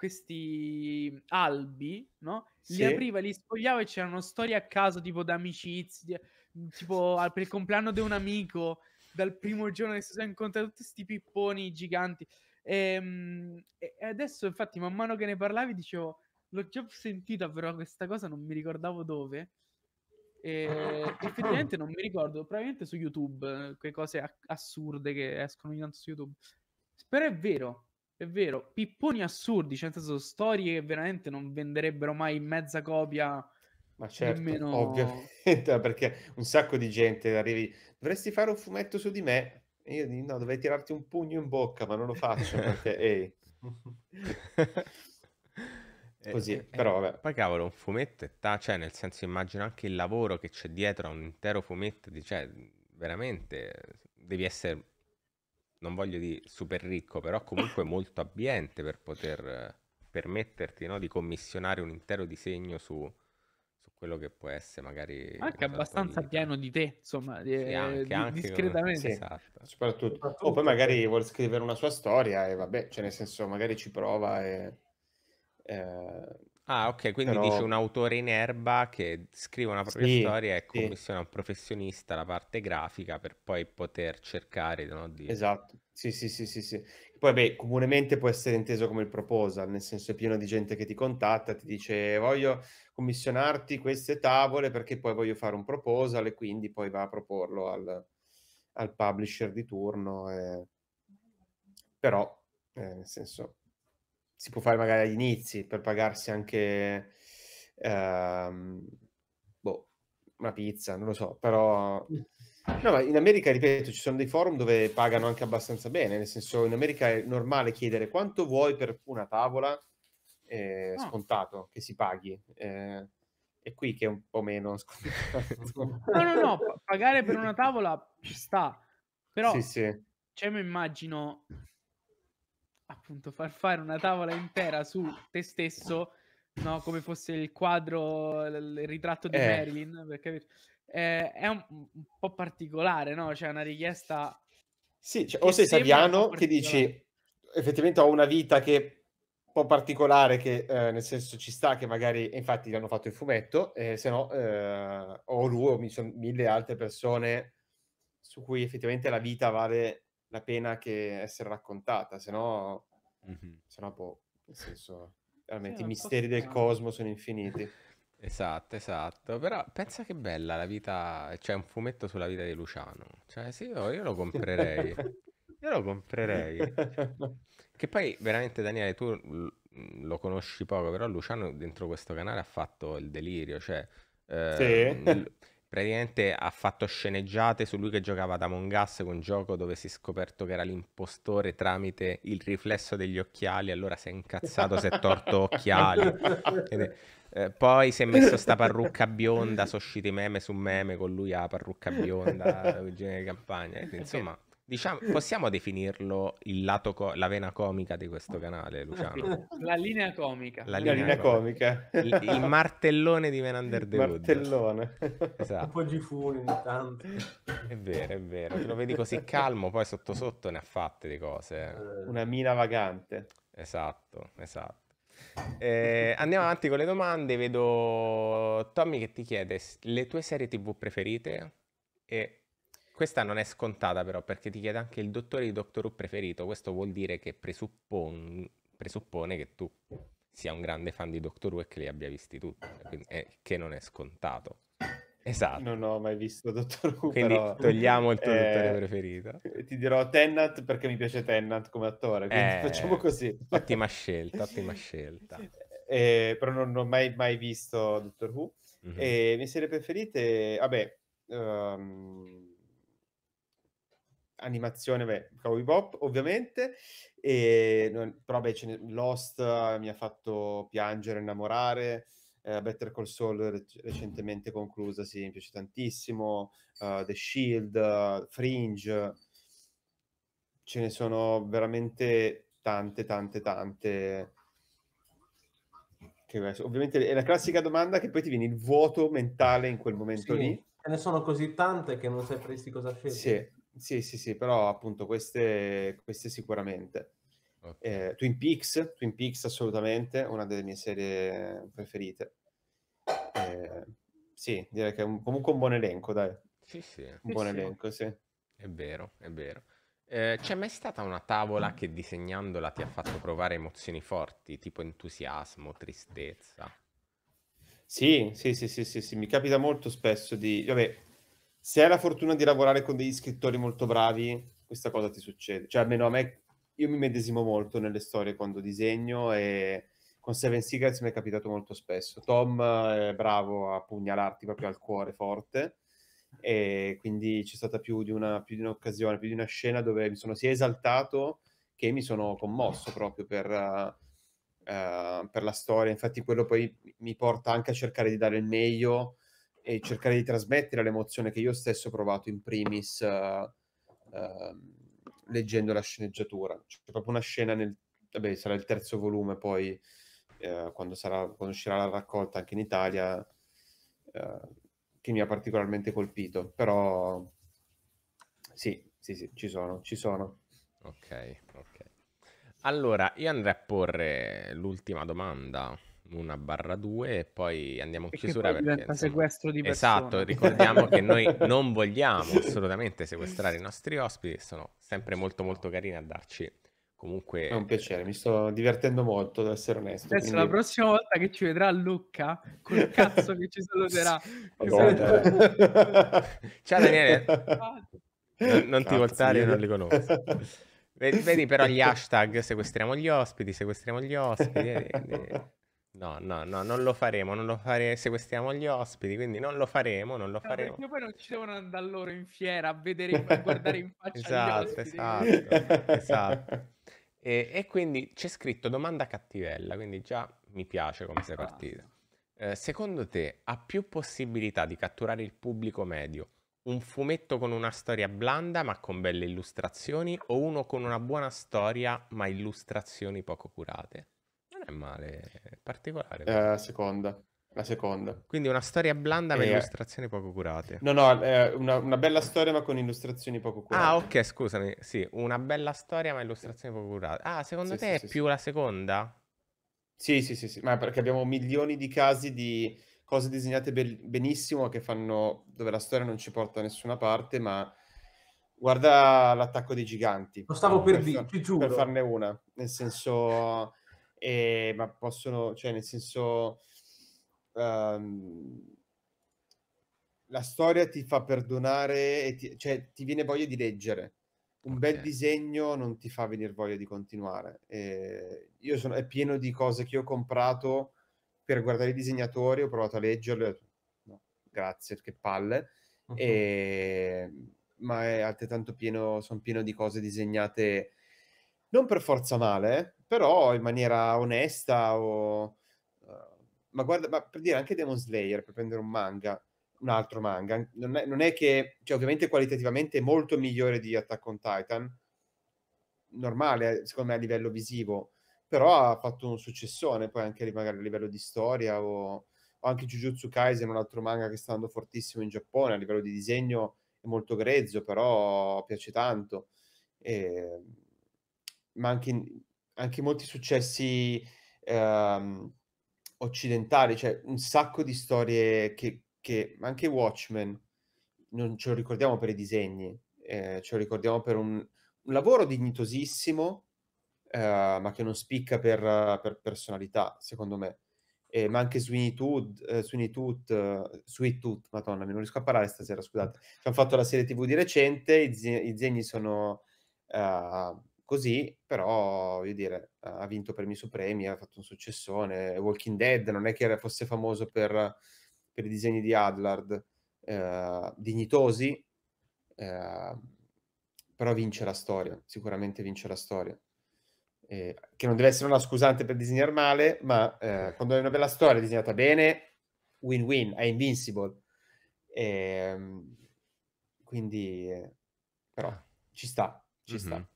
Speaker 2: questi mhmm, albi, no? Li apriva, li spogliava e c'erano storie a caso, tipo d'amicizie, mhmm, tipo al, per il compleanno di un amico, dal primo giorno che si sono incontrati tutti questi pipponi giganti. Ehm, e, e, adesso, infatti, man mano che ne parlavi, dicevo, l'ho già sentita, però questa cosa non mi ricordavo dove. E, ehm, effettivamente non mi ricordo, probabilmente su YouTube, eh, quelle cose assurde che escono ogni tanto su YouTube. Però è vero, è vero, pipponi assurdi, cioè nel senso storie che veramente non venderebbero mai mezza copia.
Speaker 3: Ma certo, nemmeno... ovviamente, perché un sacco di gente arrivi, dovresti fare un fumetto su di me. E io dico, no, dovrei tirarti un pugno in bocca, ma non lo faccio perché, ehi. Eh, Così, eh, eh, però
Speaker 1: vabbè. Poi cavolo, un fumetto è ta- cioè nel senso immagino anche il lavoro che c'è dietro a un intero fumetto, di, cioè veramente devi essere non voglio dire super ricco, però comunque molto abbiente per poter permetterti no, di commissionare un intero disegno su, su, quello che può essere magari... Anche
Speaker 2: abbastanza pieno di te, insomma, di, sì, eh, anche, di, anche discretamente. Con... Sì, esatto.
Speaker 3: Soprattutto. O oh, poi magari vuol scrivere una sua storia e vabbè, cioè nel senso magari ci prova e... Eh
Speaker 1: Ah, ok, quindi Però... dice un autore in erba che scrive una propria sì, storia e commissiona sì. un professionista la parte grafica per poi poter cercare no, di...
Speaker 3: Esatto, sì, sì, sì, sì, sì. Poi, beh, comunemente può essere inteso come il proposal, nel senso è pieno di gente che ti contatta, ti dice voglio commissionarti queste tavole perché poi voglio fare un proposal e quindi poi va a proporlo al, al publisher di turno. E... Però, eh, nel senso si può fare magari agli inizi per pagarsi anche ehm, boh, una pizza, non lo so, però... No, ma in America, ripeto, ci sono dei forum dove pagano anche abbastanza bene, nel senso in America è normale chiedere quanto vuoi per una tavola, eh, ah. scontato, che si paghi. Eh, è qui che è un po' meno scontato.
Speaker 2: no, no, no, pagare per una tavola ci sta, però... Sì, sì. Cioè, mi immagino appunto far fare una tavola intera su te stesso, no? come fosse il quadro, il ritratto di eh. Marilyn, perché eh, è un, un, po' particolare, no? C'è cioè, una richiesta... Sì, cioè, o sei Saviano che dici
Speaker 3: effettivamente ho una vita che un po' particolare che eh, nel senso ci sta che magari infatti gli hanno fatto il fumetto e se no eh, o lui o mi sono mille altre persone su cui effettivamente la vita vale la pena che essere raccontata, se no, mm-hmm. se no può, boh, nel senso, veramente sì, i misteri del fare. cosmo sono infiniti. Esatto, esatto. Però pensa che bella
Speaker 1: la vita, c'è un fumetto sulla vita di Luciano. Cioè, sì, io, io lo comprerei. io lo
Speaker 4: comprerei.
Speaker 1: che poi veramente Daniele, tu lo conosci poco, però Luciano dentro questo canale ha fatto il delirio, cioè eh, sì. Ehm, praticamente ha fatto sceneggiate su lui che giocava ad Among Us con un gioco dove si è scoperto che era l'impostore tramite il riflesso degli occhiali, allora si è incazzato, si è torto occhiali. eh, poi si è messo sta parrucca bionda, sono usciti meme su meme con lui a parrucca bionda, genere campagna, insomma... Diciamo, possiamo definirlo il co- la vena comica di questo canale, Luciano?
Speaker 2: La linea comica. La
Speaker 1: linea, la linea comica. comica. Il, il, martellone di Menander De Wood. Martellone. Esatto. Un
Speaker 4: po' Gifuni ogni tanto. È vero, è vero. lo
Speaker 1: vedi così calmo, poi sotto sotto ne ha fatte di cose. Eh. Una mina vagante. Esatto, esatto. Eh, andiamo avanti con le domande. Vedo Tommy che ti chiede le tue serie tv preferite e questa non è scontata però perché ti chiede anche il dottore di Doctor Who preferito, questo vuol dire che presuppone, presuppone che tu sia un grande fan di Doctor Who e che li abbia visti tutti, cioè, è, che non è scontato.
Speaker 3: Esatto. Non ho mai visto Doctor Who. Quindi però, togliamo il tuo eh, dottore preferito. Ti dirò Tennant perché mi piace Tennant come attore, quindi eh, facciamo così. Ottima scelta, ottima scelta. Eh, però non, non ho mai, mai visto Doctor Who. Mm-hmm. E mie serie preferite, vabbè, um, animazione, beh, Cowboy Bop ovviamente, e, però beh, ce ne, Lost eh, mi ha fatto piangere, innamorare, eh, Better Call Saul rec- recentemente conclusa, sì, mi piace tantissimo, uh, The Shield, uh, Fringe, ce ne sono veramente tante, tante, tante. Che, ovviamente è la classica domanda che poi ti viene il vuoto mentale in quel momento sì. lì.
Speaker 4: Ce ne sono così tante che non sapresti cosa scegliere.
Speaker 3: Sì, sì, sì, sì, però appunto queste, queste sicuramente. Okay. Eh, Twin Peaks, Twin Peaks assolutamente, una delle mie serie preferite. Eh, sì, direi che è un, comunque un buon elenco, dai. Sì, sì. Un buon sì, elenco, sì. È vero, è vero. Eh, c'è mai
Speaker 1: stata una tavola che disegnandola ti ha fatto provare emozioni forti, tipo entusiasmo,
Speaker 3: tristezza? Sì, sì, sì, sì, sì, sì. mi capita molto spesso di... Vabbè, se hai la fortuna di lavorare con degli scrittori molto bravi, questa cosa ti succede. Cioè, almeno a me, io mi medesimo molto nelle storie quando disegno e con Seven Secrets mi è capitato molto spesso. Tom è bravo a pugnalarti proprio al cuore forte e quindi c'è stata più di, una, più di un'occasione, più di una scena dove mi sono sia esaltato che mi sono commosso proprio per, uh, per la storia. Infatti quello poi mi porta anche a cercare di dare il meglio e cercare di trasmettere l'emozione che io stesso ho provato in primis uh, uh, leggendo la sceneggiatura. C'è proprio una scena nel... Vabbè, sarà il terzo volume poi, uh, quando, sarà, quando uscirà la raccolta anche in Italia, eh, che mi ha particolarmente colpito. Però sì, sì, sì, ci sono, ci sono. Ok, ok.
Speaker 1: Allora, io andrei a porre l'ultima domanda una barra 2 e poi andiamo in chiusura perché diventa
Speaker 2: insomma, sequestro di esatto, persone. Esatto, ricordiamo che noi non vogliamo
Speaker 1: assolutamente sequestrare i nostri ospiti, sono sempre molto
Speaker 3: molto carini a darci comunque è un piacere, mi sto divertendo molto, ad essere onesto. Adesso quindi... la
Speaker 2: prossima volta che ci vedrà Lucca, col cazzo che ci saluterà. Esatto. Ciao Daniele. Non, non ti voltare, io non li conosco.
Speaker 1: Vedi, però gli hashtag sequestriamo gli ospiti, sequestriamo gli ospiti. No, no, no, non lo faremo, non lo faremo, sequestriamo gli ospiti, quindi non lo faremo, non lo faremo.
Speaker 2: Perché poi non ci devono andare loro in fiera a vedere, a guardare in faccia esatto, Esatto,
Speaker 1: esatto, e, e, quindi c'è scritto domanda cattivella, quindi già mi piace come sei partita. Eh, secondo te ha più possibilità di catturare il pubblico medio un fumetto con una storia blanda ma con belle illustrazioni o uno con una buona storia ma illustrazioni poco curate? è male, è particolare. Eh,
Speaker 3: la seconda. La seconda.
Speaker 1: Quindi una storia
Speaker 3: blanda ma eh, illustrazioni poco
Speaker 4: curate.
Speaker 1: No, no,
Speaker 3: eh, una, una, bella storia ma con illustrazioni poco curate. Ah, ok, scusami. Sì, una bella storia ma illustrazioni poco curate. Ah, secondo sì, te sì, è sì, più la seconda? Sì, sì, sì, sì, ma perché abbiamo milioni di casi di cose disegnate be- benissimo che fanno dove la storia non ci porta a nessuna parte, ma guarda l'attacco dei giganti. Lo stavo per dire, ti giuro. Per farne una, nel senso e, ma possono, cioè nel senso, um, la storia ti fa perdonare, e ti, cioè ti viene voglia di leggere. Un okay. bel disegno non ti fa venire voglia di continuare. E io sono, è pieno di cose che ho comprato per guardare i disegnatori, ho provato a leggerle, no, grazie, che palle. Uh-huh. E, ma è altrettanto pieno, sono pieno di cose disegnate non per forza male, però in maniera onesta o... Eh, ma guarda, ma per dire anche Demon Slayer, per prendere un manga, un altro manga, non è, non è che, cioè ovviamente qualitativamente è molto migliore di Attack on Titan, normale eh, secondo me a livello visivo, però ha fatto un successone poi anche magari a livello di storia o, o anche Jujutsu Kaisen, un altro manga che sta andando fortissimo in Giappone, a livello di disegno è molto grezzo, però piace tanto. E ehm, ma anche, anche molti successi ehm, occidentali, cioè un sacco di storie che, che anche Watchmen non ce lo ricordiamo per i disegni, eh, ce lo ricordiamo per un, un lavoro dignitosissimo, eh, ma che non spicca per, per personalità, secondo me. Eh, ma anche Sweeney Tooth, eh, Sweeney eh, Sweet Tooth, madonna, mi non riesco a parlare stasera, scusate. Ci hanno fatto la serie TV di recente, i, disegni sono uh, Così, però, voglio dire, ha vinto premi su premi, ha fatto un successone. Walking Dead non è che fosse famoso per, per i disegni di Adlard, eh, dignitosi, eh, però vince la storia, sicuramente vince la storia. Eh, che non deve essere una scusante per disegnare male, ma eh, quando hai una bella storia disegnata bene, win-win, è invincible. Ehm, quindi, eh, però, ci sta, ci mm-hmm. sta.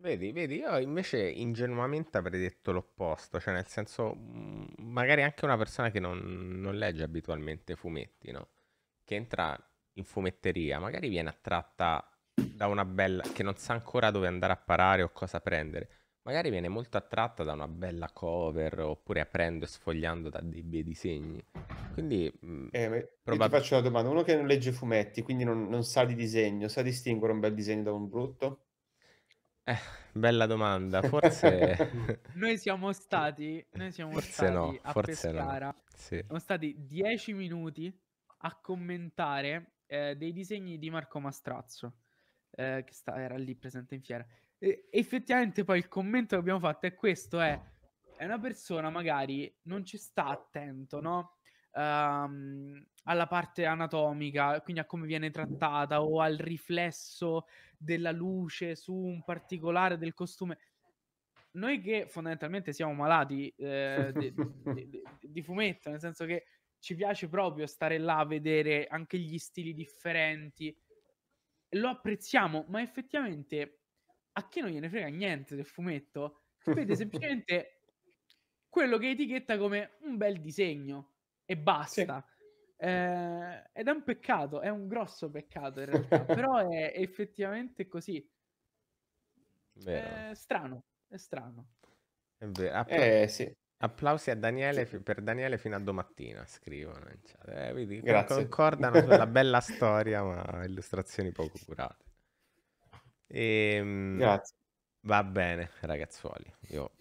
Speaker 1: Vedi, vedi, io invece ingenuamente avrei detto l'opposto, cioè nel senso, mhmm, magari anche una persona che non, non legge abitualmente fumetti, no? Che entra in fumetteria, magari viene attratta da una bella, che non sa ancora dove andare a parare o cosa prendere, magari viene molto attratta da una bella cover oppure aprendo e sfogliando da dei bei disegni.
Speaker 3: Quindi mhmm, eh, probab- ti faccio una domanda, uno che non legge fumetti, quindi non, non sa di disegno, sa distinguere un bel disegno da un brutto? Eh, bella domanda, forse...
Speaker 2: noi siamo stati, noi siamo forse stati no, a forse Pescara, no. sì. siamo stati dieci minuti a commentare eh, dei disegni di Marco Mastrazzo, eh, che sta, era lì presente in fiera. E, effettivamente poi il commento che abbiamo fatto è questo, è, è una persona magari non ci sta attento, no? um, alla parte anatomica, quindi a come viene trattata o al riflesso della luce su un particolare del costume. Noi che fondamentalmente siamo malati eh, di, di, di, di fumetto, nel senso che ci piace proprio stare là a vedere anche gli stili differenti. Lo apprezziamo, ma effettivamente a chi non gliene frega niente del fumetto, vede semplicemente quello che etichetta come un bel disegno e basta. Sì. Eh, ed è un peccato, è un grosso peccato in realtà, però è effettivamente così. È strano, è strano.
Speaker 1: È vero. Appla- eh, sì. Applausi a Daniele, sì. per Daniele fino a domattina, scrivono in chat. Eh, vedi, concordano sulla bella storia, ma illustrazioni poco curate. E, ehm, Grazie. Va bene, ragazzuoli. Io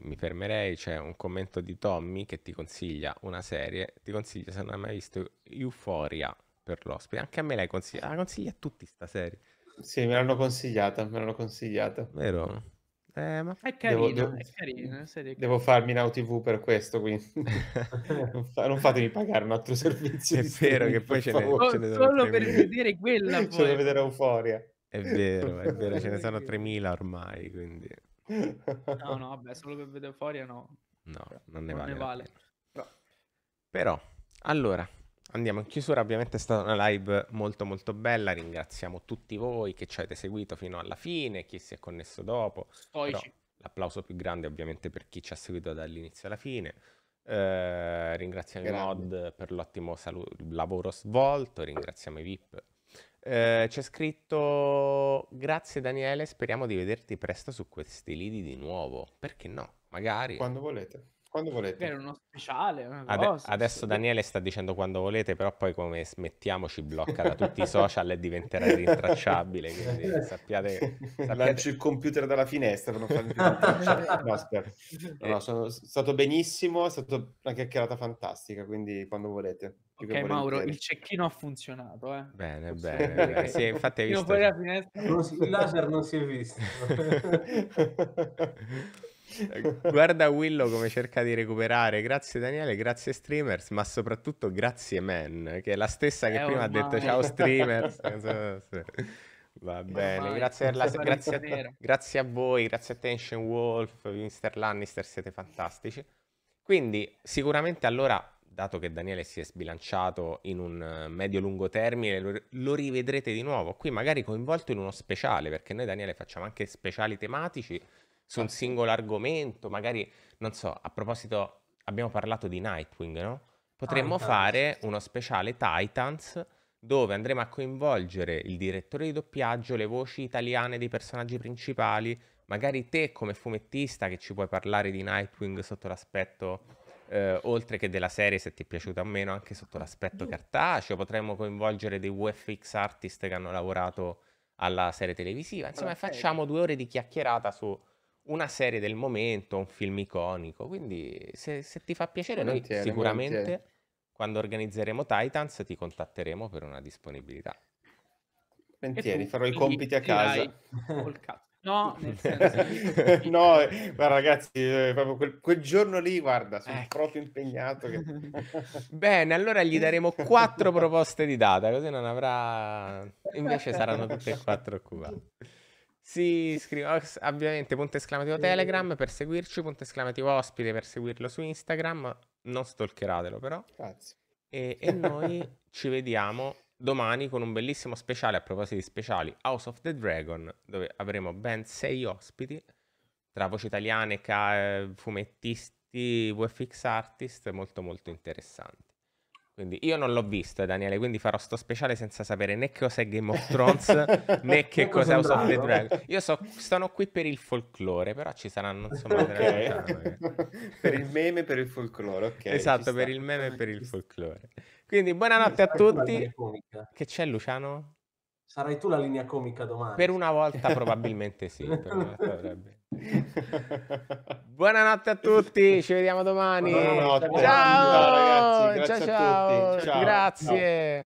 Speaker 1: mi fermerei, c'è un commento di Tommy che ti consiglia una serie, ti consiglia se non hai mai visto Euphoria per l'ospite,
Speaker 3: anche a me l'hai consigliata, la consiglia a tutti sta serie. Sì, me l'hanno consigliata, me l'hanno consigliata. Vero?
Speaker 1: Eh, ma... È carino, devo, devo, è carino. serie devo
Speaker 3: farmi Now TV per questo, quindi non fatemi pagare un altro servizio. È vero che poi ce ne, oh, ce ne Solo per vedere
Speaker 2: quella poi. Solo vedere
Speaker 3: Euphoria. È vero, è vero, ce ne sono 3.000
Speaker 1: ormai, quindi... No,
Speaker 2: no, vabbè, solo per vedere Euphoria no. No, cioè, non ne non vale. Ne vale. Però...
Speaker 1: Però, allora, andiamo in chiusura. Ovviamente è stata una live molto molto bella. Ringraziamo tutti voi che ci avete seguito fino alla fine, chi si è connesso dopo. Stoici. l'applauso più grande ovviamente per chi ci ha seguito dall'inizio alla fine. Eh, ringraziamo Grande. i mod per l'ottimo salu- lavoro svolto, ringraziamo i VIP eh, c'è scritto grazie Daniele, speriamo di vederti presto su questi lidi di nuovo. Perché no? Magari. Quando volete. Quando volete. Era
Speaker 2: uno speciale. Ade- adesso Daniele
Speaker 1: sta dicendo quando volete, però poi come smettiamo ci blocca da tutti i social e diventerà rintracciabile. Quindi sappiate,
Speaker 3: sappiate... Lancio il computer dalla finestra per non farmi più no, no, eh. sono stato benissimo, è stata una chiacchierata fantastica, quindi quando volete. Ok Mauro, il
Speaker 2: cecchino ha funzionato, eh. Bene, Posso bene. Sì, infatti hai visto. Fuori la finestra. Non si, il laser non si è visto.
Speaker 1: Guarda Willow come cerca di recuperare. Grazie Daniele, grazie streamers, ma soprattutto grazie Man, che è la stessa che eh, prima ormai. ha detto ciao streamers. Va bene, ormai, grazie, la... grazie, a... grazie, a, voi, grazie a Tension Wolf, Mr. Lannister, siete fantastici. Quindi sicuramente allora dato che Daniele si è sbilanciato in un eh, medio-lungo termine, lo, rivedrete di nuovo. Qui magari coinvolto in uno speciale, perché noi Daniele facciamo anche speciali tematici su un ah. singolo argomento, magari, non so, a proposito abbiamo parlato di Nightwing, no? Potremmo ah, fare uno speciale Titans dove andremo a coinvolgere il direttore di doppiaggio, le voci italiane dei personaggi principali, magari te come fumettista che ci puoi parlare di Nightwing sotto l'aspetto eh, oltre che della serie se ti è piaciuta o meno anche sotto l'aspetto mm. cartaceo, potremmo coinvolgere dei UFX artist che hanno lavorato alla serie televisiva, insomma facciamo due ore di chiacchierata su una serie del momento, un film iconico, quindi se, se ti fa piacere volentieri, noi sicuramente volentieri. quando organizzeremo Titans ti contatteremo per una
Speaker 3: disponibilità. Volentieri, farò i compiti a casa.
Speaker 2: Col cazzo. No, nel senso...
Speaker 3: no, ma ragazzi, eh, proprio quel, quel giorno lì, guarda, sono eh. proprio impegnato. Che...
Speaker 1: Bene, allora gli daremo quattro proposte di data, così non avrà... Invece saranno tutte e quattro occupate. Si iscrive ovviamente punto esclamativo Telegram per seguirci, punto esclamativo ospite per seguirlo su Instagram. Non stalkeratelo però. Grazie. e, e noi ci vediamo domani con un bellissimo speciale a proposito di speciali House of the Dragon, dove avremo ben sei ospiti tra voci italiane, ca- fumettisti, VFX artist, molto molto interessanti. Quindi io non l'ho visto, eh, Daniele, quindi farò sto speciale senza sapere né che cos'è Game of Thrones né che cos'è House of the Dragon. Io so, sono qui per il folklore, però ci saranno insomma okay. realtà, per il meme, e per il folklore, ok. Esatto, per sta. il meme e per il folklore. Quindi buonanotte a tutti. Che c'è Luciano?
Speaker 4: Sarai tu la linea comica domani. Per una volta probabilmente sì. Volta
Speaker 1: buonanotte a tutti, ci vediamo domani. Buonanotte. Ciao, ciao, ciao, ciao. Grazie. Ciao.